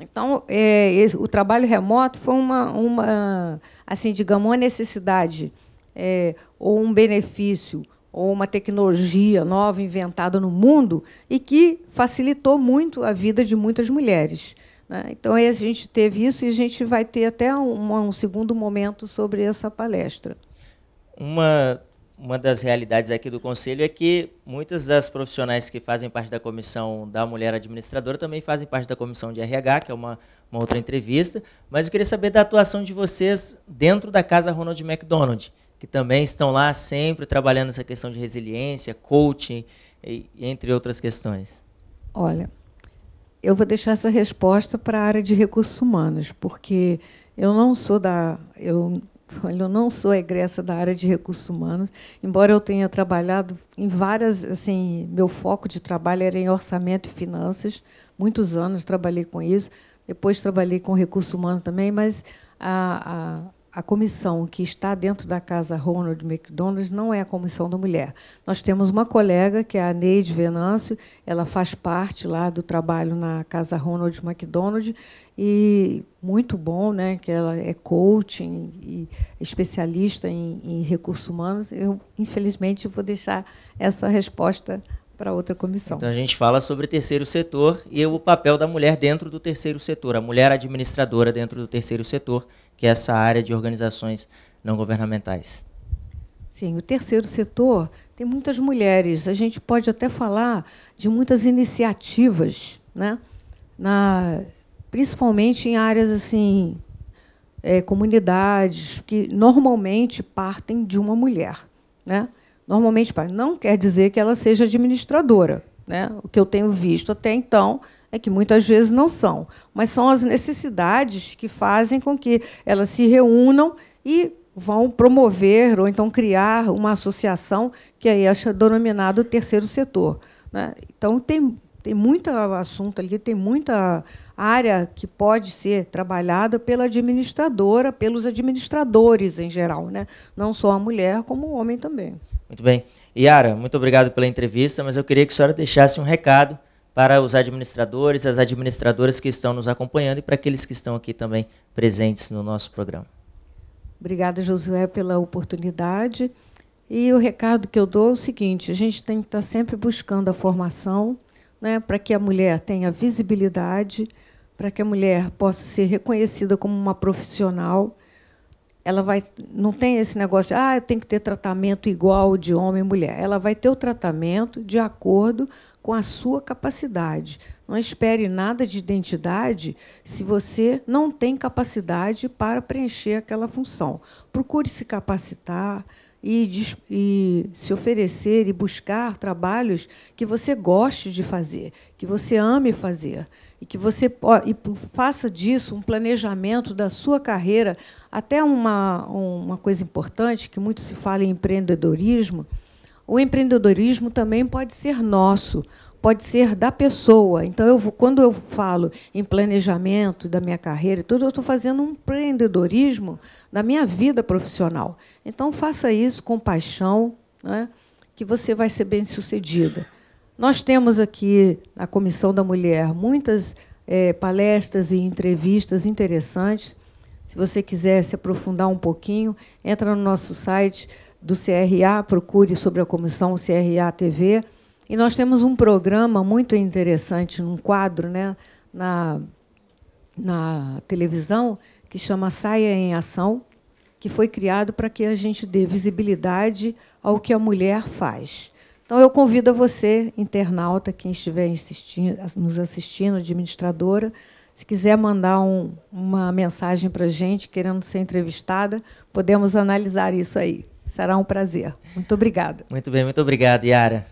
Então, é, esse, o trabalho remoto foi uma, uma assim, digamos, uma necessidade é, ou um benefício ou uma tecnologia nova inventada no mundo e que facilitou muito a vida de muitas mulheres. Né? Então, a gente teve isso e a gente vai ter até um, um segundo momento sobre essa palestra. Uma uma das realidades aqui do Conselho é que muitas das profissionais que fazem parte da comissão da mulher administradora também fazem parte da comissão de RH, que é uma, uma outra entrevista. Mas eu queria saber da atuação de vocês dentro da casa Ronald McDonald, que também estão lá sempre trabalhando essa questão de resiliência, coaching, entre outras questões. Olha, eu vou deixar essa resposta para a área de recursos humanos, porque eu não sou da. Eu Olha, eu não sou egressa da área de recursos humanos, embora eu tenha trabalhado em várias, assim, meu foco de trabalho era em orçamento e finanças, muitos anos trabalhei com isso, depois trabalhei com recursos humanos também, mas a, a comissão que está dentro da casa Ronald McDonald não é a comissão da mulher. Nós temos uma colega, que é a Neide Venâncio, ela faz parte lá do trabalho na casa Ronald McDonald, e muito bom, né, que ela é coaching e especialista em, em recursos humanos. Eu, infelizmente, vou deixar essa resposta para outra comissão. Então a gente fala sobre terceiro setor e o papel da mulher dentro do terceiro setor, a mulher administradora dentro do terceiro setor, que é essa área de organizações não governamentais. Sim, o terceiro setor tem muitas mulheres. A gente pode até falar de muitas iniciativas, né? Na, principalmente em áreas assim, é, comunidades que normalmente partem de uma mulher, né? Normalmente, pai, não quer dizer que ela seja administradora. Né? O que eu tenho visto até então é que muitas vezes não são, mas são as necessidades que fazem com que elas se reúnam e vão promover ou então criar uma associação que aí é denominado terceiro setor. Né? Então tem tem muito assunto ali, tem muita área que pode ser trabalhada pela administradora, pelos administradores em geral, né? não só a mulher, como o homem também. Muito bem. Yara, muito obrigado pela entrevista, mas eu queria que a senhora deixasse um recado para os administradores, as administradoras que estão nos acompanhando e para aqueles que estão aqui também presentes no nosso programa. Obrigada, Josué, pela oportunidade. E o recado que eu dou é o seguinte: a gente tem que estar sempre buscando a formação né, para que a mulher tenha visibilidade, para que a mulher possa ser reconhecida como uma profissional ela vai não tem esse negócio de, ah, tem que ter tratamento igual de homem e mulher. Ela vai ter o tratamento de acordo com a sua capacidade. Não espere nada de identidade se você não tem capacidade para preencher aquela função. Procure se capacitar e, e se oferecer e buscar trabalhos que você goste de fazer, que você ame fazer que você e faça disso um planejamento da sua carreira, até uma, uma coisa importante, que muito se fala em empreendedorismo, o empreendedorismo também pode ser nosso, pode ser da pessoa. Então, eu, quando eu falo em planejamento da minha carreira, tudo, eu estou fazendo um empreendedorismo da minha vida profissional. Então, faça isso com paixão, né, que você vai ser bem sucedida. Nós temos aqui na Comissão da Mulher muitas é, palestras e entrevistas interessantes. Se você quiser se aprofundar um pouquinho, entra no nosso site do CRA, procure sobre a Comissão CRA TV. E nós temos um programa muito interessante, num quadro né, na, na televisão, que chama Saia em Ação, que foi criado para que a gente dê visibilidade ao que a mulher faz. Então, eu convido a você, internauta, quem estiver assistindo, nos assistindo, administradora, se quiser mandar um, uma mensagem para a gente, querendo ser entrevistada, podemos analisar isso aí. Será um prazer. Muito obrigada. Muito bem, muito obrigado, Yara.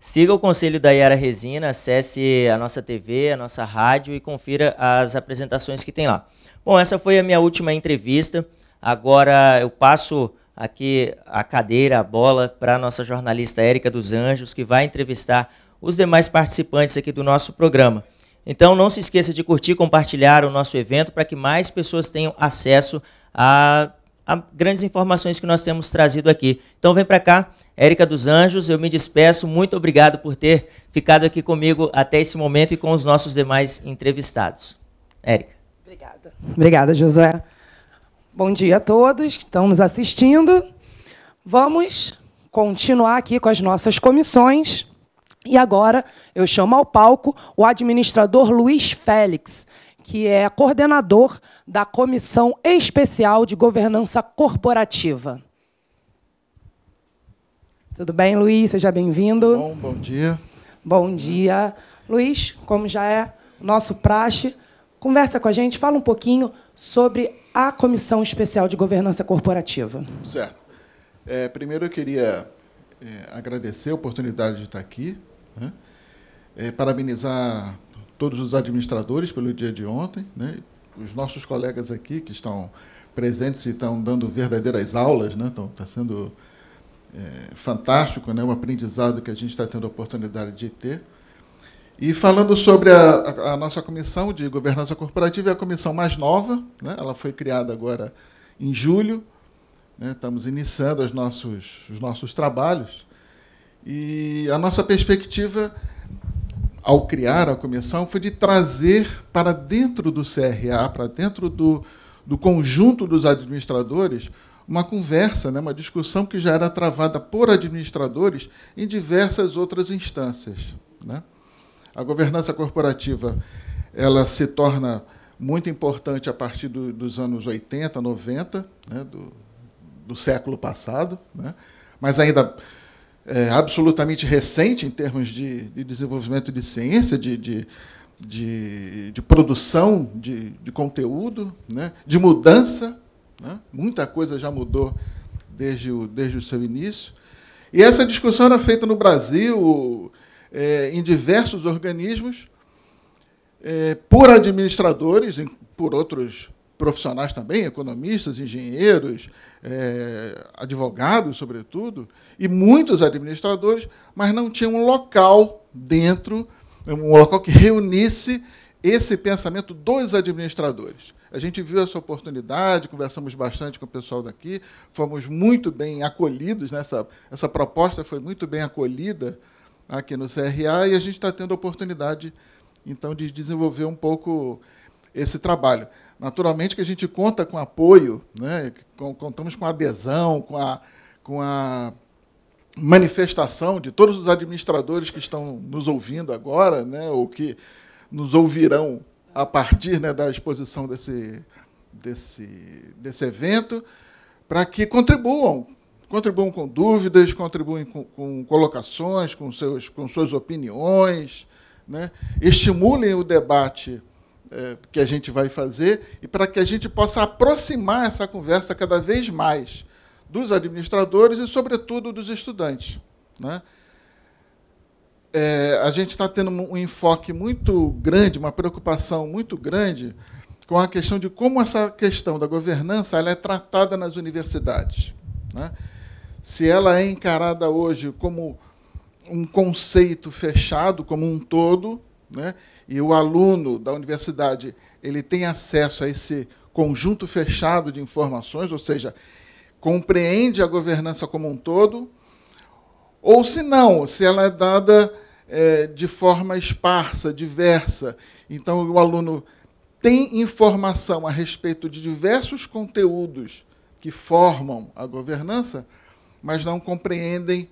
Siga o conselho da Yara Resina, acesse a nossa TV, a nossa rádio e confira as apresentações que tem lá. Bom, essa foi a minha última entrevista. Agora eu passo aqui a cadeira, a bola para a nossa jornalista Érica dos Anjos, que vai entrevistar os demais participantes aqui do nosso programa. Então não se esqueça de curtir, compartilhar o nosso evento para que mais pessoas tenham acesso a, a, grandes informações que nós temos trazido aqui. Então vem para cá, Érica dos Anjos, eu me despeço, muito obrigado por ter ficado aqui comigo até esse momento e com os nossos demais entrevistados. Érica. Obrigada. Obrigada, Josué. Bom dia a todos que estão nos assistindo. Vamos continuar aqui com as nossas comissões. E agora eu chamo ao palco o administrador Luiz Félix, que é coordenador da Comissão Especial de Governança Corporativa. Tudo bem, Luiz? Seja bem-vindo. Bom, bom dia. Bom dia. Luiz, como já é nosso praxe, Conversa com a gente, fala um pouquinho sobre a Comissão Especial de Governança Corporativa. Certo. É, primeiro, eu queria é, agradecer a oportunidade de estar aqui, né? é, parabenizar todos os administradores pelo dia de ontem, né? os nossos colegas aqui que estão presentes e estão dando verdadeiras aulas, né? Então, está sendo é, fantástico, né? O aprendizado que a gente está tendo a oportunidade de ter. E falando sobre a, a, nossa comissão de governança corporativa, é a comissão mais nova, né? ela foi criada agora em julho, né? estamos iniciando os nossos, os nossos trabalhos. E a nossa perspectiva, ao criar a comissão, foi de trazer para dentro do CRA, para dentro do, do conjunto dos administradores, uma conversa, né? uma discussão que já era travada por administradores em diversas outras instâncias. Né? A governança corporativa ela se torna muito importante a partir do, dos anos 80, 90, né, do, do, século passado, né, mas ainda é, absolutamente recente em termos de, de desenvolvimento de ciência, de, de, de, de produção de, conteúdo, né, de mudança. Né. muita coisa já mudou desde o, desde o seu início. E essa discussão era feita no Brasil é, em diversos organismos, é, por administradores, por outros profissionais também, economistas, engenheiros, é, advogados, sobretudo, e muitos administradores, mas não tinha um local dentro, um local que reunisse esse pensamento dos administradores. A gente viu essa oportunidade, conversamos bastante com o pessoal daqui, fomos muito bem acolhidos, né? essa, essa proposta foi muito bem acolhida aqui no CRA e a gente está tendo a oportunidade, então, de desenvolver um pouco esse trabalho. Naturalmente que a gente conta com apoio, né? contamos com adesão, com a, com a manifestação de todos os administradores que estão nos ouvindo agora, né? ou que nos ouvirão a partir né, da exposição desse, desse, desse evento, para que contribuam contribuam com dúvidas, contribuem com, com colocações, com, seus, com suas opiniões, né? estimulem o debate é, que a gente vai fazer e para que a gente possa aproximar essa conversa cada vez mais dos administradores e, sobretudo, dos estudantes. Né? É, a gente está tendo um enfoque muito grande, uma preocupação muito grande com a questão de como essa questão da governança ela é tratada nas universidades. Né? se ela é encarada hoje como um conceito fechado, como um todo, né, e o aluno da universidade ele tem acesso a esse conjunto fechado de informações, ou seja, compreende a governança como um todo, ou se não, se ela é dada é, de forma esparsa, diversa. Então, o aluno tem informação a respeito de diversos conteúdos que formam a governança, mas não compreendem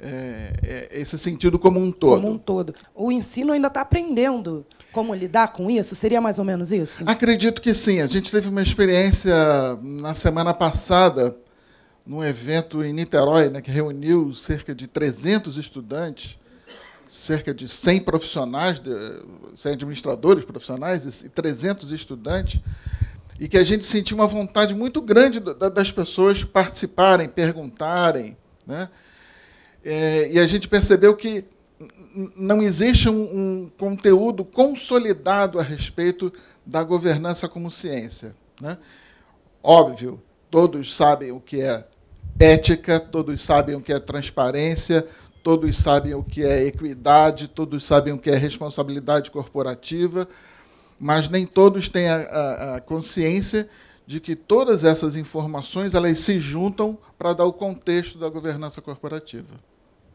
é, é, esse sentido como um todo. Como um todo. O ensino ainda está aprendendo como lidar com isso? Seria mais ou menos isso? Acredito que sim. A gente teve uma experiência na semana passada, num evento em Niterói, né, que reuniu cerca de 300 estudantes, cerca de 100 profissionais, 100 administradores profissionais e 300 estudantes e que a gente sentiu uma vontade muito grande das pessoas participarem, perguntarem. Né? É, e a gente percebeu que não existe um, conteúdo consolidado a respeito da governança como ciência. Né? Óbvio, todos sabem o que é ética, todos sabem o que é transparência, todos sabem o que é equidade, todos sabem o que é responsabilidade corporativa, mas nem todos têm a, a, a consciência de que todas essas informações elas se juntam para dar o contexto da governança corporativa.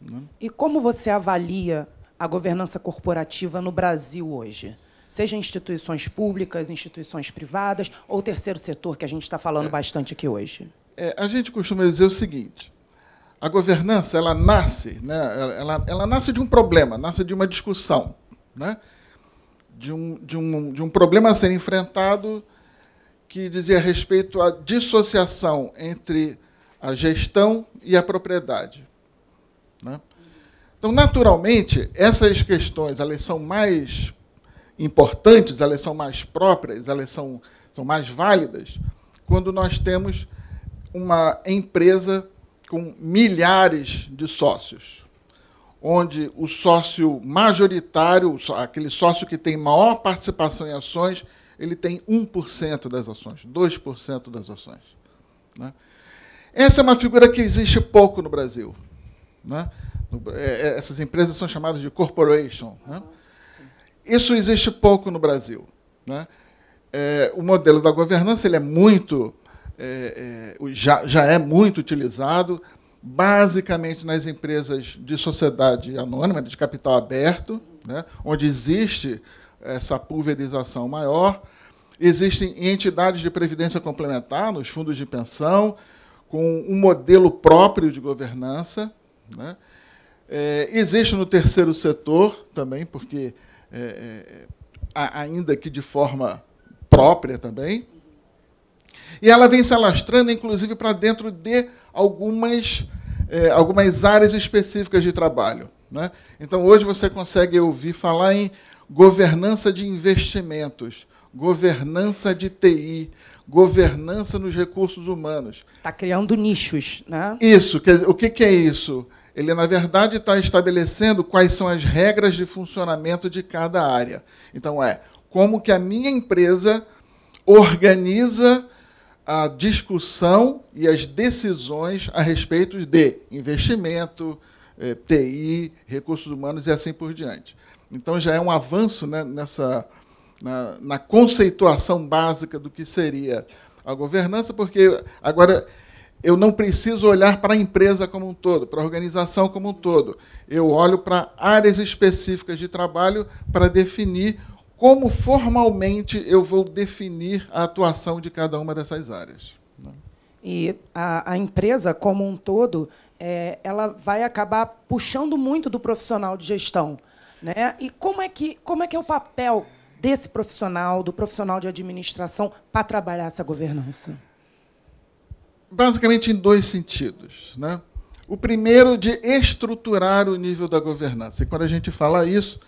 Né? E como você avalia a governança corporativa no Brasil hoje? Seja instituições públicas, instituições privadas ou terceiro setor, que a gente está falando é, bastante aqui hoje. É, a gente costuma dizer o seguinte: a governança ela nasce, né, ela, ela nasce de um problema, nasce de uma discussão. Né? de um, de um, de um problema a ser enfrentado que dizia respeito à dissociação entre a gestão e a propriedade. Né? Então, naturalmente, essas questões elas são mais importantes, elas são mais próprias, elas são, são mais válidas quando nós temos uma empresa com milhares de sócios onde o sócio majoritário, aquele sócio que tem maior participação em ações, ele tem 1% das ações, 2% das ações. Né? Essa é uma figura que existe pouco no Brasil. Né? É, é, essas empresas são chamadas de corporation. Né? Isso existe pouco no Brasil. Né? É, o modelo da governança ele é muito, é, é, já, já é muito utilizado basicamente nas empresas de sociedade anônima, de capital aberto, né, onde existe essa pulverização maior. Existem entidades de previdência complementar, nos fundos de pensão, com um modelo próprio de governança. Né. É, existe no terceiro setor também, porque, é, é ainda que de forma própria também, e ela vem se alastrando, inclusive, para dentro de algumas, é, algumas áreas específicas de trabalho. Né? Então, hoje você consegue ouvir falar em governança de investimentos, governança de TI, governança nos recursos humanos. Está criando nichos, né? Isso. Dizer, o que é isso? Ele, na verdade, está estabelecendo quais são as regras de funcionamento de cada área. Então, é como que a minha empresa organiza a discussão e as decisões a respeito de investimento, eh, TI, recursos humanos e assim por diante. Então já é um avanço né, nessa na, na, conceituação básica do que seria a governança, porque agora eu não preciso olhar para a empresa como um todo, para a organização como um todo. Eu olho para áreas específicas de trabalho para definir como formalmente eu vou definir a atuação de cada uma dessas áreas. Né? E a, a empresa, como um todo, é, ela vai acabar puxando muito do profissional de gestão. Né? E como é, que, como é que é o papel desse profissional, do profissional de administração, para trabalhar essa governança? Basicamente em dois sentidos. Né? O primeiro, de estruturar o nível da governança. E quando a gente fala isso,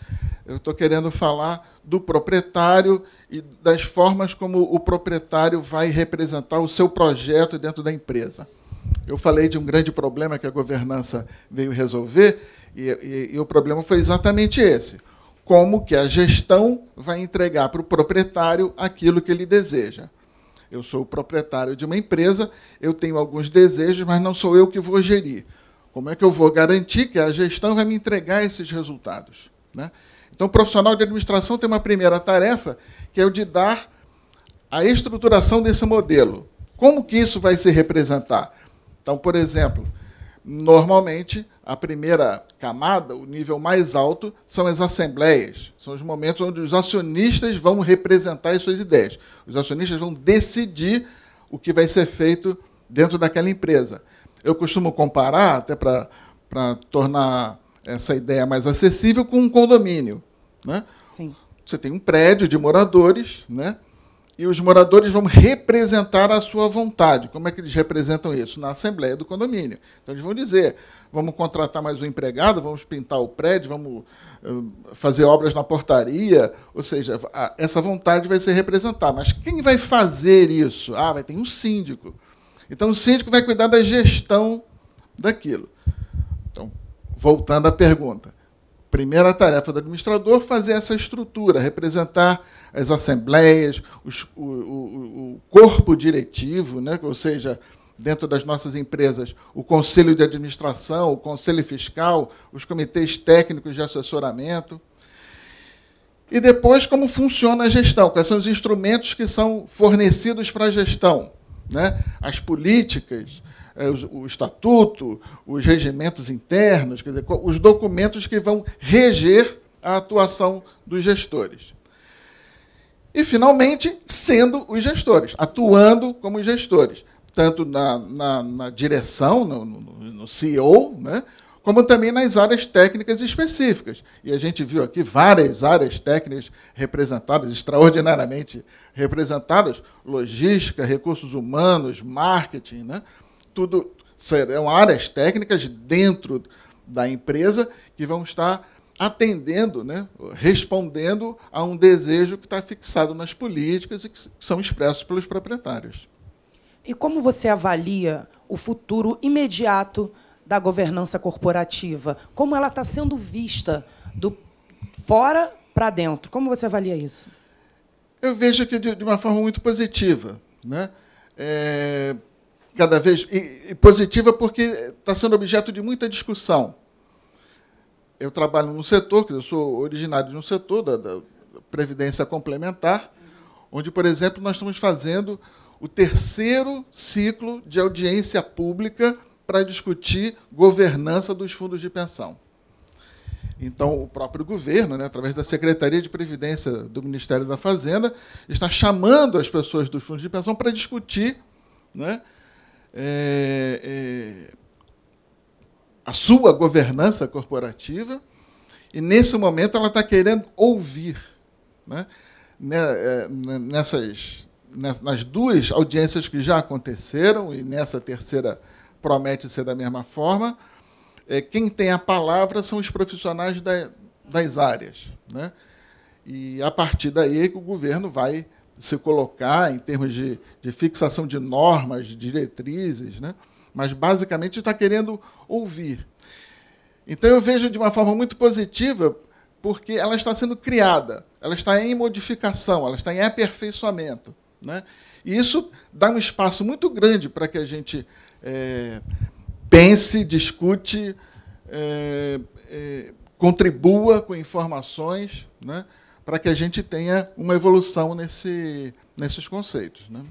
eu estou querendo falar do proprietário e das formas como o proprietário vai representar o seu projeto dentro da empresa. Eu falei de um grande problema que a governança veio resolver, e, e, e o problema foi exatamente esse. Como que a gestão vai entregar para o proprietário aquilo que ele deseja? Eu sou o proprietário de uma empresa, eu tenho alguns desejos, mas não sou eu que vou gerir. Como é que eu vou garantir que a gestão vai me entregar esses resultados? Né? Então, o profissional de administração tem uma primeira tarefa, que é o de dar a estruturação desse modelo. Como que isso vai se representar? Então, por exemplo, normalmente a primeira camada, o nível mais alto, são as assembleias. São os momentos onde os acionistas vão representar as suas ideias. Os acionistas vão decidir o que vai ser feito dentro daquela empresa. Eu costumo comparar, até para tornar essa ideia mais acessível com um condomínio. Né? Sim. Você tem um prédio de moradores, né? e os moradores vão representar a sua vontade. Como é que eles representam isso? Na assembleia do condomínio. Então eles vão dizer: vamos contratar mais um empregado, vamos pintar o prédio, vamos hum, fazer obras na portaria. Ou seja, essa vontade vai ser representada. Mas quem vai fazer isso? Ah, vai ter um síndico. Então o síndico vai cuidar da gestão daquilo. Então, voltando à pergunta, primeira tarefa do administrador fazer essa estrutura, representar as assembleias, os, o, o, o, corpo diretivo, né? ou seja, dentro das nossas empresas, o conselho de administração, o conselho fiscal, os comitês técnicos de assessoramento. E depois, como funciona a gestão, quais são os instrumentos que são fornecidos para a gestão, né? as políticas, é, o estatuto, os regimentos internos, quer dizer, os documentos que vão reger a atuação dos gestores. E, finalmente, sendo os gestores, atuando como gestores, tanto na, na, na direção, no, no, no CEO, né? como também nas áreas técnicas específicas. E a gente viu aqui várias áreas técnicas representadas, extraordinariamente representadas: logística, recursos humanos, marketing. Né? tudo serão áreas técnicas dentro da empresa que vão estar atendendo, né, respondendo a um desejo que está fixado nas políticas e que são expressos pelos proprietários. E como você avalia o futuro imediato da governança corporativa? Como ela está sendo vista do fora para dentro? Como você avalia isso? Eu vejo que de, uma forma muito positiva, né? É cada vez e, e positiva porque está sendo objeto de muita discussão. Eu trabalho num setor, que eu sou originário de um setor da, da previdência complementar, onde, por exemplo, nós estamos fazendo o terceiro ciclo de audiência pública para discutir governança dos fundos de pensão. Então, o próprio governo, né, através da Secretaria de Previdência do Ministério da Fazenda, está chamando as pessoas dos fundos de pensão para discutir né, é, é, a sua governança corporativa, e nesse momento ela está querendo ouvir. Né? né, é, né nessas, né, nas duas audiências que já aconteceram, e nessa terceira promete ser da mesma forma, é, quem tem a palavra são os profissionais das áreas. Né? E a partir daí é que o governo vai se colocar em termos de, de fixação de normas, de diretrizes, né? mas basicamente está querendo ouvir. Então eu vejo de uma forma muito positiva, porque ela está sendo criada, ela está em modificação, ela está em aperfeiçoamento. Né? E isso dá um espaço muito grande para que a gente é, pense, discute, é, é, contribua com informações. Né? para que a gente tenha uma evolução nesse, nesses conceitos. Né?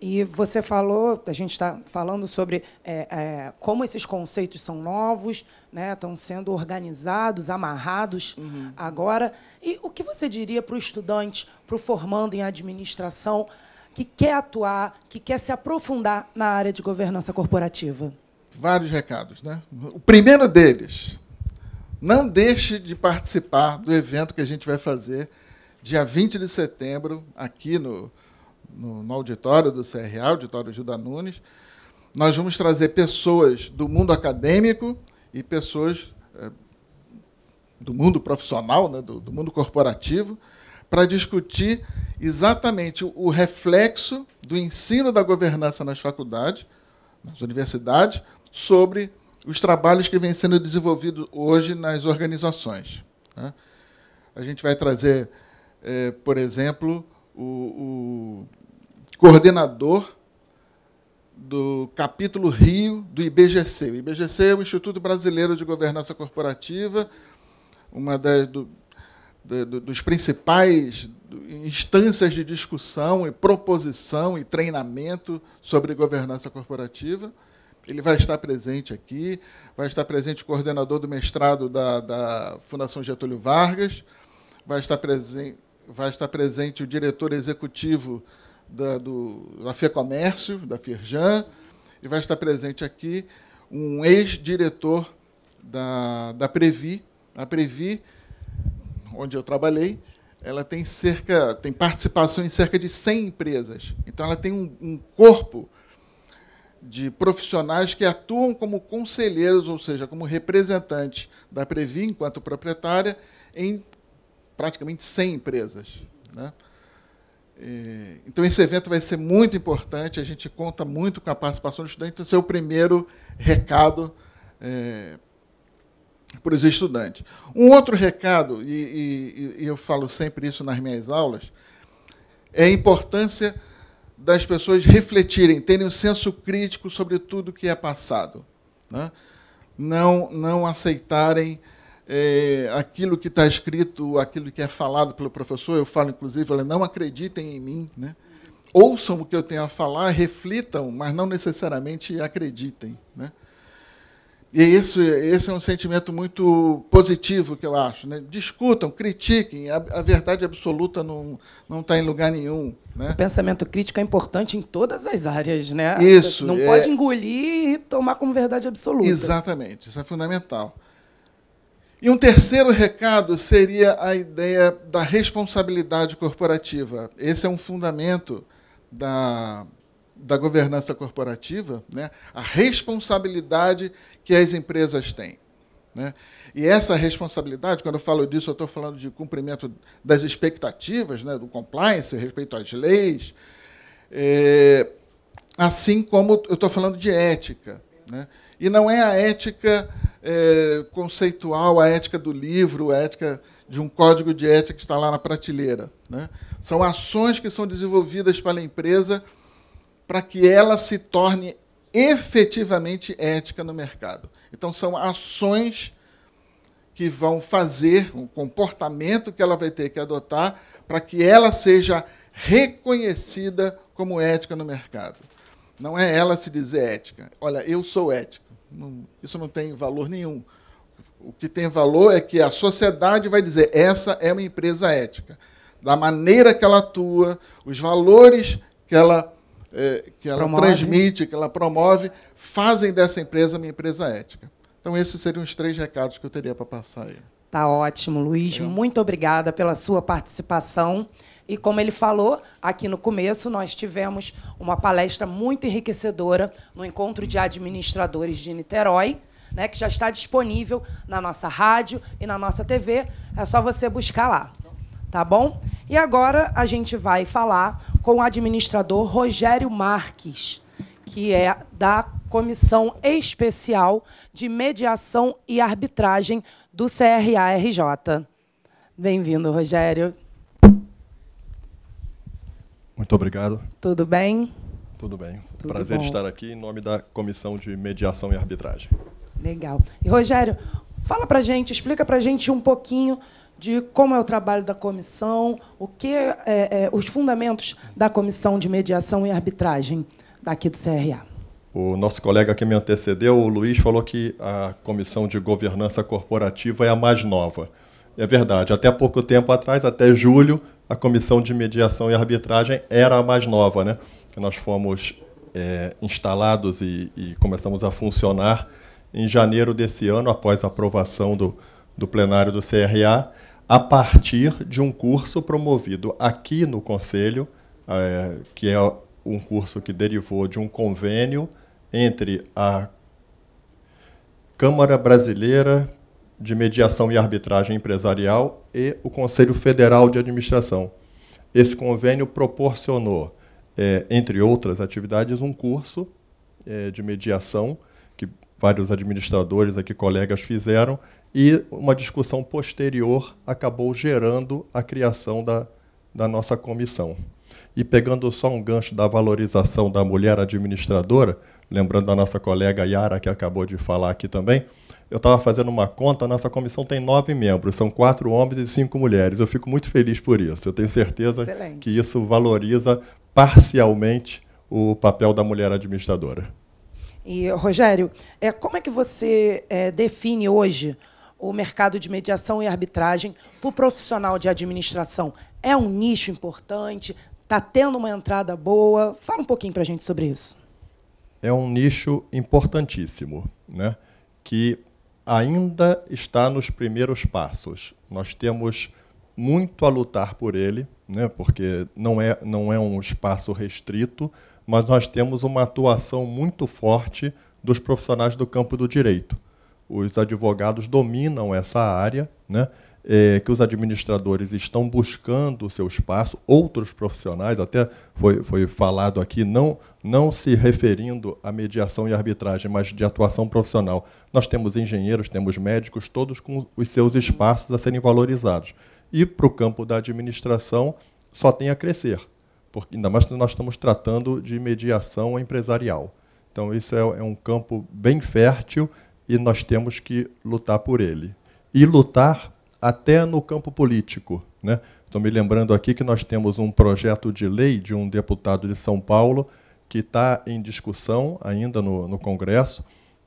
E você falou, a gente está falando sobre é, é, como esses conceitos são novos, né, estão sendo organizados, amarrados uhum. agora. E o que você diria para o estudante, para o formando em administração, que quer atuar, que quer se aprofundar na área de governança corporativa? Vários recados. Né? O primeiro deles, não deixe de participar do evento que a gente vai fazer dia 20 de setembro, aqui no, no, no auditório do CRA, auditório Gilda Nunes. Nós vamos trazer pessoas do mundo acadêmico e pessoas é, do mundo profissional, né, do, do mundo corporativo, para discutir exatamente o reflexo do ensino da governança nas faculdades, nas universidades, sobre os trabalhos que vêm sendo desenvolvidos hoje nas organizações. Né? A gente vai trazer, é, por exemplo, o, o, coordenador do capítulo Rio do IBGC. O IBGC é o Instituto Brasileiro de Governança Corporativa, uma das, do, do, dos principais instâncias de discussão e proposição e treinamento sobre governança corporativa. Ele vai estar presente aqui, vai estar presente o coordenador do mestrado da, da Fundação Getúlio Vargas, vai estar, presen vai estar presente o diretor executivo da, do, da FEComércio, da Firjan, e vai estar presente aqui um ex-diretor da, da Previ. A Previ, onde eu trabalhei, ela tem cerca tem participação em cerca de 100 empresas. Então ela tem um, um corpo de profissionais que atuam como conselheiros, ou seja, como representantes da Previ enquanto proprietária em praticamente 100 empresas. Né? Então, esse evento vai ser muito importante, a gente conta muito com a participação do estudante, esse é o primeiro recado é, para os estudantes. Um outro recado, e, e, e eu falo sempre isso nas minhas aulas, é a importância das pessoas refletirem, terem um senso crítico sobre tudo que é passado. Né? Não, não aceitarem é, aquilo que está escrito, aquilo que é falado pelo professor. Eu falo, inclusive, não acreditem em mim. Né? Ouçam o que eu tenho a falar, reflitam, mas não necessariamente acreditem. Né? E esse, esse é um sentimento muito positivo que eu acho. Né? Discutam, critiquem, a, a verdade absoluta não está em lugar nenhum. Né? O pensamento crítico é importante em todas as áreas. Né? Isso. Não é... pode engolir e tomar como verdade absoluta. Exatamente, isso é fundamental. E um terceiro recado seria a ideia da responsabilidade corporativa. Esse é um fundamento da, da governança corporativa, né, a responsabilidade que as empresas têm. Né? E essa responsabilidade, quando eu falo disso, eu estou falando de cumprimento das expectativas, né, do compliance, respeito às leis, é, assim como eu estou falando de ética. Né? E não é a ética é, conceitual, a ética do livro, a ética de um código de ética que está lá na prateleira. Né? São ações que são desenvolvidas pela empresa para que ela se torne efetivamente ética no mercado. Então, são ações que vão fazer, um comportamento que ela vai ter que adotar para que ela seja reconhecida como ética no mercado. Não é ela se dizer ética. Olha, eu sou ético. Não, isso não tem valor nenhum. O que tem valor é que a sociedade vai dizer: essa é uma empresa ética. Da maneira que ela atua, os valores que ela é, que ela promove. transmite, que ela promove, fazem dessa empresa minha empresa ética. Então, esses seriam os três recados que eu teria para passar aí. Tá ótimo, Luiz. É. Muito obrigada pela sua participação. E como ele falou, aqui no começo nós tivemos uma palestra muito enriquecedora no encontro de administradores de Niterói, né, que já está disponível na nossa rádio e na nossa TV. É só você buscar lá tá bom? E agora a gente vai falar com o administrador Rogério Marques, que é da Comissão Especial de Mediação e Arbitragem do CRA-RJ. Bem-vindo, Rogério. Muito obrigado. Tudo bem? Tudo bem. Tudo Prazer bom. estar aqui em nome da Comissão de Mediação e Arbitragem. Legal. E, Rogério, fala para gente, explica para gente um pouquinho de como é o trabalho da comissão, o que é, é, os fundamentos da comissão de mediação e arbitragem daqui do CRA. O nosso colega que me antecedeu, o Luiz, falou que a comissão de governança corporativa é a mais nova. É verdade. Até pouco tempo atrás, até julho, a comissão de mediação e arbitragem era a mais nova, né? Que nós fomos é, instalados e, e começamos a funcionar em janeiro desse ano, após a aprovação do, do plenário do CRA a partir de um curso promovido aqui no Conselho, é, que é um curso que derivou de um convênio entre a Câmara Brasileira de Mediação e Arbitragem Empresarial e o Conselho Federal de Administração. Esse convênio proporcionou, é, entre outras atividades, um curso é, de mediação que vários administradores aqui, colegas, fizeram, e uma discussão posterior acabou gerando a criação da, da nossa comissão. E pegando só um gancho da valorização da mulher administradora, lembrando a nossa colega Yara, que acabou de falar aqui também, eu estava fazendo uma conta, a nossa comissão tem nove membros, são quatro homens e cinco mulheres. Eu fico muito feliz por isso. Eu tenho certeza Excelente. que isso valoriza parcialmente o papel da mulher administradora. E, Rogério, é, como é que você é, define hoje o mercado de mediação e arbitragem para o profissional de administração é um nicho importante? Está tendo uma entrada boa? Fala um pouquinho para a gente sobre isso. É um nicho importantíssimo, né? que ainda está nos primeiros passos. Nós temos muito a lutar por ele, né? porque não é, não é um espaço restrito, mas nós temos uma atuação muito forte dos profissionais do campo do direito os advogados dominam essa área, né? É, que os administradores estão buscando o seu espaço, outros profissionais, até foi, foi falado aqui, não, não se referindo à mediação e arbitragem, mas de atuação profissional. Nós temos engenheiros, temos médicos, todos com os seus espaços a serem valorizados. E para o campo da administração, só tem a crescer, porque ainda mais nós estamos tratando de mediação empresarial. Então, isso é, é um campo bem fértil e nós temos que lutar por ele. E lutar até no campo político. Né? Estou me lembrando aqui que nós temos um projeto de lei de um deputado de São Paulo que está em discussão ainda no, no Congresso,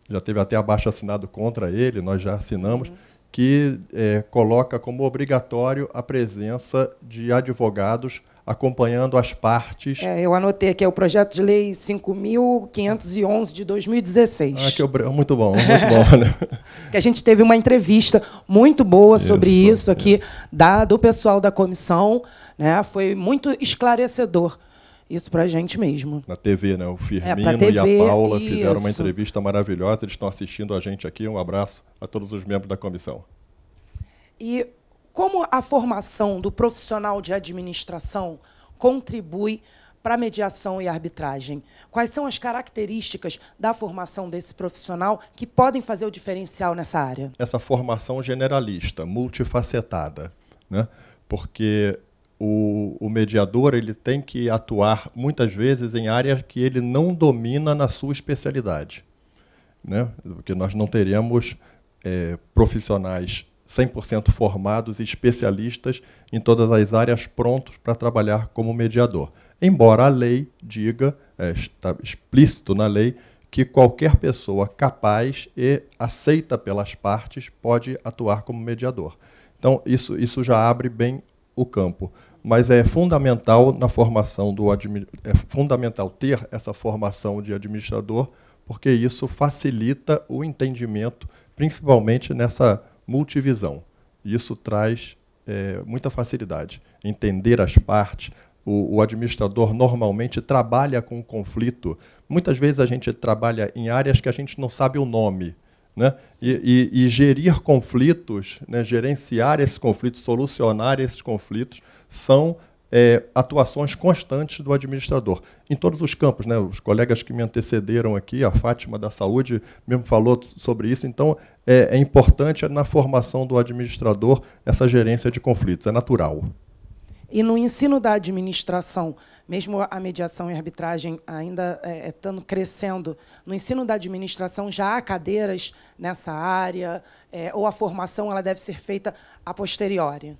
já teve até abaixo assinado contra ele, nós já assinamos, uhum. que é, coloca como obrigatório a presença de advogados acompanhando as partes. É, eu anotei aqui, é o projeto de lei 5.511 de 2016. Ah, que eu, muito bom, muito bom. Né? que a gente teve uma entrevista muito boa sobre isso, isso aqui, isso. Da, do pessoal da comissão. Né? Foi muito esclarecedor. Isso para a gente mesmo. Na TV, né? O Firmino é, TV, e a Paula isso. fizeram uma entrevista maravilhosa. Eles estão assistindo a gente aqui. Um abraço a todos os membros da comissão. E como a formação do profissional de administração contribui para mediação e arbitragem? Quais são as características da formação desse profissional que podem fazer o diferencial nessa área? Essa formação generalista, multifacetada, né? porque o, o mediador ele tem que atuar muitas vezes em áreas que ele não domina na sua especialidade, né? porque nós não teremos é, eh, profissionais 100% formados e especialistas em todas as áreas prontos para trabalhar como mediador. Embora a lei diga, é, está explícito na lei, que qualquer pessoa capaz e aceita pelas partes pode atuar como mediador. Então, isso, isso já abre bem o campo. Mas é fundamental na formação do é fundamental ter essa formação de administrador, porque isso facilita o entendimento, principalmente nessa multivisão. Isso traz é, muita facilidade. Entender as partes. O, o administrador normalmente trabalha com conflito. Muitas vezes a gente trabalha em áreas que a gente não sabe o nome. Né? E, e, e, gerir conflitos, né? gerenciar esses conflitos, solucionar esses conflitos, são é, atuações constantes do administrador, em todos os campos. Né? Os colegas que me antecederam aqui, a Fátima da Saúde mesmo falou sobre isso, então é, é importante na formação do administrador essa gerência de conflitos, é natural. E no ensino da administração, mesmo a mediação e arbitragem ainda é, estando é, crescendo, no ensino da administração já há cadeiras nessa área, é, ou a formação ela deve ser feita a posteriori?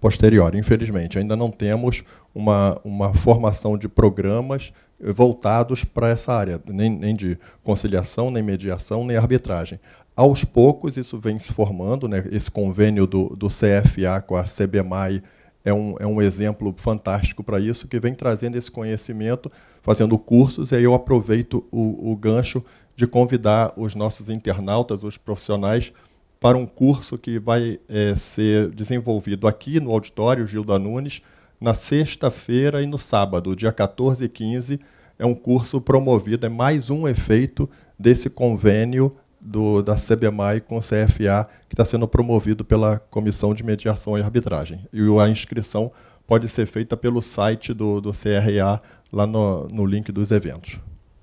posterior, Infelizmente, ainda não temos uma, uma formação de programas voltados para essa área, nem, nem de conciliação, nem mediação, nem arbitragem. Aos poucos, isso vem se formando. Né? Esse convênio do, do CFA com a CBMAI é um, é um exemplo fantástico para isso, que vem trazendo esse conhecimento, fazendo cursos, e aí eu aproveito o, o gancho de convidar os nossos internautas, os profissionais, para um curso que vai é, ser desenvolvido aqui no auditório Gilda Nunes na sexta-feira e no sábado, dia 14 e 15. É um curso promovido, é mais um efeito desse convênio do, da CBMAI com o CFA, que está sendo promovido pela Comissão de Mediação e Arbitragem. E a inscrição pode ser feita pelo site do, do CRA, lá no, no link dos eventos.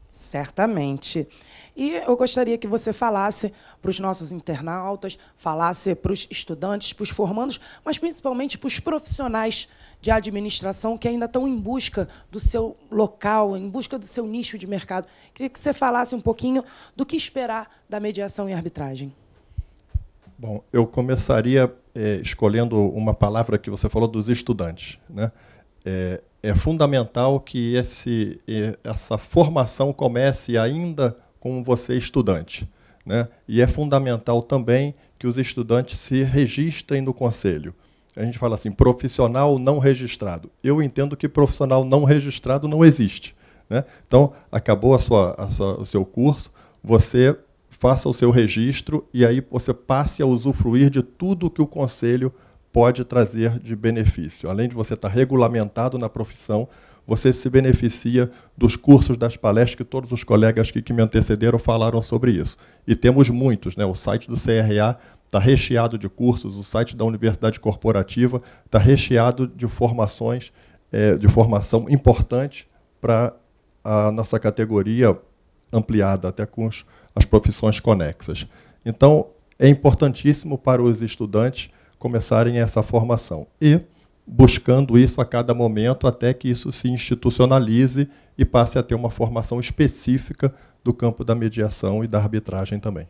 Certamente. E eu gostaria que você falasse para os nossos internautas, falasse para os estudantes, para os formandos, mas principalmente para os profissionais de administração que ainda estão em busca do seu local, em busca do seu nicho de mercado. Queria que você falasse um pouquinho do que esperar da mediação e arbitragem. Bom, eu começaria é, escolhendo uma palavra que você falou dos estudantes. Né? É, é fundamental que esse, eh, essa formação comece ainda como você estudante. Né? E é fundamental também que os estudantes se registrem no conselho. A gente fala assim, profissional não registrado. Eu entendo que profissional não registrado não existe. Né? Então, acabou a sua, a sua, o seu curso, você faça o seu registro e aí você passe a usufruir de tudo que o conselho pode trazer de benefício. Além de você estar regulamentado na profissão, você se beneficia dos cursos, das palestras, que todos os colegas que, que me antecederam falaram sobre isso. E temos muitos, né? o site do CRA está recheado de cursos, o site da Universidade Corporativa está recheado de formações, é, de formação importante para a nossa categoria ampliada, até com os, as profissões conexas. Então, é importantíssimo para os estudantes começarem essa formação. E buscando isso a cada momento até que isso se institucionalize e passe a ter uma formação específica do campo da mediação e da arbitragem também.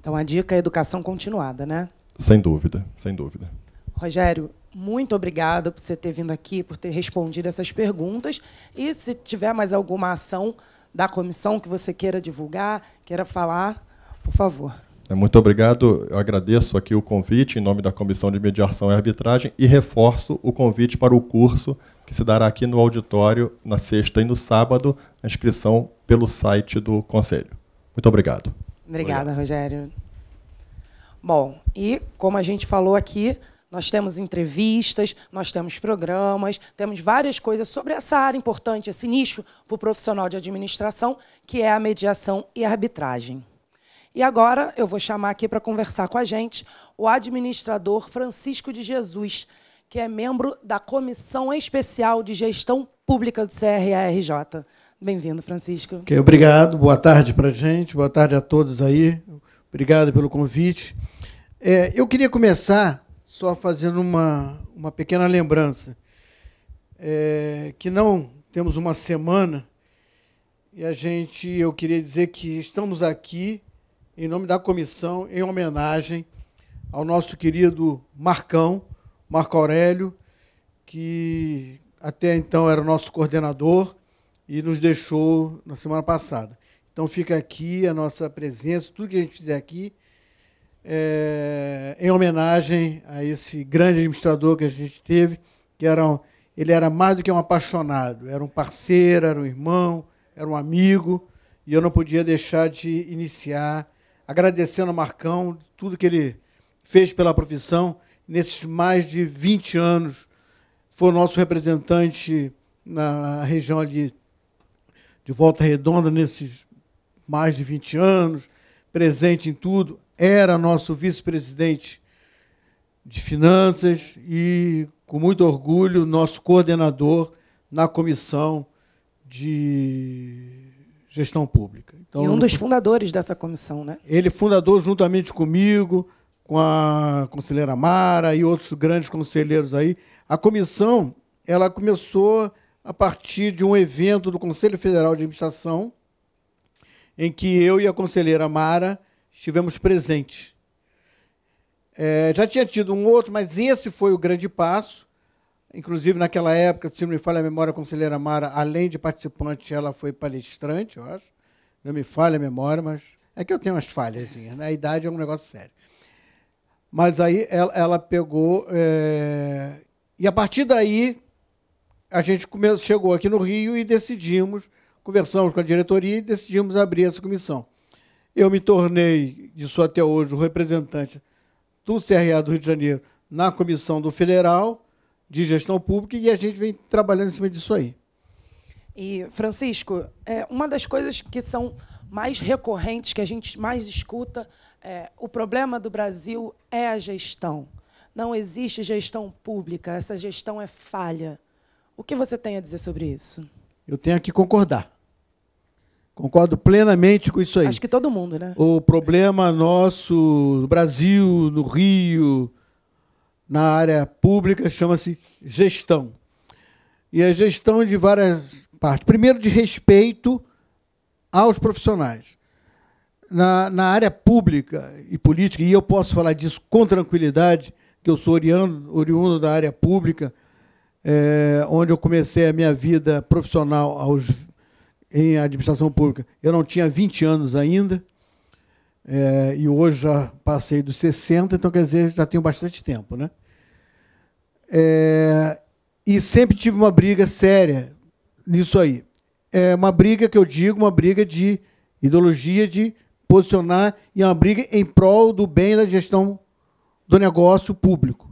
Então a dica é educação continuada, né? Sem dúvida, sem dúvida. Rogério, muito obrigada por você ter vindo aqui, por ter respondido essas perguntas. E se tiver mais alguma ação da comissão que você queira divulgar, queira falar, por favor. É, muito obrigado. Eu agradeço aqui o convite em nome da Comissão de Mediação e Arbitragem e reforço o convite para o curso que se dará aqui no auditório na sexta e no sábado, a inscrição pelo site do Conselho. Muito obrigado. Obrigada, obrigado. Rogério. Bom, e como a gente falou aqui, nós temos entrevistas, nós temos programas, temos várias coisas sobre essa área importante, esse nicho para o profissional de administração, que é a mediação e arbitragem. E agora eu vou chamar aqui para conversar com a gente o administrador Francisco de Jesus, que é membro da Comissão Especial de Gestão Pública do CRARJ. Bem-vindo, Francisco. Okay, obrigado, boa tarde para a gente, boa tarde a todos aí. Obrigado pelo convite. É, eu queria começar só fazendo uma, uma pequena lembrança. É, que não temos uma semana e a gente, eu queria dizer que estamos aqui em nome da comissão, em homenagem ao nosso querido Marcão, Marco Aurélio, que até então era o nosso coordenador e nos deixou na semana passada. Então fica aqui a nossa presença, tudo que a gente fizer aqui, é, em homenagem a esse grande administrador que a gente teve, que era, ele era mais do que um apaixonado, era um parceiro, era um irmão, era um amigo, e eu não podia deixar de iniciar agradecendo ao Marcão tudo que ele fez pela profissão nesses mais de 20 anos. Foi nosso representante na região ali de Volta Redonda nesses mais de 20 anos, presente em tudo. Era nosso vice-presidente de finanças e, com muito orgulho, nosso coordenador na comissão de gestão pública. Então, e um dos fundadores dessa comissão, né? Ele fundador juntamente comigo, com a conselheira Mara e outros grandes conselheiros aí. A comissão ela começou a partir de um evento do Conselho Federal de Administração, em que eu e a conselheira Mara estivemos presentes. É, já tinha tido um outro, mas esse foi o grande passo. Inclusive, naquela época, se não me falha a memória, a conselheira Mara, além de participante, ela foi palestrante, eu acho não me falha a memória, mas é que eu tenho umas falhas, né? a idade é um negócio sério. Mas aí ela, ela pegou. É... E a partir daí, a gente chegou aqui no Rio e decidimos, conversamos com a diretoria e decidimos abrir essa comissão. Eu me tornei, disso até hoje, o representante do CRA do Rio de Janeiro na comissão do Federal de Gestão Pública e a gente vem trabalhando em cima disso aí. E, Francisco, é, uma das coisas que são mais recorrentes, que a gente mais escuta, é, o problema do Brasil é a gestão. Não existe gestão pública, essa gestão é falha. O que você tem a dizer sobre isso? Eu tenho que concordar. Concordo plenamente com isso aí. Acho que todo mundo, né? O problema nosso no Brasil, no Rio, na área pública, chama-se gestão. E a gestão de várias parte. Primeiro, de respeito aos profissionais. Na, na área pública e política, e eu posso falar disso com tranquilidade, que eu sou oriundo, oriundo da área pública, é, onde eu comecei a minha vida profissional aos, em administração pública. Eu não tinha 20 anos ainda, é, e hoje já passei dos 60, então quer dizer, já tenho bastante tempo. Né? É, e sempre tive uma briga séria nisso aí. É uma briga que eu digo, uma briga de ideologia de posicionar e é uma briga em prol do bem da gestão do negócio público.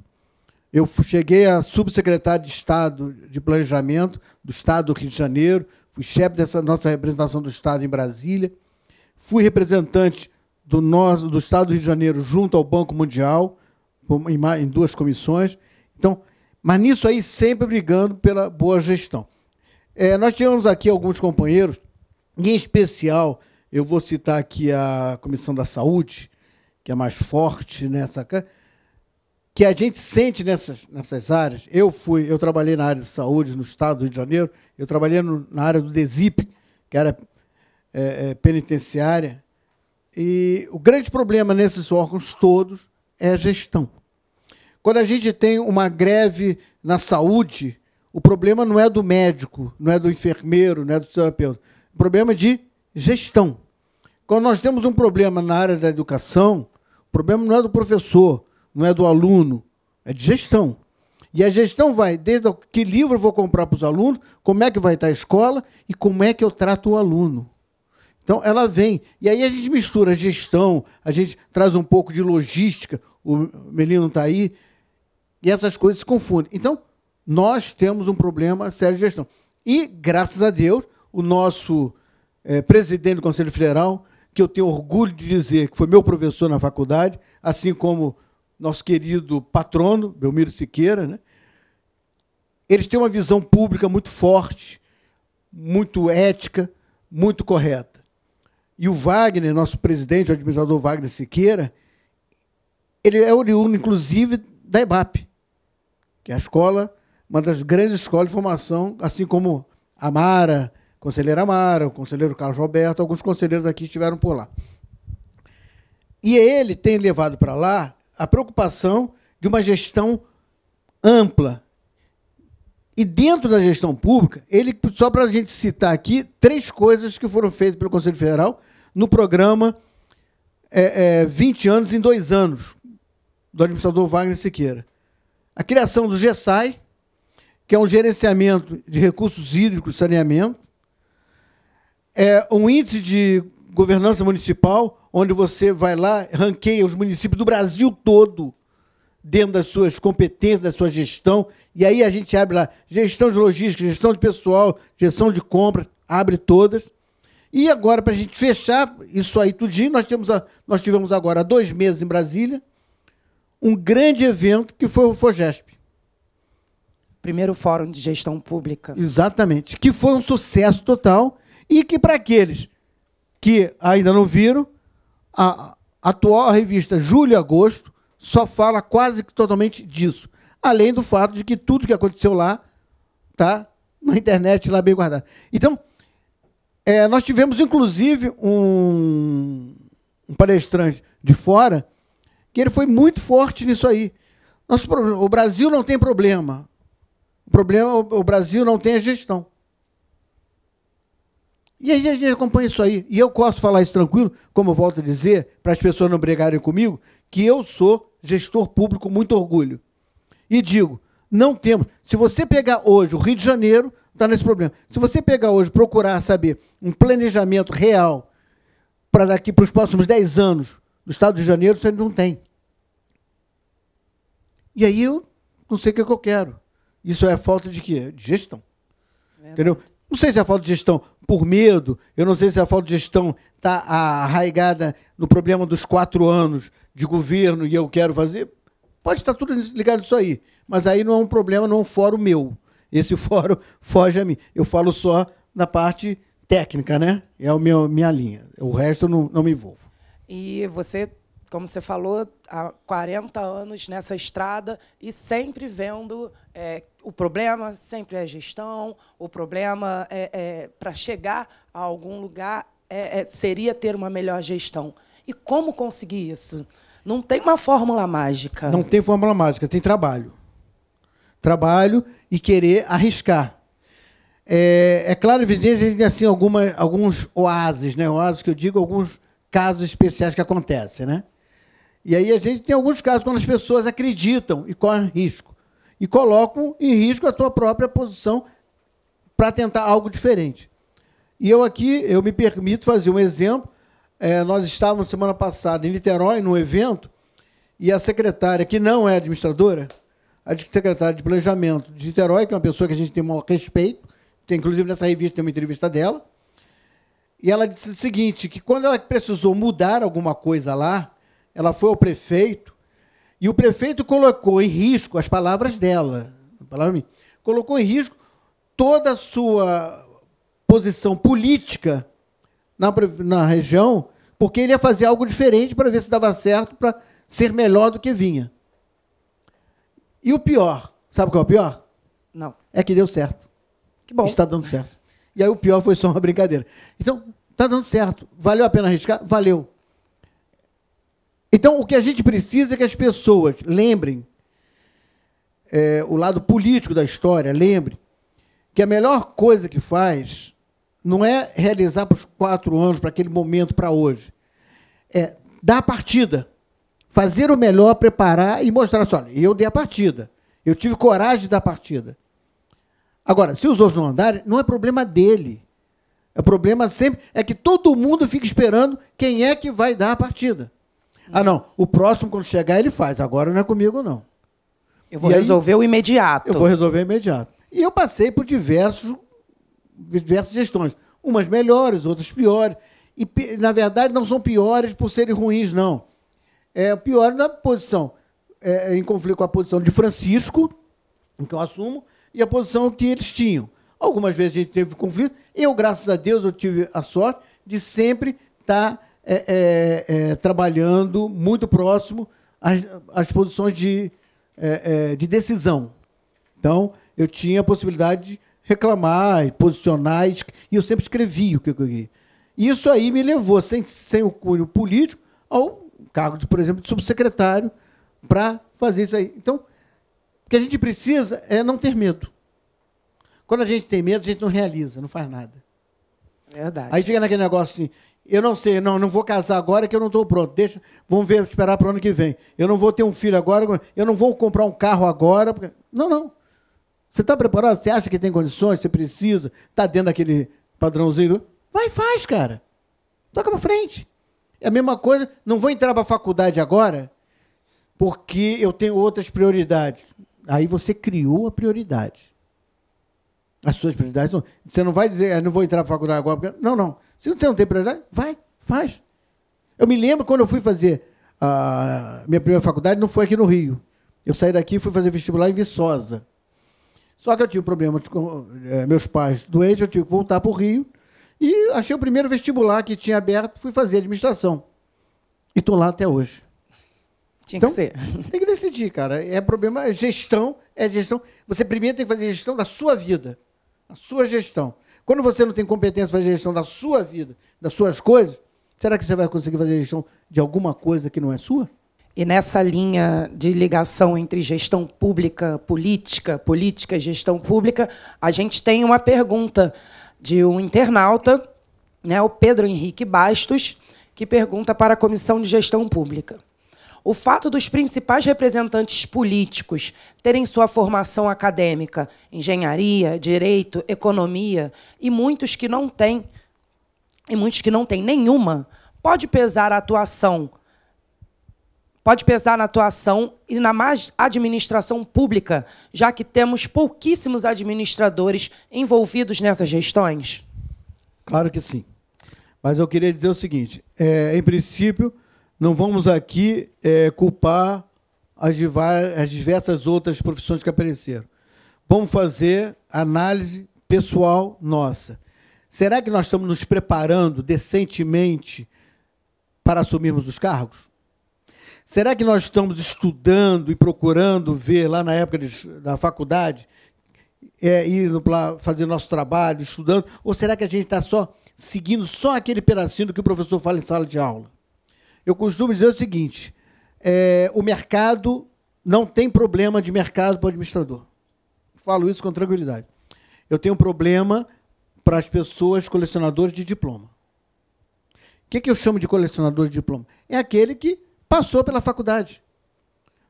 Eu cheguei a subsecretário de Estado de Planejamento do Estado do Rio de Janeiro, fui chefe dessa nossa representação do Estado em Brasília, fui representante do, nosso, do Estado do Rio de Janeiro junto ao Banco Mundial, em duas comissões. Então, mas nisso aí sempre brigando pela boa gestão. É, nós tivemos aqui alguns companheiros, em especial, eu vou citar aqui a Comissão da Saúde, que é mais forte nessa. que a gente sente nessas, nessas áreas. Eu fui, eu trabalhei na área de saúde no estado do Rio de Janeiro, eu trabalhei no, na área do DESIP, que era é, é, penitenciária. E o grande problema nesses órgãos todos é a gestão. Quando a gente tem uma greve na saúde, o problema não é do médico, não é do enfermeiro, não é do terapeuta. O problema é de gestão. Quando nós temos um problema na área da educação, o problema não é do professor, não é do aluno, é de gestão. E a gestão vai desde que livro eu vou comprar para os alunos, como é que vai estar a escola e como é que eu trato o aluno. Então ela vem. E aí a gente mistura a gestão, a gente traz um pouco de logística, o menino está aí, e essas coisas se confundem. Então, nós temos um problema sério de gestão. E, graças a Deus, o nosso é, presidente do Conselho Federal, que eu tenho orgulho de dizer que foi meu professor na faculdade, assim como nosso querido patrono, Belmiro Siqueira, né? eles têm uma visão pública muito forte, muito ética, muito correta. E o Wagner, nosso presidente, o administrador Wagner Siqueira, ele é oriundo, inclusive, da EBAP, que é a escola uma das grandes escolas de formação, assim como a Mara, conselheira Amara, o conselheiro Carlos Roberto, alguns conselheiros aqui estiveram por lá. E ele tem levado para lá a preocupação de uma gestão ampla. E dentro da gestão pública, ele só para a gente citar aqui três coisas que foram feitas pelo Conselho Federal no programa é, é, 20 anos em dois anos do administrador Wagner Siqueira. A criação do GESAI, que é um gerenciamento de recursos hídricos e saneamento, é um índice de governança municipal, onde você vai lá, ranqueia os municípios do Brasil todo dentro das suas competências, da sua gestão, e aí a gente abre lá gestão de logística, gestão de pessoal, gestão de compra, abre todas. E agora, para a gente fechar isso aí tudinho, nós, temos a, nós tivemos agora há dois meses em Brasília um grande evento que foi o FOGESP primeiro fórum de gestão pública. Exatamente, que foi um sucesso total e que para aqueles que ainda não viram, a atual revista Julho e Agosto só fala quase que totalmente disso. Além do fato de que tudo que aconteceu lá tá na internet, lá bem guardado. Então, é, nós tivemos, inclusive, um, um, palestrante de fora que ele foi muito forte nisso aí. Nosso, o Brasil não tem problema problema, o Brasil não tem a gestão. E aí a gente acompanha isso aí. E eu gosto de falar isso tranquilo, como eu volto a dizer, para as pessoas não brigarem comigo, que eu sou gestor público com muito orgulho. E digo, não temos. Se você pegar hoje o Rio de Janeiro, está nesse problema. Se você pegar hoje, procurar saber um planejamento real para daqui para os próximos 10 anos do Estado de Janeiro, você não tem. E aí eu não sei o que, é que eu quero. Isso é falta de quê? De gestão. É verdade. Entendeu? Não sei se é falta de gestão por medo, eu não sei se a é falta de gestão está arraigada no problema dos quatro anos de governo e eu quero fazer. Pode estar tudo ligado isso aí. Mas aí não é um problema, não é um fórum meu. Esse fórum foge a mim. Eu falo só na parte técnica, né? É a minha, minha linha. O resto eu não, não me envolvo. E você como você falou, há 40 anos nessa estrada e sempre vendo é, o problema, sempre é a gestão, o problema é, é para chegar a algum lugar é, é, seria ter uma melhor gestão. E como conseguir isso? Não tem uma fórmula mágica. Não tem fórmula mágica, tem trabalho. Trabalho e querer arriscar. É, é claro, evidente, a gente tem assim, alguma, alguns oásis, né? oásis que eu digo, alguns casos especiais que acontecem. Né? E aí a gente tem alguns casos quando as pessoas acreditam e correm risco. E colocam em risco a tua própria posição para tentar algo diferente. E eu aqui, eu me permito fazer um exemplo. É, nós estávamos semana passada em Niterói, num evento, e a secretária, que não é administradora, a secretária de Planejamento de Niterói, que é uma pessoa que a gente tem um respeito, tem, inclusive nessa revista tem uma entrevista dela, e ela disse o seguinte, que quando ela precisou mudar alguma coisa lá, ela foi ao prefeito e o prefeito colocou em risco as palavras dela, palavra colocou em risco toda a sua posição política na, na região, porque ele ia fazer algo diferente para ver se dava certo, para ser melhor do que vinha. E o pior, sabe qual é o pior? Não. É que deu certo. Que bom. Está dando certo. E aí o pior foi só uma brincadeira. Então, está dando certo. Valeu a pena arriscar? Valeu. Então, o que a gente precisa é que as pessoas lembrem é, o lado político da história, lembrem que a melhor coisa que faz não é realizar para os quatro anos, para aquele momento, para hoje. É dar a partida, fazer o melhor, preparar e mostrar assim, olha, eu dei a partida, eu tive coragem de dar a partida. Agora, se os outros não andarem, não é problema dele. O é problema sempre é que todo mundo fica esperando quem é que vai dar a partida. Ah, não. O próximo, quando chegar, ele faz. Agora não é comigo, não. Eu vou e resolver aí, o imediato. Eu vou resolver o imediato. E eu passei por diversos, diversas gestões. Umas melhores, outras piores. E, na verdade, não são piores por serem ruins, não. É pior na posição, é, em conflito com a posição de Francisco, que eu assumo, e a posição que eles tinham. Algumas vezes a gente teve conflito. Eu, graças a Deus, eu tive a sorte de sempre estar tá é, é, é, trabalhando muito próximo às, às posições de, é, é, de decisão. Então, eu tinha a possibilidade de reclamar, posicionar, e eu sempre escrevia o que eu queria. Isso aí me levou, sem, sem o cunho político, ao cargo, de, por exemplo, de subsecretário, para fazer isso aí. Então, o que a gente precisa é não ter medo. Quando a gente tem medo, a gente não realiza, não faz nada. Verdade. Aí fica naquele negócio assim, eu não sei, não, não vou casar agora que eu não estou pronto. Deixa, vamos ver, esperar para o ano que vem. Eu não vou ter um filho agora, eu não vou comprar um carro agora. Porque... Não, não. Você está preparado? Você acha que tem condições? Você precisa? Está dentro daquele padrãozinho? Vai, faz, cara. Toca para frente. É a mesma coisa. Não vou entrar para a faculdade agora porque eu tenho outras prioridades. Aí você criou a prioridade. As suas prioridades. você não vai dizer, ah, não vou entrar para a faculdade agora. Porque... Não, não. Se você não tem prioridade, vai, faz. Eu me lembro quando eu fui fazer a ah, minha primeira faculdade, não foi aqui no Rio. Eu saí daqui e fui fazer vestibular em Viçosa. Só que eu tive problema com eh, meus pais doentes, eu tive que voltar para o Rio. E achei o primeiro vestibular que tinha aberto, fui fazer administração. E estou lá até hoje. Tinha então, que ser. Tem que decidir, cara. É problema, é gestão, é gestão. Você primeiro tem que fazer gestão da sua vida, a sua gestão. Quando você não tem competência para gestão da sua vida, das suas coisas, será que você vai conseguir fazer gestão de alguma coisa que não é sua? E nessa linha de ligação entre gestão pública, política, política e gestão pública, a gente tem uma pergunta de um internauta, né, o Pedro Henrique Bastos, que pergunta para a Comissão de Gestão Pública. O fato dos principais representantes políticos terem sua formação acadêmica, engenharia, direito, economia, e muitos que não têm, e muitos que não têm nenhuma, pode pesar a atuação pode pesar na atuação e na administração pública, já que temos pouquíssimos administradores envolvidos nessas gestões? Claro que sim. Mas eu queria dizer o seguinte: é, em princípio, não vamos aqui é, culpar as, as diversas outras profissões que apareceram. Vamos fazer análise pessoal nossa. Será que nós estamos nos preparando decentemente para assumirmos os cargos? Será que nós estamos estudando e procurando ver lá na época de, da faculdade, é, indo para fazer nosso trabalho, estudando? Ou será que a gente está só seguindo só aquele pedacinho do que o professor fala em sala de aula? Eu costumo dizer o seguinte: é, o mercado não tem problema de mercado para o administrador. Falo isso com tranquilidade. Eu tenho um problema para as pessoas colecionadoras de diploma. O que, que eu chamo de colecionador de diploma? É aquele que passou pela faculdade.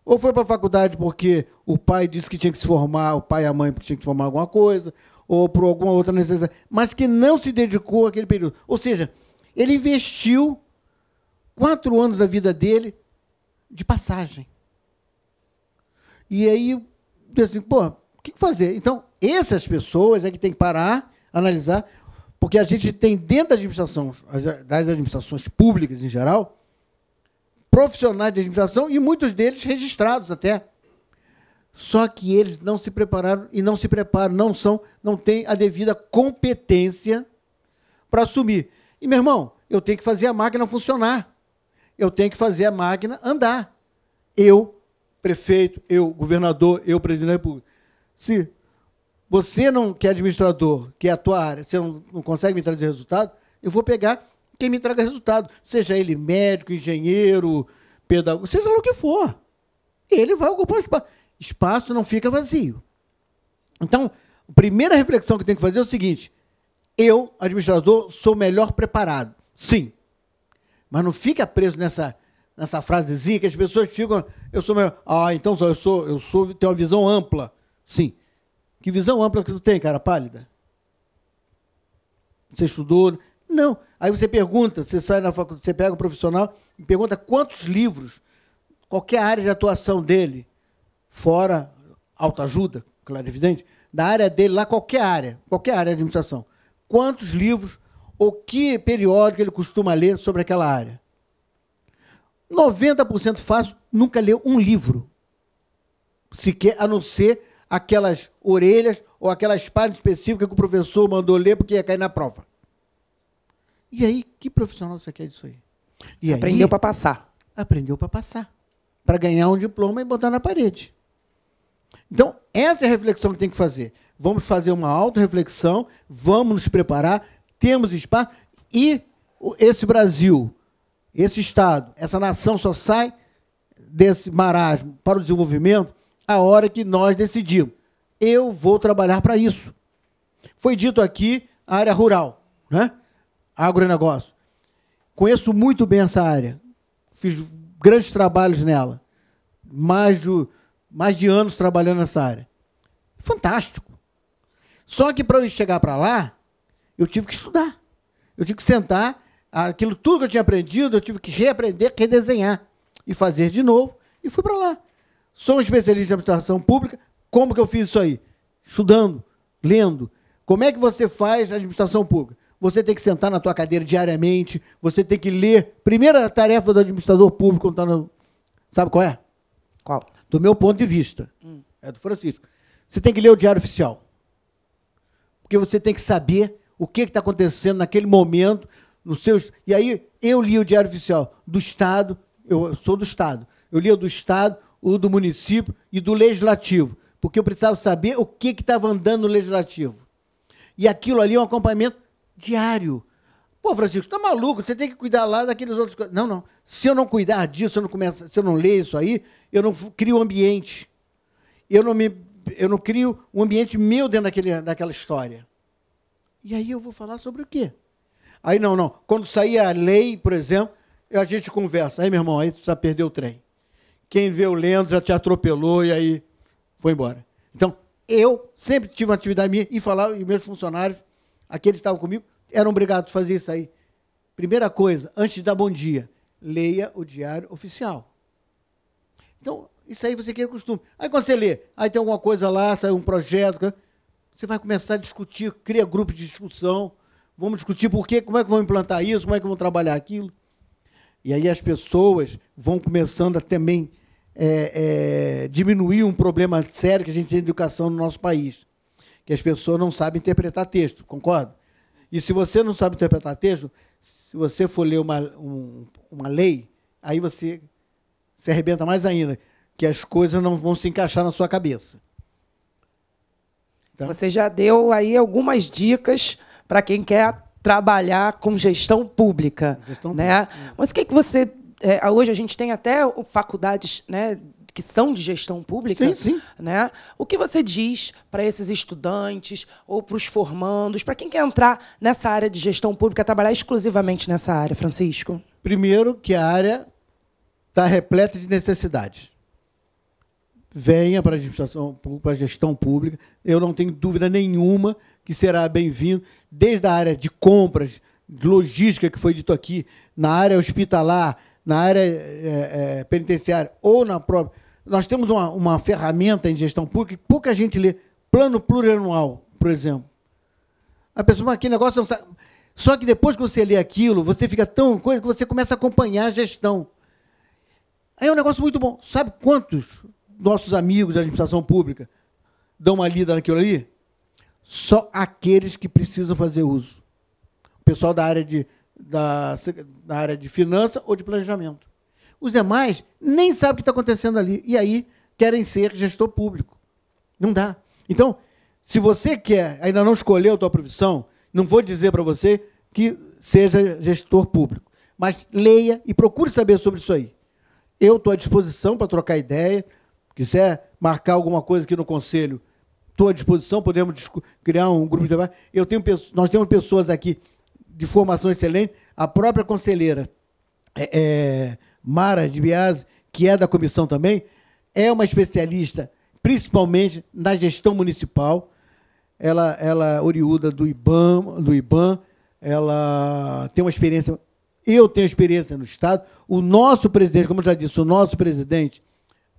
Ou foi para a faculdade porque o pai disse que tinha que se formar, o pai e a mãe porque tinha que formar alguma coisa, ou por alguma outra necessidade, mas que não se dedicou àquele período. Ou seja, ele investiu quatro anos da vida dele de passagem. E aí, assim, pô, o que fazer? Então, essas pessoas é que tem que parar, analisar, porque a gente tem dentro da administração, das administrações públicas em geral, profissionais de administração e muitos deles registrados até. Só que eles não se prepararam e não se preparam, não são, não têm a devida competência para assumir. E meu irmão, eu tenho que fazer a máquina funcionar eu tenho que fazer a máquina andar. Eu, prefeito, eu, governador, eu, presidente da República. Se você não que é administrador, que é a tua área, você não, não consegue me trazer resultado, eu vou pegar quem me traga resultado, seja ele médico, engenheiro, pedagogo, seja o que for. Ele vai ocupar espaço. Espaço não fica vazio. Então, a primeira reflexão que tem que fazer é o seguinte: eu, administrador, sou melhor preparado. Sim, mas não fica preso nessa, nessa frasezinha que as pessoas ficam. Eu sou meu. Ah, então eu sou, eu sou, tenho uma visão ampla. Sim. Que visão ampla que tu tem, cara pálida? Você estudou? Não. Aí você pergunta, você sai na faculdade, você pega um profissional e pergunta quantos livros, qualquer área de atuação dele, fora autoajuda, claro, é evidente, da área dele, lá qualquer área, qualquer área de administração. Quantos livros ou que periódico ele costuma ler sobre aquela área. 90% fácil nunca leu um livro, sequer a não ser aquelas orelhas ou aquelas páginas específicas que o professor mandou ler porque ia cair na prova. E aí, que profissional você quer disso aí? E aprendeu para passar. Aprendeu para passar. Para ganhar um diploma e botar na parede. Então, essa é a reflexão que tem que fazer. Vamos fazer uma autorreflexão, vamos nos preparar, temos espaço e esse Brasil, esse Estado, essa nação só sai desse marasmo para o desenvolvimento a hora que nós decidimos. Eu vou trabalhar para isso. Foi dito aqui a área rural, né? agronegócio. Conheço muito bem essa área. Fiz grandes trabalhos nela. Mais de, mais de anos trabalhando nessa área. Fantástico. Só que para eu chegar para lá, eu tive que estudar. Eu tive que sentar, aquilo tudo que eu tinha aprendido, eu tive que reaprender, redesenhar e fazer de novo. E fui para lá. Sou um especialista em administração pública. Como que eu fiz isso aí? Estudando, lendo. Como é que você faz a administração pública? Você tem que sentar na tua cadeira diariamente, você tem que ler. Primeira tarefa do administrador público quando está no... Sabe qual é? Qual? Do meu ponto de vista. Hum. É do Francisco. Você tem que ler o Diário Oficial. Porque você tem que saber o que é está acontecendo naquele momento, nos seus. E aí eu li o Diário Oficial do Estado, eu sou do Estado, eu li o do Estado, o do município e do Legislativo, porque eu precisava saber o que é estava andando no Legislativo. E aquilo ali é um acompanhamento diário. Pô, Francisco, tá maluco? Você tem que cuidar lá daqueles outros. Não, não. Se eu não cuidar disso, eu não começo, se eu não ler isso aí, eu não crio ambiente. Eu não me, eu não crio um ambiente meu dentro daquele, daquela história. E aí eu vou falar sobre o quê? Aí não, não. Quando sair a lei, por exemplo, a gente conversa. Aí, meu irmão, aí tu já perdeu o trem. Quem vê o Leandro já te atropelou e aí foi embora. Então, eu sempre tive uma atividade minha e falava, e meus funcionários, aqueles que estavam comigo, eram obrigados a fazer isso aí. Primeira coisa, antes de dar bom dia, leia o diário oficial. Então, isso aí você quer costume. Aí quando você lê, aí tem alguma coisa lá, sai um projeto. Você vai começar a discutir, cria grupos de discussão, vamos discutir por quê, como é que vão implantar isso, como é que vão trabalhar aquilo. E aí as pessoas vão começando a também é, é, diminuir um problema sério que a gente tem de educação no nosso país, que as pessoas não sabem interpretar texto, concorda? E se você não sabe interpretar texto, se você for ler uma, um, uma lei, aí você se arrebenta mais ainda, que as coisas não vão se encaixar na sua cabeça. Tá. Você já deu aí algumas dicas para quem quer trabalhar com gestão pública. Gestão né? Pública. É. Mas o que, é que você. É, hoje a gente tem até faculdades né, que são de gestão pública. Sim, sim. Né? O que você diz para esses estudantes ou para os formandos, para quem quer entrar nessa área de gestão pública, trabalhar exclusivamente nessa área, Francisco? Primeiro, que a área está repleta de necessidades venha para a administração, para a gestão pública. Eu não tenho dúvida nenhuma que será bem-vindo, desde a área de compras, de logística, que foi dito aqui, na área hospitalar, na área é, é, penitenciária ou na própria. Nós temos uma, uma ferramenta em gestão pública que pouca gente lê. Plano plurianual, por exemplo. A pessoa, mas que negócio não é sabe. Só que depois que você lê aquilo, você fica tão coisa que você começa a acompanhar a gestão. Aí é um negócio muito bom. Sabe quantos nossos amigos da administração pública dão uma lida naquilo ali, só aqueles que precisam fazer uso. O pessoal da área de, da, da área de finança ou de planejamento. Os demais nem sabem o que está acontecendo ali. E aí querem ser gestor público. Não dá. Então, se você quer, ainda não escolheu a tua profissão, não vou dizer para você que seja gestor público. Mas leia e procure saber sobre isso aí. Eu estou à disposição para trocar ideia quiser marcar alguma coisa aqui no Conselho, estou à disposição, podemos criar um grupo de trabalho. Eu tenho, nós temos pessoas aqui de formação excelente, a própria conselheira é, é, Mara de Biase, que é da comissão também, é uma especialista, principalmente na gestão municipal. Ela, ela é oriunda do IBAN, do IBAN, ela tem uma experiência. Eu tenho experiência no Estado. O nosso presidente, como eu já disse, o nosso presidente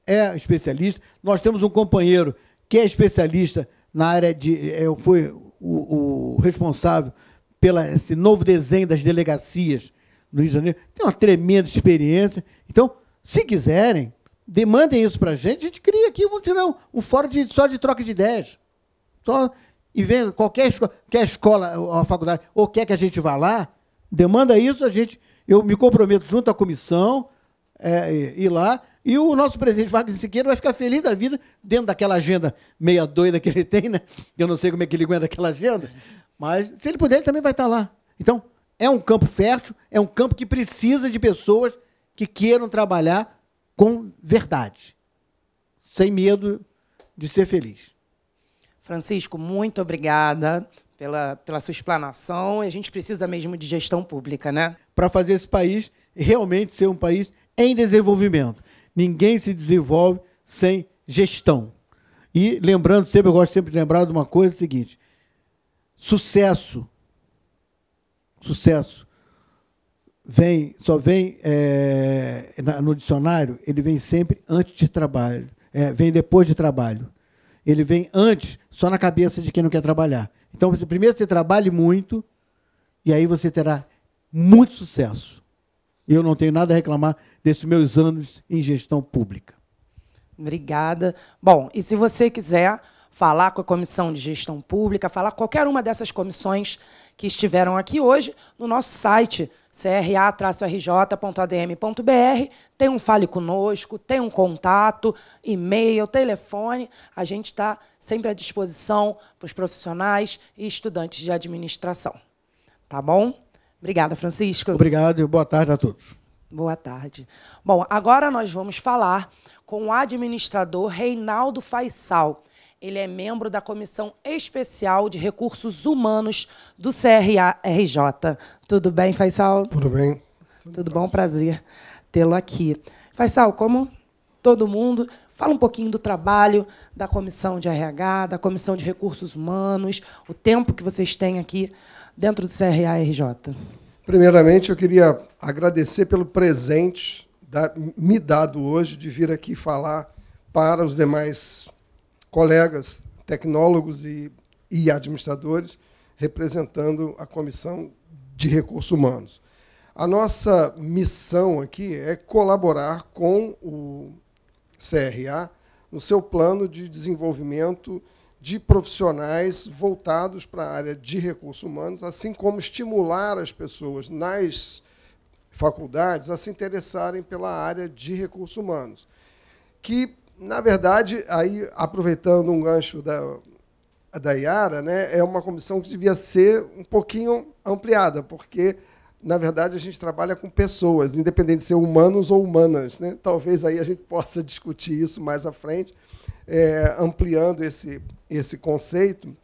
é especialista. Nós temos um companheiro que é especialista na área de. É, foi o, o responsável pelo esse novo desenho das delegacias no Rio de Janeiro. Tem uma tremenda experiência. Então, se quiserem, demandem isso para a gente. A gente cria aqui, vamos tirar um, um fórum de, só de troca de ideias. Só, e vem qualquer, escola, qualquer escola ou a faculdade, ou quer que a gente vá lá, demanda isso, a gente. Eu me comprometo junto à comissão é, ir lá e o nosso presidente Vargas Siqueira vai ficar feliz da vida dentro daquela agenda meia doida que ele tem, né? Eu não sei como é que ele aguenta aquela agenda, mas se ele puder, ele também vai estar lá. Então, é um campo fértil, é um campo que precisa de pessoas que queiram trabalhar com verdade, sem medo de ser feliz. Francisco, muito obrigada pela, pela sua explanação. A gente precisa mesmo de gestão pública, né? Para fazer esse país realmente ser um país em desenvolvimento. Ninguém se desenvolve sem gestão. E lembrando sempre, eu gosto sempre de lembrar de uma coisa é seguinte: sucesso, sucesso vem, só vem é, no dicionário, ele vem sempre antes de trabalho, é, vem depois de trabalho. Ele vem antes, só na cabeça de quem não quer trabalhar. Então, você, primeiro você trabalhe muito, e aí você terá muito sucesso e Eu não tenho nada a reclamar desses meus anos em gestão pública. Obrigada. Bom, e se você quiser falar com a Comissão de Gestão Pública, falar qualquer uma dessas comissões que estiveram aqui hoje, no nosso site cra-rj.adm.br, tem um Fale Conosco, tem um contato, e-mail, telefone. A gente está sempre à disposição para os profissionais e estudantes de administração. Tá bom? Obrigada, Francisco. Obrigado e boa tarde a todos. Boa tarde. Bom, agora nós vamos falar com o administrador Reinaldo Faisal. Ele é membro da Comissão Especial de Recursos Humanos do CRA-RJ. Tudo bem, Faisal? Tudo bem. Tudo bom? Prazer tê-lo aqui. Faisal, como todo mundo, fala um pouquinho do trabalho da Comissão de RH, da Comissão de Recursos Humanos, o tempo que vocês têm aqui dentro do CRA-RJ? Primeiramente, eu queria agradecer pelo presente da, me dado hoje de vir aqui falar para os demais colegas, tecnólogos e, e administradores, representando a Comissão de Recursos Humanos. A nossa missão aqui é colaborar com o CRA no seu plano de desenvolvimento de profissionais voltados para a área de recursos humanos, assim como estimular as pessoas nas faculdades a se interessarem pela área de recursos humanos. Que, na verdade, aí aproveitando um gancho da, da Iara, né, é uma comissão que devia ser um pouquinho ampliada, porque na verdade, a gente trabalha com pessoas, independente de ser humanos ou humanas. Né? Talvez aí a gente possa discutir isso mais à frente, é, ampliando esse, esse conceito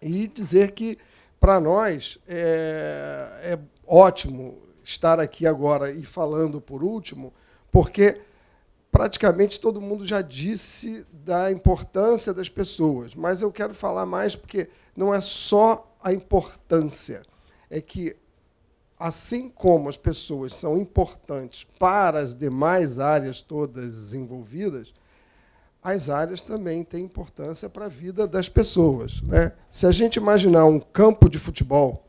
e dizer que, para nós, é, é ótimo estar aqui agora e falando por último, porque praticamente todo mundo já disse da importância das pessoas, mas eu quero falar mais porque não é só a importância, é que assim como as pessoas são importantes para as demais áreas todas envolvidas, as áreas também têm importância para a vida das pessoas. Né? Se a gente imaginar um campo de futebol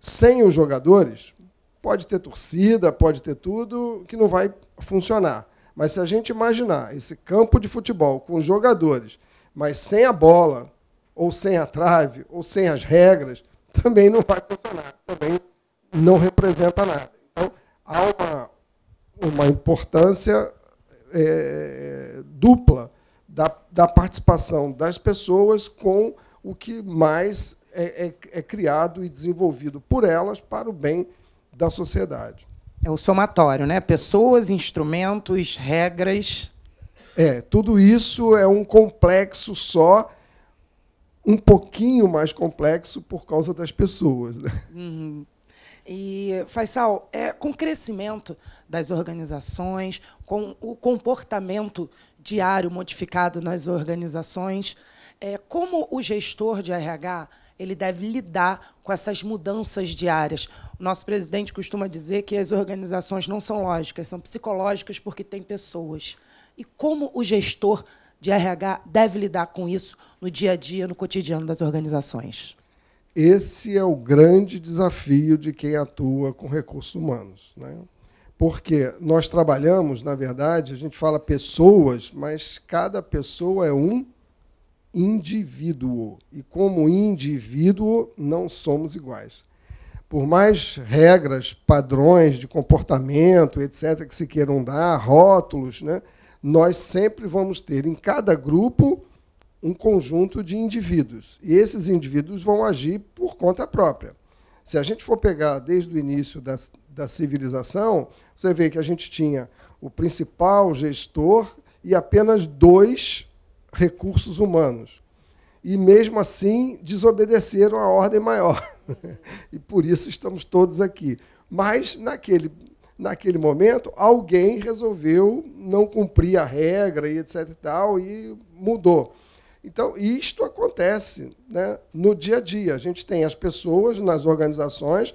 sem os jogadores, pode ter torcida, pode ter tudo que não vai funcionar. Mas se a gente imaginar esse campo de futebol com os jogadores, mas sem a bola, ou sem a trave, ou sem as regras, também não vai funcionar, também não representa nada. Então, há uma, uma importância é, dupla da, da participação das pessoas com o que mais é, é, é criado e desenvolvido por elas para o bem da sociedade. É o somatório, né? Pessoas, instrumentos, regras. É, tudo isso é um complexo só, um pouquinho mais complexo por causa das pessoas. Né? Uhum. E, Faisal, é, com o crescimento das organizações, com o comportamento diário modificado nas organizações. É, como o gestor de RH ele deve lidar com essas mudanças diárias. O nosso presidente costuma dizer que as organizações não são lógicas, são psicológicas porque têm pessoas. E como o gestor de RH deve lidar com isso no dia a dia, no cotidiano das organizações? Esse é o grande desafio de quem atua com recursos humanos. Né? porque nós trabalhamos, na verdade, a gente fala pessoas, mas cada pessoa é um indivíduo. E como indivíduo, não somos iguais. Por mais regras, padrões de comportamento, etc., que se queiram dar, rótulos, né, nós sempre vamos ter em cada grupo um conjunto de indivíduos. E esses indivíduos vão agir por conta própria. Se a gente for pegar desde o início da, da civilização, você vê que a gente tinha o principal gestor e apenas dois recursos humanos. E mesmo assim desobedeceram a ordem maior. e por isso estamos todos aqui. Mas naquele, naquele momento alguém resolveu não cumprir a regra e etc e tal e mudou. Então, isto acontece né, no dia a dia. A gente tem as pessoas nas organizações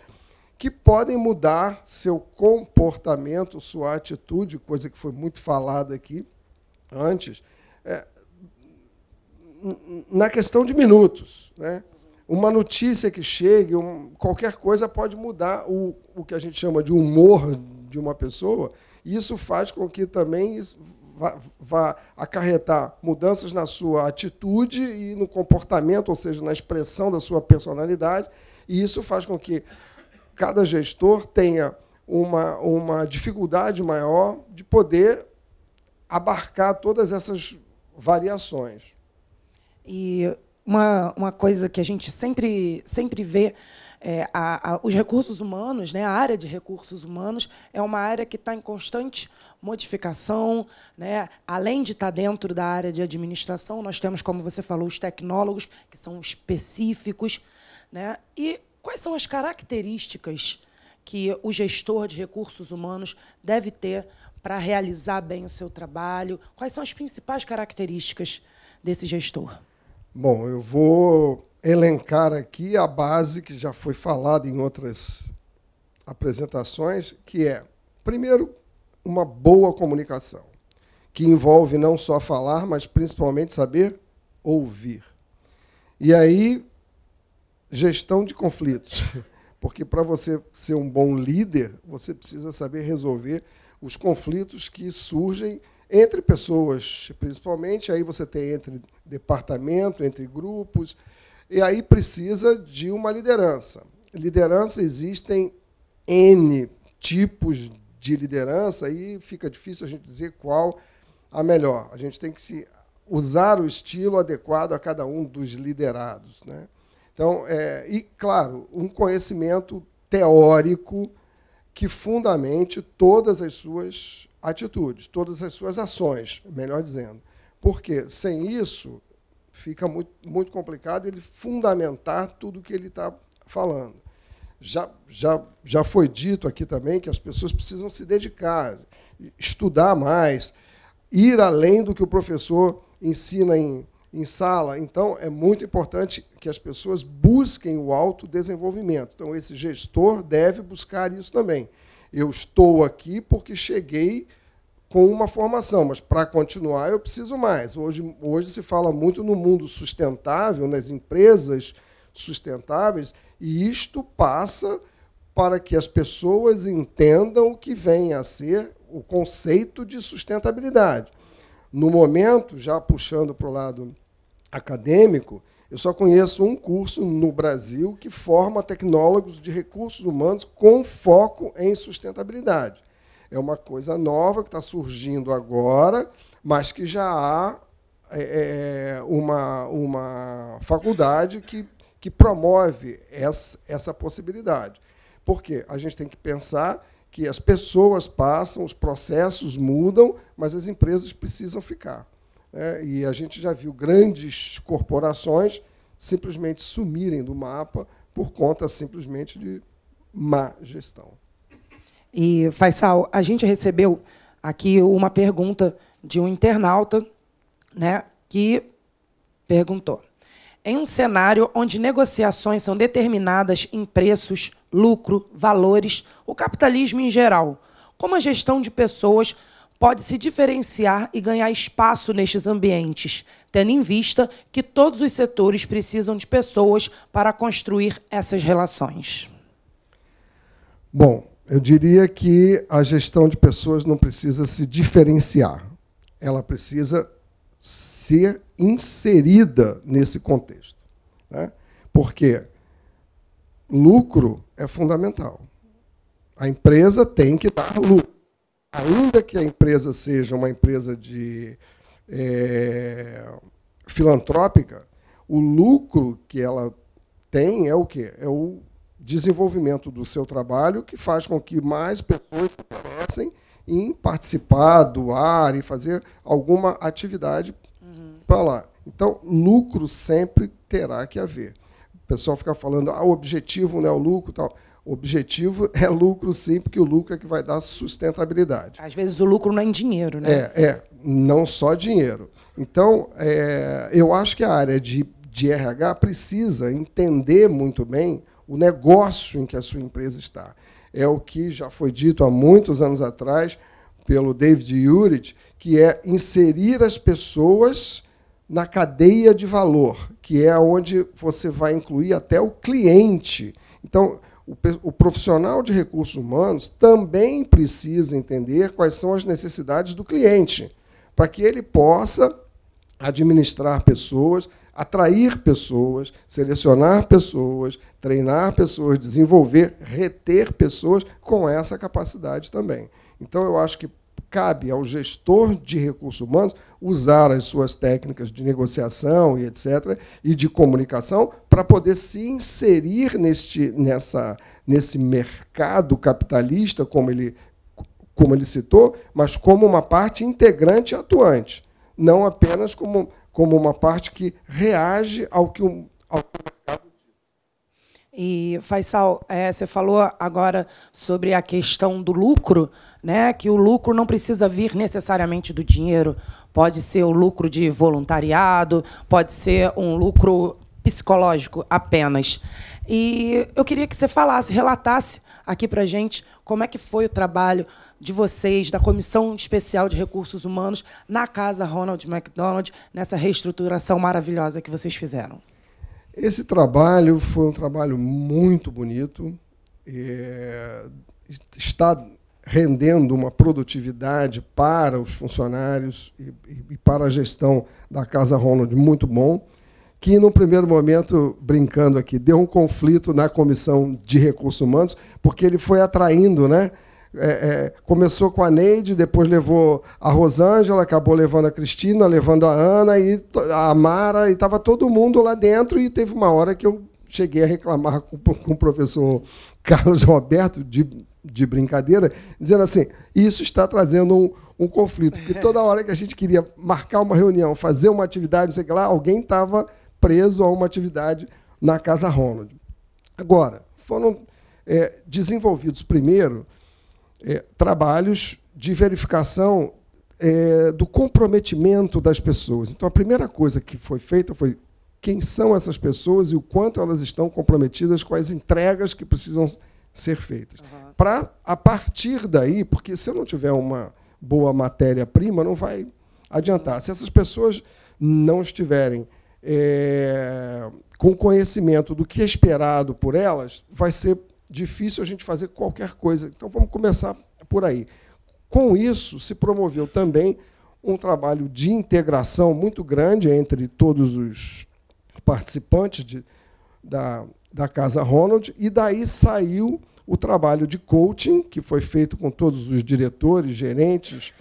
que podem mudar seu comportamento, sua atitude, coisa que foi muito falada aqui antes, é, na questão de minutos. Né? Uma notícia que chegue, um, qualquer coisa pode mudar o, o que a gente chama de humor de uma pessoa, e isso faz com que também vá, vá acarretar mudanças na sua atitude e no comportamento, ou seja, na expressão da sua personalidade, e isso faz com que cada gestor tenha uma, uma dificuldade maior de poder abarcar todas essas variações. E uma, uma coisa que a gente sempre, sempre vê, é, a, a, os recursos humanos, né, a área de recursos humanos é uma área que está em constante modificação. Né? Além de estar dentro da área de administração, nós temos, como você falou, os tecnólogos, que são específicos. Né? E Quais são as características que o gestor de recursos humanos deve ter para realizar bem o seu trabalho? Quais são as principais características desse gestor? Bom, eu vou elencar aqui a base que já foi falada em outras apresentações, que é, primeiro, uma boa comunicação, que envolve não só falar, mas principalmente saber ouvir. E aí Gestão de conflitos. Porque para você ser um bom líder, você precisa saber resolver os conflitos que surgem entre pessoas, principalmente. Aí você tem entre departamento, entre grupos. E aí precisa de uma liderança. Liderança existem N tipos de liderança e fica difícil a gente dizer qual a melhor. A gente tem que se usar o estilo adequado a cada um dos liderados, né? Então, é, e claro, um conhecimento teórico que fundamente todas as suas atitudes, todas as suas ações, melhor dizendo. Porque sem isso fica muito, muito complicado ele fundamentar tudo o que ele está falando. Já, já, já foi dito aqui também que as pessoas precisam se dedicar, estudar mais, ir além do que o professor ensina em em sala. Então, é muito importante que as pessoas busquem o autodesenvolvimento. Então, esse gestor deve buscar isso também. Eu estou aqui porque cheguei com uma formação, mas para continuar eu preciso mais. Hoje, hoje se fala muito no mundo sustentável, nas empresas sustentáveis, e isto passa para que as pessoas entendam o que vem a ser o conceito de sustentabilidade. No momento, já puxando para o lado acadêmico, eu só conheço um curso no Brasil que forma tecnólogos de recursos humanos com foco em sustentabilidade. É uma coisa nova que está surgindo agora, mas que já há é, é, uma, uma faculdade que, que promove essa, essa possibilidade. Porque a gente tem que pensar que as pessoas passam, os processos mudam, mas as empresas precisam ficar né? e a gente já viu grandes corporações simplesmente sumirem do mapa por conta simplesmente de má gestão. E, Faisal, a gente recebeu aqui uma pergunta de um internauta né, que perguntou. Em um cenário onde negociações são determinadas em preços, lucro, valores, o capitalismo em geral, como a gestão de pessoas pode se diferenciar e ganhar espaço nestes ambientes, tendo em vista que todos os setores precisam de pessoas para construir essas relações? Bom, eu diria que a gestão de pessoas não precisa se diferenciar, ela precisa ser inserida nesse contexto. Né? Porque lucro é fundamental. A empresa tem que dar lucro ainda que a empresa seja uma empresa de é, filantrópica, o lucro que ela tem é o quê? É o desenvolvimento do seu trabalho que faz com que mais pessoas se interessem em participar, doar e fazer alguma atividade uhum. para lá. Então, lucro sempre terá que haver. O pessoal fica falando, ah, o objetivo não é o lucro tal objetivo é lucro sim, porque o lucro é que vai dar sustentabilidade. Às vezes o lucro não é em dinheiro, né? É, é não só dinheiro. Então, é, eu acho que a área de, de RH precisa entender muito bem o negócio em que a sua empresa está. É o que já foi dito há muitos anos atrás pelo David Urich, que é inserir as pessoas na cadeia de valor, que é onde você vai incluir até o cliente. Então, o profissional de recursos humanos também precisa entender quais são as necessidades do cliente, para que ele possa administrar pessoas, atrair pessoas, selecionar pessoas, treinar pessoas, desenvolver, reter pessoas com essa capacidade também. Então, eu acho que cabe ao gestor de recursos humanos usar as suas técnicas de negociação e etc. e de comunicação para poder se inserir neste, nessa, nesse mercado capitalista, como ele, como ele citou, mas como uma parte integrante e atuante, não apenas como, como uma parte que reage ao que o, ao que o e, Faisal, é, você falou agora sobre a questão do lucro, né? que o lucro não precisa vir necessariamente do dinheiro. Pode ser o lucro de voluntariado, pode ser um lucro psicológico apenas. E eu queria que você falasse, relatasse aqui para gente como é que foi o trabalho de vocês, da Comissão Especial de Recursos Humanos, na casa Ronald McDonald, nessa reestruturação maravilhosa que vocês fizeram. Esse trabalho foi um trabalho muito bonito, é, está rendendo uma produtividade para os funcionários e, e, para a gestão da Casa Ronald muito bom, que no primeiro momento, brincando aqui, deu um conflito na Comissão de Recursos Humanos, porque ele foi atraindo, né? é, é, começou com a Neide, depois levou a Rosângela, acabou levando a Cristina, levando a Ana e a Mara, e estava todo mundo lá dentro. E teve uma hora que eu cheguei a reclamar com, com o professor Carlos Roberto, de, de brincadeira, dizendo assim: isso está trazendo um, um conflito, porque toda hora que a gente queria marcar uma reunião, fazer uma atividade, não sei o que lá, alguém estava preso a uma atividade na Casa Ronald. Agora, foram é, desenvolvidos primeiro é, trabalhos de verificação é, do comprometimento das pessoas. Então, a primeira coisa que foi feita foi quem são essas pessoas e o quanto elas estão comprometidas com as entregas que precisam ser feitas. Uhum. Para a partir daí, porque se eu não tiver uma boa matéria-prima, não vai adiantar. Se essas pessoas não estiverem é, com conhecimento do que é esperado por elas, vai ser difícil a gente fazer qualquer coisa. Então vamos começar por aí. Com isso, se promoveu também um trabalho de integração muito grande entre todos os participantes de, da, da Casa Ronald, e daí saiu o trabalho de coaching, que foi feito com todos os diretores, gerentes,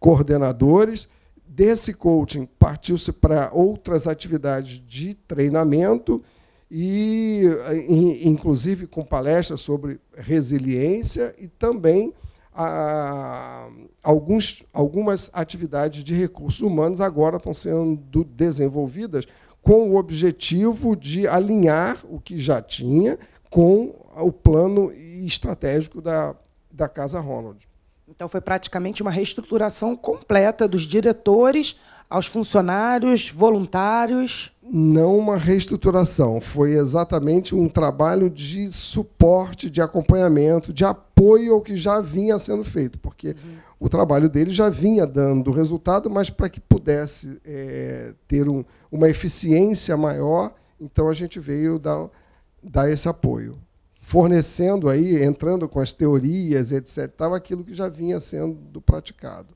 coordenadores. Desse coaching partiu-se para outras atividades de treinamento e eh, inclusive com palestras sobre resiliência e também a, ah, alguns, algumas atividades de recursos humanos agora estão sendo desenvolvidas com o objetivo de alinhar o que já tinha com o plano estratégico da, da Casa Ronald. Então, foi praticamente uma reestruturação completa dos diretores aos funcionários, voluntários não uma reestruturação, foi exatamente um trabalho de suporte, de acompanhamento, de apoio ao que já vinha sendo feito, porque uhum. o trabalho dele já vinha dando resultado, mas para que pudesse é, ter um, uma eficiência maior, então a gente veio dar, dar esse apoio, fornecendo aí, entrando com as teorias, etc., tal, aquilo que já vinha sendo praticado.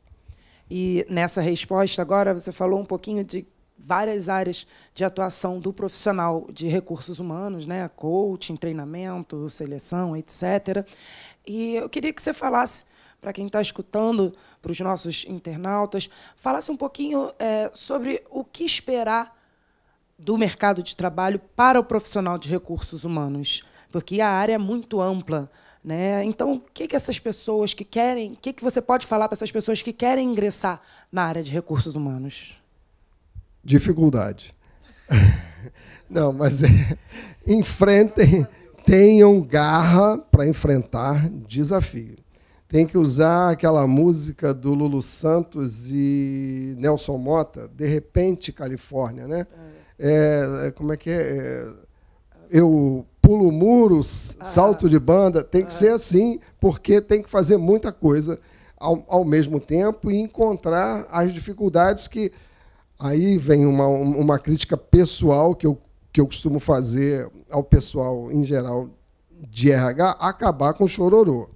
E nessa resposta agora você falou um pouquinho de várias áreas de atuação do profissional de recursos humanos, né? coaching, treinamento, seleção, etc. E eu queria que você falasse, para quem está escutando, para os nossos internautas, falasse um pouquinho é, sobre o que esperar do mercado de trabalho para o profissional de recursos humanos, porque a área é muito ampla. Né? Então, o que, que essas pessoas que querem, o que, que você pode falar para essas pessoas que querem ingressar na área de recursos humanos? dificuldade. Não, mas é, enfrentem, tenham garra para enfrentar desafio. Tem que usar aquela música do Lulu Santos e Nelson Mota, De Repente Califórnia, né? É, é, é como é que é? é eu pulo muro, ah. salto de banda, tem que ah. ser assim, porque tem que fazer muita coisa ao, ao mesmo tempo e encontrar as dificuldades que Aí vem uma, uma crítica pessoal que eu, que eu costumo fazer ao pessoal em geral de RH, acabar com o chororô.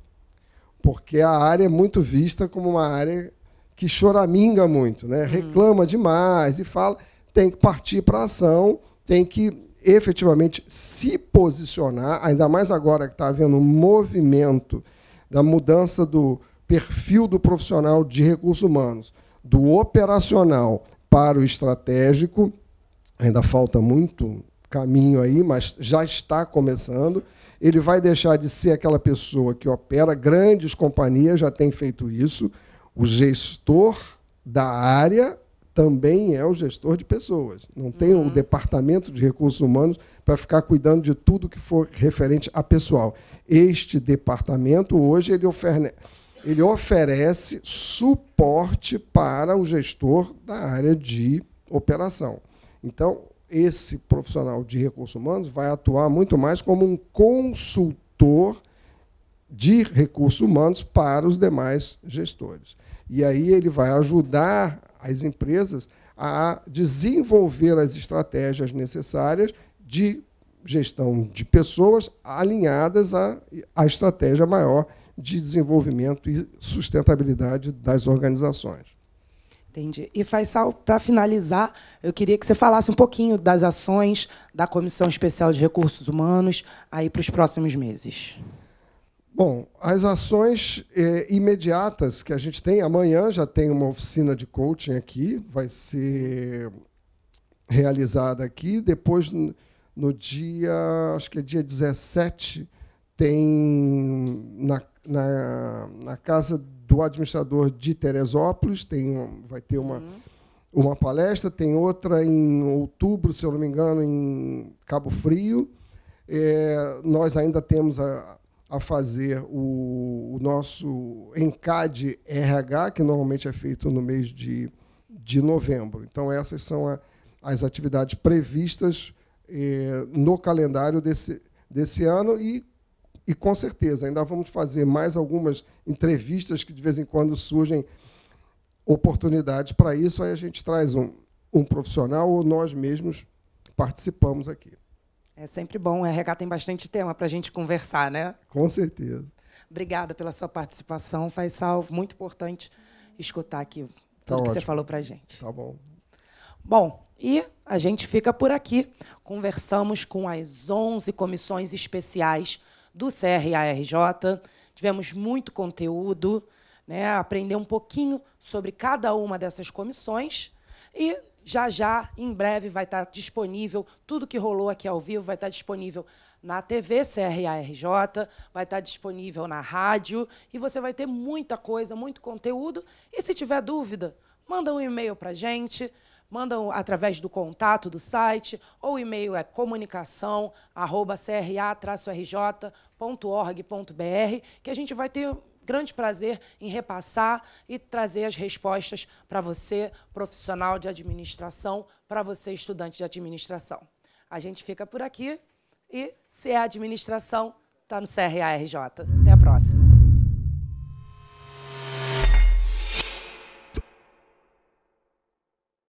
Porque a área é muito vista como uma área que choraminga muito, né? Uhum. reclama demais e fala, tem que partir para ação, tem que efetivamente se posicionar, ainda mais agora que está havendo um movimento da mudança do perfil do profissional de recursos humanos, do operacional para o estratégico. Ainda falta muito caminho aí, mas já está começando. Ele vai deixar de ser aquela pessoa que opera grandes companhias, já tem feito isso. O gestor da área também é o gestor de pessoas. Não tem o uhum. departamento de recursos humanos para ficar cuidando de tudo que for referente a pessoal. Este departamento hoje ele oferece ele oferece suporte para o gestor da área de operação. Então, esse profissional de recursos humanos vai atuar muito mais como um consultor de recursos humanos para os demais gestores. E aí ele vai ajudar as empresas a desenvolver as estratégias necessárias de gestão de pessoas alinhadas à, estratégia maior de desenvolvimento e sustentabilidade das organizações. Entendi. E, Faisal, para finalizar, eu queria que você falasse um pouquinho das ações da Comissão Especial de Recursos Humanos aí para os próximos meses. Bom, as ações é, imediatas que a gente tem, amanhã já tem uma oficina de coaching aqui, vai ser realizada aqui. Depois, no dia, acho que é dia 17, tem na na, na casa do administrador de Teresópolis, tem, vai ter uma, uhum. uma palestra, tem outra em outubro, se eu não me engano, em Cabo Frio. É, nós ainda temos a, a fazer o, o, nosso ENCAD RH, que normalmente é feito no mês de, de novembro. Então, essas são a, as atividades previstas é, no calendário desse, desse ano e e com certeza, ainda vamos fazer mais algumas entrevistas que de vez em quando surgem oportunidades para isso, aí a gente traz um, um profissional ou nós mesmos participamos aqui. É sempre bom, o é, RH tem bastante tema para a gente conversar, né? Com certeza. Obrigada pela sua participação, faz salvo. Muito importante escutar aqui tudo tá que ótimo. você falou para a gente. Tá bom. Bom, e a gente fica por aqui. Conversamos com as 11 comissões especiais do CRARJ. Tivemos muito conteúdo, né, aprender um pouquinho sobre cada uma dessas comissões e já já, em breve, vai estar disponível tudo que rolou aqui ao vivo, vai estar disponível na TV CRARJ, vai estar disponível na rádio e você vai ter muita coisa, muito conteúdo. E se tiver dúvida, manda um e-mail para gente mandam através do contato do site ou o e-mail é cra rjorgbr que a gente vai ter grande prazer em repassar e trazer as respostas para você, profissional de administração, para você, estudante de administração. A gente fica por aqui e se é administração, está no crarj Até a próxima.